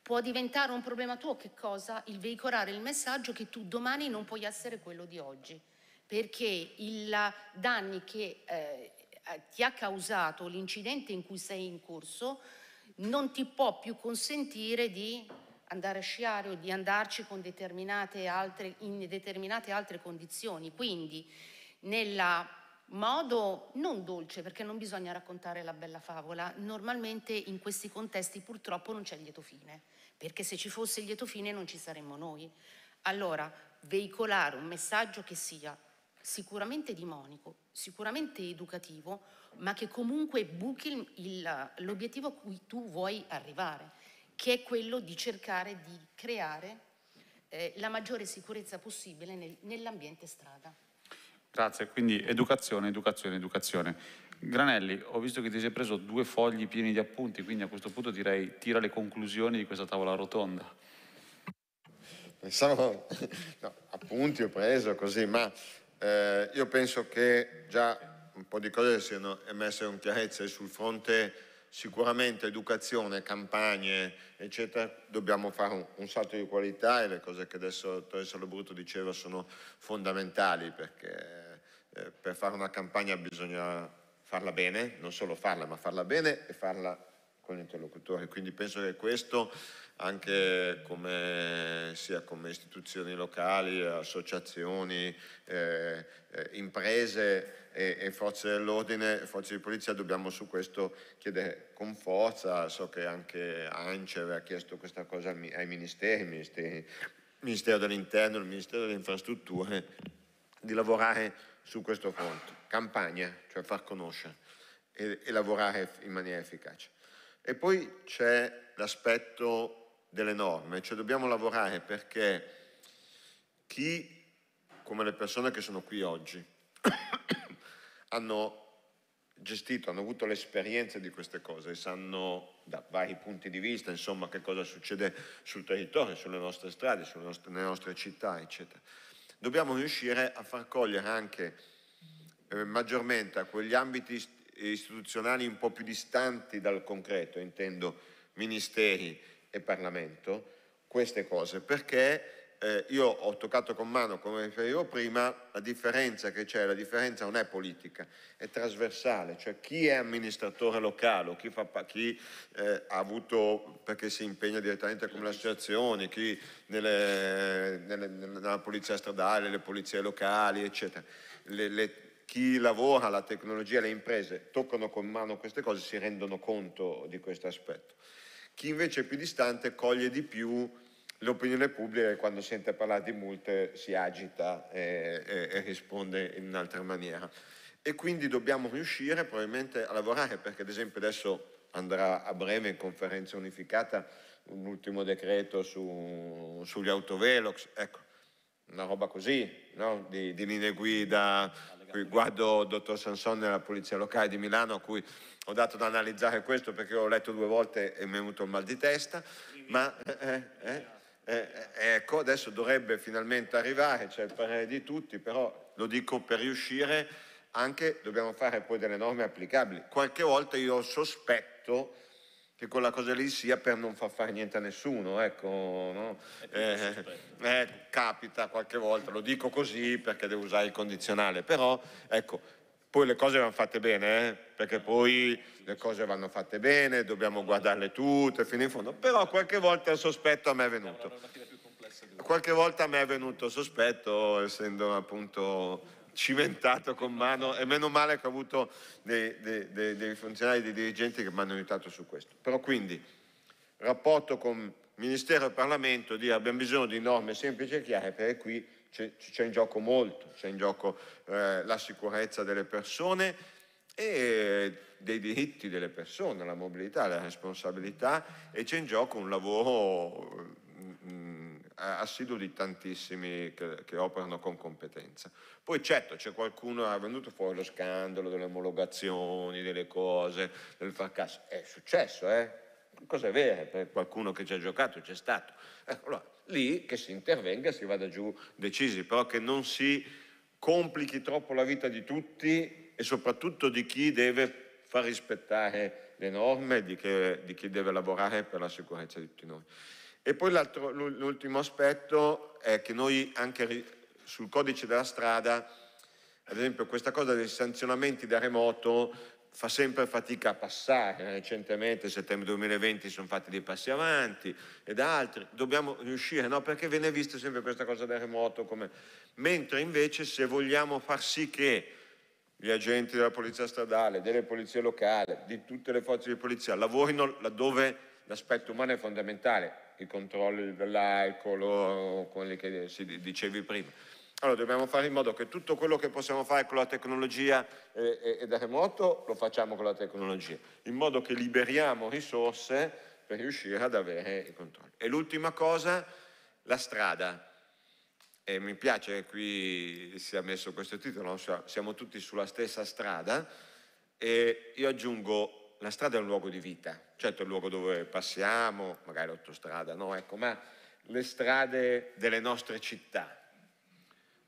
S9: può diventare un problema tuo che cosa? Il veicolare il messaggio che tu domani non puoi essere quello di oggi, perché i danni che eh, ti ha causato l'incidente in cui sei in corso non ti può più consentire di andare a sciare o di andarci determinate altre, in determinate altre condizioni. Quindi nella modo non dolce, perché non bisogna raccontare la bella favola, normalmente in questi contesti purtroppo non c'è il lieto fine, perché se ci fosse il lieto fine non ci saremmo noi. Allora, veicolare un messaggio che sia sicuramente demonico, sicuramente educativo, ma che comunque buchi l'obiettivo a cui tu vuoi arrivare, che è quello di cercare di creare eh, la maggiore sicurezza possibile nel, nell'ambiente strada.
S1: Grazie, quindi educazione, educazione, educazione. Granelli, ho visto che ti sei preso due fogli pieni di appunti, quindi a questo punto direi tira le conclusioni di questa tavola rotonda.
S6: Pensavo, no, appunti ho preso così, ma eh, io penso che già un po' di cose siano emesse con chiarezza e sul fronte sicuramente educazione, campagne, eccetera, dobbiamo fare un, un, salto di qualità e le cose che adesso il Torres Brutto diceva sono fondamentali perché eh, per fare una campagna bisogna farla bene, non solo farla, ma farla bene e farla con gli interlocutori. Quindi penso che questo, anche come, sia come istituzioni locali, associazioni, eh, eh, imprese e, e, forze dell'ordine, forze di polizia, dobbiamo su questo chiedere con forza. So che anche ANCE aveva chiesto questa cosa ai ministeri, ministeri Ministero dell'Interno, il Ministero delle Infrastrutture, di lavorare su questo fronte, campagna, cioè far conoscere e, e lavorare in maniera efficace. E poi c'è l'aspetto delle norme, cioè dobbiamo lavorare perché chi, come le persone che sono qui oggi, hanno gestito, hanno avuto l'esperienza di queste cose, sanno da vari punti di vista, insomma, che cosa succede sul territorio, sulle nostre strade, sulle nostre, nelle nostre città, eccetera dobbiamo riuscire a far cogliere anche eh, maggiormente a quegli ambiti istituzionali un po' più distanti dal concreto, intendo ministeri e Parlamento, queste cose, perché eh, io ho toccato con mano, come riferivo prima, la differenza che c'è, la differenza non è politica, è trasversale, cioè chi è amministratore locale, chi, fa, chi eh, ha avuto, perché si impegna direttamente come le associazioni, chi nelle, nelle, nella polizia stradale, le polizie locali, eccetera. Le, le, chi lavora la tecnologia, le imprese toccano con mano queste cose, si rendono conto di questo aspetto. Chi invece è più distante coglie di più l'opinione pubblica quando sente parlare di multe si agita e, e, e risponde in un'altra maniera. E quindi dobbiamo riuscire probabilmente a lavorare perché ad esempio adesso andrà a breve in conferenza unificata un ultimo decreto su, sugli autovelox, ecco, una roba così, no? di, di linee guida. Qui guardo il dottor Sansone della Polizia Locale di Milano a cui ho dato da analizzare questo perché ho letto due volte e mi è venuto il mal di testa, ma... Eh, eh, eh eh, eh, ecco, adesso dovrebbe finalmente arrivare, c'è il parere di tutti, però lo dico per riuscire, anche dobbiamo fare poi delle norme applicabili. Qualche volta io sospetto che quella cosa lì sia per non far fare niente a nessuno, ecco, no? eh, eh, eh, capita qualche volta, lo dico così perché devo usare il condizionale, però ecco, poi le cose vanno fatte bene, eh? perché poi le cose vanno fatte bene, dobbiamo guardarle tutte fino in fondo, però qualche volta il sospetto a me è venuto. Qualche volta a me è venuto il sospetto, essendo appunto cimentato con mano e meno male che ho avuto dei, dei, dei, dei funzionari, dei dirigenti che mi hanno aiutato su questo. Però quindi rapporto con Ministero e Parlamento, dire abbiamo bisogno di norme semplici e chiare perché qui c'è in gioco molto, c'è in gioco eh, la sicurezza delle persone e dei diritti delle persone, la mobilità, la responsabilità e c'è in gioco un lavoro mh, mm, mm, assiduo di tantissimi che, che, operano con competenza. Poi certo c'è qualcuno, che è venuto fuori lo scandalo delle omologazioni, delle cose, del fracasso, è successo, eh? è vera, per qualcuno che ci ha giocato c'è stato. Eh, allora, lì che si intervenga e si vada giù decisi, però che non si complichi troppo la vita di tutti e soprattutto di chi deve far rispettare le norme, di, che, di chi deve lavorare per la sicurezza di tutti noi. E poi l'ultimo aspetto è che noi anche sul codice della strada, ad esempio questa cosa dei sanzionamenti da remoto, fa sempre fatica a passare, eh, recentemente settembre 2020 sono fatti dei passi avanti ed altri, dobbiamo riuscire, no? perché viene vista sempre questa cosa del remoto come... Mentre invece se vogliamo far sì che gli agenti della polizia stradale, delle polizie locali, di tutte le forze di polizia lavorino laddove l'aspetto umano è fondamentale, i controlli dell'alcol, quelli che si dicevi prima allora dobbiamo fare in modo che tutto quello che possiamo fare con la tecnologia e, eh, e, eh, e eh, da remoto lo facciamo con la tecnologia, in modo che liberiamo risorse per riuscire ad avere i controlli. E l'ultima cosa, la strada. E mi piace che qui sia messo questo titolo, siamo tutti sulla stessa strada e io aggiungo, la strada è un luogo di vita, certo è il luogo dove passiamo, magari l'autostrada, no? Ecco, ma le strade delle nostre città,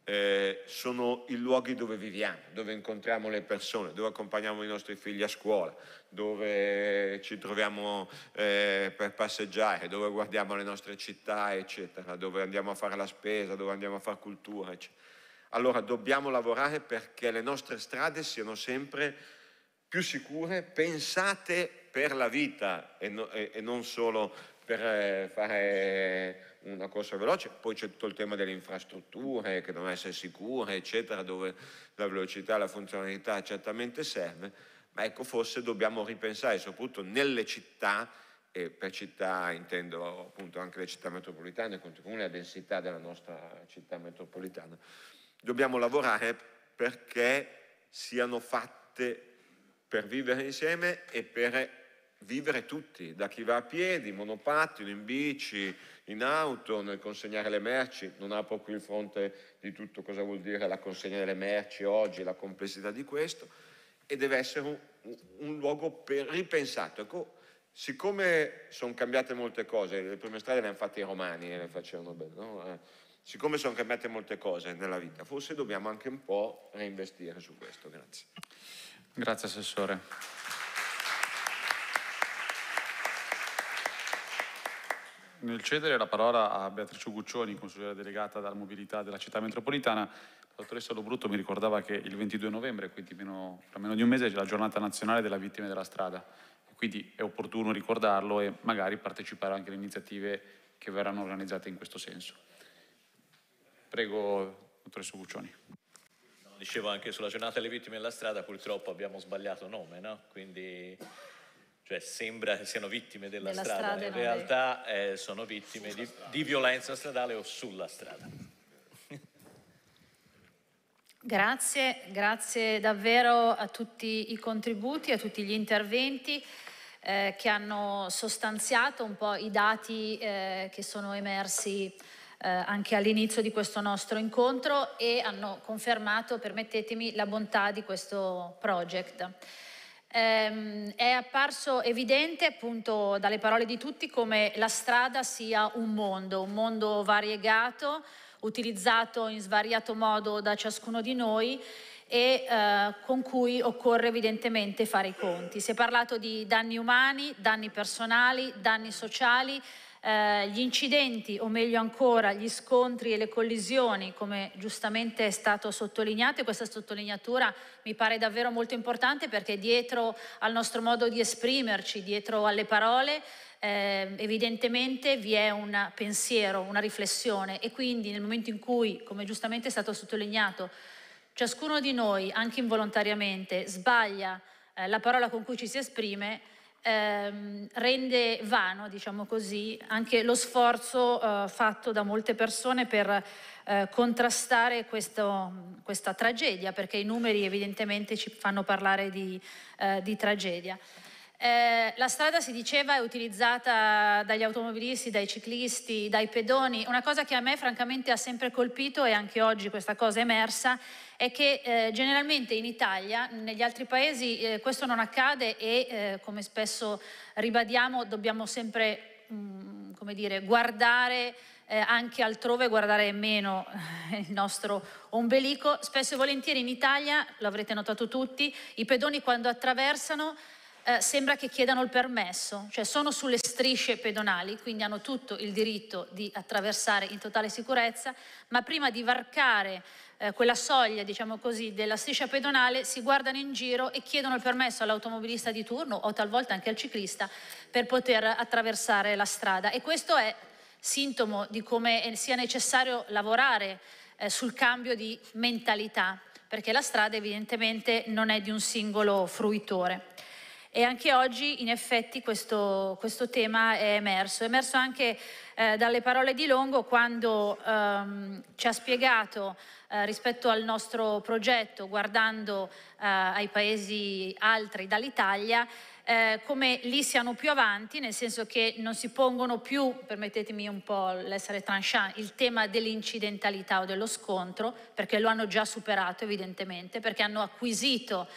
S6: eh, sono i luoghi dove viviamo, dove incontriamo le persone, dove accompagniamo i nostri figli a scuola, dove ci troviamo eh, per passeggiare, dove guardiamo le nostre città, eccetera, dove andiamo a fare la spesa, dove andiamo a fare cultura, eccetera. Allora dobbiamo lavorare perché le nostre strade siano sempre più sicure, pensate per la vita e, no, e, e non solo per eh, fare una corsa veloce, poi c'è tutto il tema delle infrastrutture che devono essere sicure, eccetera, dove la velocità, la funzionalità certamente serve, ma ecco forse dobbiamo ripensare soprattutto nelle città, e per città intendo appunto anche le città metropolitane, conto comune la densità della nostra città metropolitana, dobbiamo lavorare perché siano fatte per vivere insieme e per vivere tutti, da chi va a piedi, monopattino, in bici, in auto, nel consegnare le merci, non apro qui il fronte di tutto cosa vuol dire la consegna delle merci oggi, la complessità di questo, e deve essere un, un luogo ripensato. Ecco, siccome sono cambiate molte cose, le prime strade le hanno fatte i romani e le facevano bene, no? eh, siccome sono cambiate molte cose nella vita, forse dobbiamo anche un po' reinvestire su questo. Grazie.
S1: Grazie Assessore. Nel cedere la parola a Beatrice Guccioni, consigliera delegata della mobilità della città metropolitana, la dottoressa Lobrutto mi ricordava che il 22 novembre, quindi meno, fra meno di un mese, c'è la giornata nazionale della vittima della strada. Quindi è opportuno ricordarlo e magari partecipare anche alle iniziative che verranno organizzate in questo senso.
S5: Prego, dottoressa Guccioni. dicevo anche sulla giornata delle vittime della strada, purtroppo abbiamo sbagliato nome, no? Quindi cioè sembra che siano vittime della, della strada, strada, in realtà eh, sono vittime di, di, violenza stradale o sulla strada.
S2: Grazie, grazie davvero a tutti i contributi, a tutti gli interventi eh, che hanno sostanziato un po' i dati eh, che sono emersi eh, anche all'inizio di questo nostro incontro e hanno confermato, permettetemi, la bontà di questo project ehm, è apparso evidente appunto dalle parole di tutti come la strada sia un mondo, un mondo variegato, utilizzato in svariato modo da ciascuno di noi e eh, con cui occorre evidentemente fare i conti. Si è parlato di danni umani, danni personali, danni sociali, eh, gli incidenti o meglio ancora gli scontri e le collisioni, come giustamente è stato sottolineato e questa sottolineatura mi pare davvero molto importante perché dietro al nostro modo di esprimerci, dietro alle parole, eh, evidentemente vi è un pensiero, una riflessione e quindi nel momento in cui, come giustamente è stato sottolineato, ciascuno di noi, anche involontariamente, sbaglia eh, la parola con cui ci si esprime, ehm, rende vano, diciamo così, anche lo sforzo eh, fatto da molte persone per eh, contrastare questo, questa tragedia, perché i numeri evidentemente ci fanno parlare di, eh, di tragedia. Eh, la strada si diceva è utilizzata dagli automobilisti, dai ciclisti, dai pedoni. Una cosa che a me francamente ha sempre colpito e anche oggi questa cosa è emersa è che eh, generalmente in Italia, negli altri paesi eh, questo non accade e eh, come spesso ribadiamo dobbiamo sempre mh, mm, come dire, guardare eh, anche altrove, guardare meno eh, il nostro ombelico. Spesso e volentieri in Italia, lo avrete notato tutti, i pedoni quando attraversano eh, sembra che chiedano il permesso, cioè sono sulle strisce pedonali, quindi hanno tutto il diritto di attraversare in totale sicurezza, ma prima di varcare eh, quella soglia, diciamo così, della striscia pedonale, si guardano in giro e chiedono il permesso all'automobilista di turno o talvolta anche al ciclista per poter attraversare la strada. E questo è sintomo di come sia necessario lavorare eh, sul cambio di mentalità, perché la strada evidentemente non è di un singolo fruitore. E anche oggi in effetti questo, questo, tema è emerso, è emerso anche eh, dalle parole di Longo quando ehm, ci ha spiegato eh, rispetto al nostro progetto, guardando eh, ai paesi altri dall'Italia, eh, come lì siano più avanti, nel senso che non si pongono più, permettetemi un po' l'essere tranchant, il tema dell'incidentalità o dello scontro, perché lo hanno già superato evidentemente, perché hanno acquisito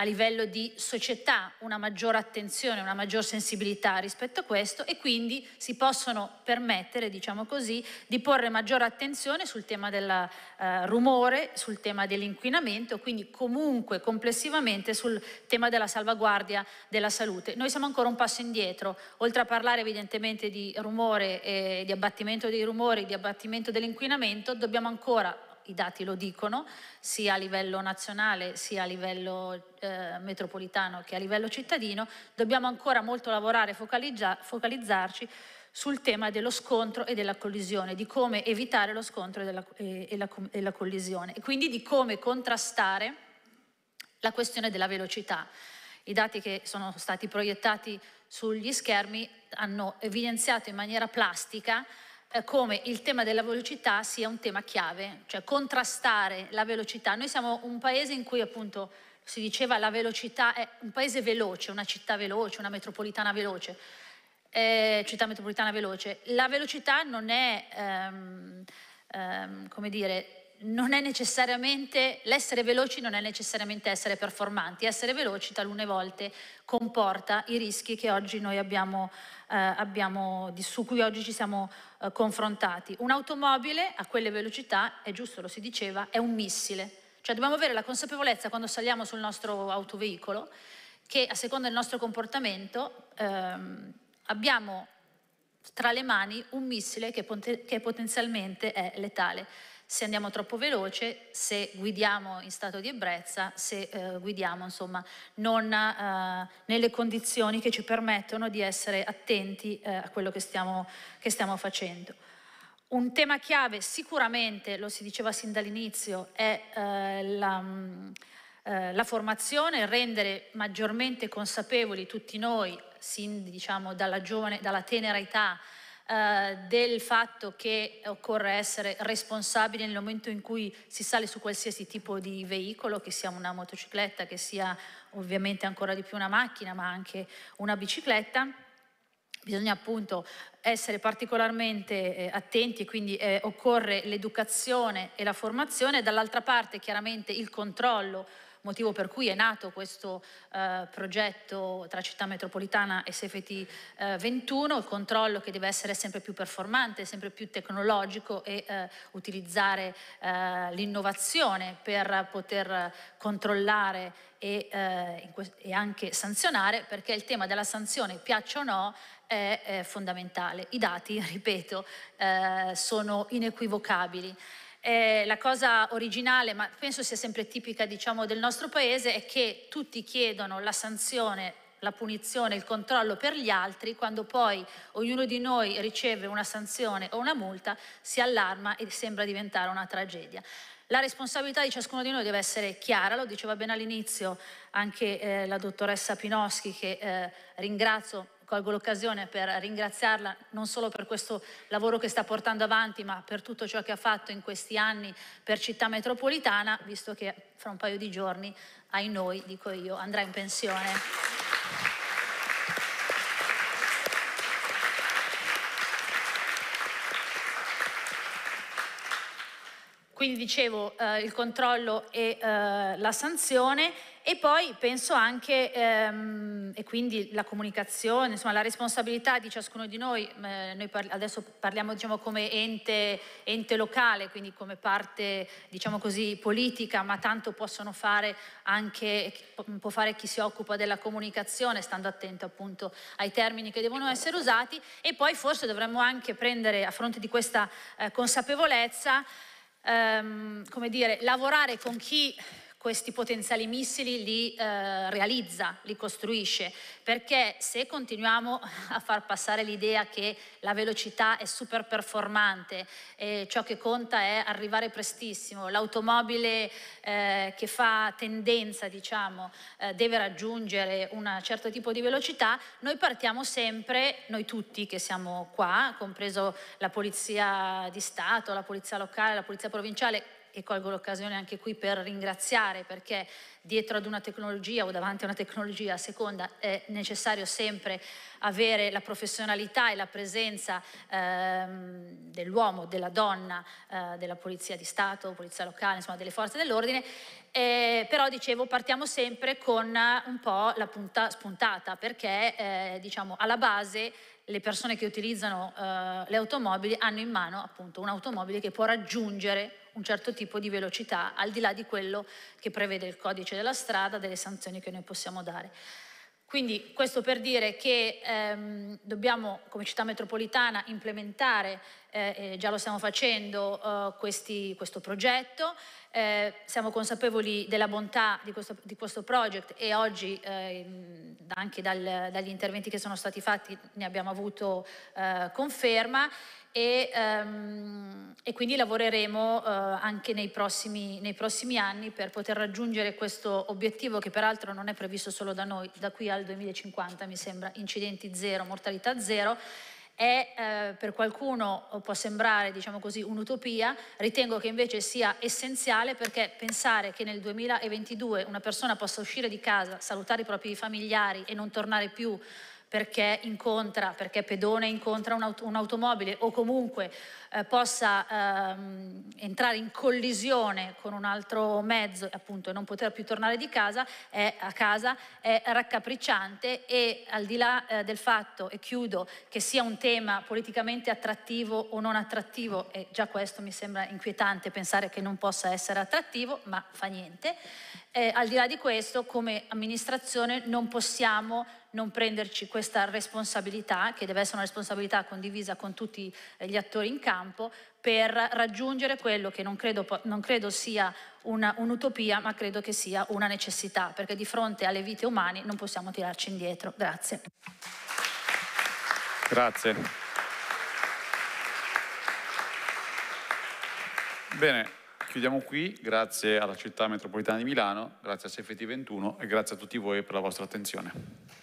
S2: a livello di società una maggiore attenzione, una maggior sensibilità rispetto a questo e quindi si possono permettere, diciamo così, di porre maggiore attenzione sul tema del eh, rumore, sul tema dell'inquinamento, quindi comunque complessivamente sul tema della salvaguardia della salute. Noi siamo ancora un passo indietro, oltre a parlare evidentemente di rumore, eh, di abbattimento dei rumori, di abbattimento dell'inquinamento, dobbiamo ancora i dati lo dicono, sia a livello nazionale, sia a livello eh, metropolitano che a livello cittadino, dobbiamo ancora molto lavorare e focalizzarci sul tema dello scontro e della collisione, di come evitare lo scontro e, della, e, e, la, e la collisione, e quindi di come contrastare la questione della velocità. I dati che sono stati proiettati sugli schermi hanno evidenziato in maniera plastica eh, come il tema della velocità sia un tema chiave, cioè contrastare la velocità. Noi siamo un paese in cui appunto si diceva la velocità è un paese veloce, una città veloce, una metropolitana veloce. Eh, città metropolitana veloce. La velocità non è, ehm, ehm, come dire, non è necessariamente, l'essere veloci non è necessariamente essere performanti, essere veloci talune volte comporta i rischi che oggi noi abbiamo, eh, abbiamo, su cui oggi ci siamo eh, confrontati. Un'automobile a quelle velocità, è giusto lo si diceva, è un missile. Cioè dobbiamo avere la consapevolezza quando saliamo sul nostro autoveicolo che a seconda del nostro comportamento ehm, abbiamo tra le mani un missile che, che potenzialmente è letale se andiamo troppo veloce, se guidiamo in stato di ebbrezza, se eh, guidiamo insomma non eh, nelle condizioni che ci permettono di essere attenti eh, a quello che stiamo, che stiamo facendo. Un tema chiave sicuramente, lo si diceva sin dall'inizio, è eh, la, mm, eh, la, formazione, rendere maggiormente consapevoli tutti noi, sin diciamo, dalla, giovane, dalla tenera età, eh, del fatto che occorre essere responsabili nel momento in cui si sale su qualsiasi tipo di veicolo, che sia una motocicletta, che sia ovviamente ancora di più una macchina, ma anche una bicicletta. Bisogna appunto essere particolarmente eh, attenti, quindi eh, occorre l'educazione e la formazione, dall'altra parte chiaramente il controllo motivo per cui è nato questo eh, progetto tra città metropolitana e Safety eh, 21, il controllo che deve essere sempre più performante, sempre più tecnologico e eh, utilizzare eh, l'innovazione per poter controllare e, eh, e anche sanzionare, perché il tema della sanzione, piaccia o no, è, fondamentale. I dati, ripeto, eh, sono inequivocabili eh, la cosa originale, ma penso sia sempre tipica diciamo, del nostro paese, è che tutti chiedono la sanzione, la punizione, il controllo per gli altri, quando poi ognuno di noi riceve una sanzione o una multa, si allarma e sembra diventare una tragedia. La responsabilità di ciascuno di noi deve essere chiara, lo diceva bene all'inizio anche eh, la dottoressa Pinoschi che eh, ringrazio colgo l'occasione per ringraziarla non solo per questo lavoro che sta portando avanti, ma per tutto ciò che ha fatto in questi anni per città metropolitana, visto che fra un paio di giorni, ai noi, dico io, andrà in pensione. Quindi dicevo eh, il controllo e eh, la sanzione e poi penso anche, ehm, e quindi la comunicazione, insomma la responsabilità di ciascuno di noi, eh, noi par adesso parliamo diciamo, come ente, ente, locale, quindi come parte diciamo così, politica, ma tanto possono fare anche, può fare chi si occupa della comunicazione, stando attento appunto ai termini che devono essere usati e poi forse dovremmo anche prendere a fronte di questa eh, consapevolezza, ehm, come dire, lavorare con chi questi potenziali missili li eh, realizza, li costruisce, perché se continuiamo a far passare l'idea che la velocità è super performante, e eh, ciò che conta è arrivare prestissimo, l'automobile eh, che fa tendenza, diciamo, eh, deve raggiungere un certo tipo di velocità, noi partiamo sempre, noi tutti che siamo qua, compreso la Polizia di Stato, la Polizia locale, la Polizia provinciale, e colgo l'occasione anche qui per ringraziare perché dietro ad una tecnologia o davanti a una tecnologia a seconda è necessario sempre avere la professionalità e la presenza ehm, dell'uomo, della donna, eh, della polizia di Stato, polizia locale, insomma delle forze dell'ordine, eh, però dicevo partiamo sempre con un po' la punta spuntata perché eh, diciamo alla base le persone che utilizzano eh, le automobili hanno in mano appunto un'automobile che può raggiungere un certo tipo di velocità, al di là di quello che prevede il codice della strada, delle sanzioni che noi possiamo dare. Quindi questo per dire che ehm, dobbiamo come città metropolitana implementare, eh, eh, già lo stiamo facendo, eh, questi, questo progetto eh, siamo consapevoli della bontà di questo, di questo project e oggi eh, anche dal, dagli interventi che sono stati fatti ne abbiamo avuto eh, conferma e, ehm, e, quindi lavoreremo eh, anche nei prossimi, nei prossimi, anni per poter raggiungere questo obiettivo che peraltro non è previsto solo da noi, da qui al 2050 mi sembra incidenti zero, mortalità zero è eh, per qualcuno eh, può sembrare diciamo così, un'utopia, ritengo che invece sia essenziale perché pensare che nel 2022 una persona possa uscire di casa, salutare i propri familiari e non tornare più perché incontra, perché pedone incontra un'aut- un'automobile o comunque eh, possa ehm, entrare in collisione con un altro mezzo appunto, e non poter più tornare di casa, è, a casa è raccapricciante e al di là eh, del fatto, e chiudo, che sia un tema politicamente attrattivo o non attrattivo, e già questo mi sembra inquietante pensare che non possa essere attrattivo, ma fa niente, eh, al di là di questo come amministrazione non possiamo non prenderci questa responsabilità, che deve essere una responsabilità condivisa con tutti eh, gli attori in campo, per raggiungere quello che non credo, non credo sia una, un'utopia, ma credo che sia una necessità, perché di fronte alle vite umane non possiamo tirarci indietro. Grazie.
S1: Grazie. Bene, chiudiamo qui, grazie alla città metropolitana di Milano, grazie a CFT21 e grazie a tutti voi per la vostra attenzione.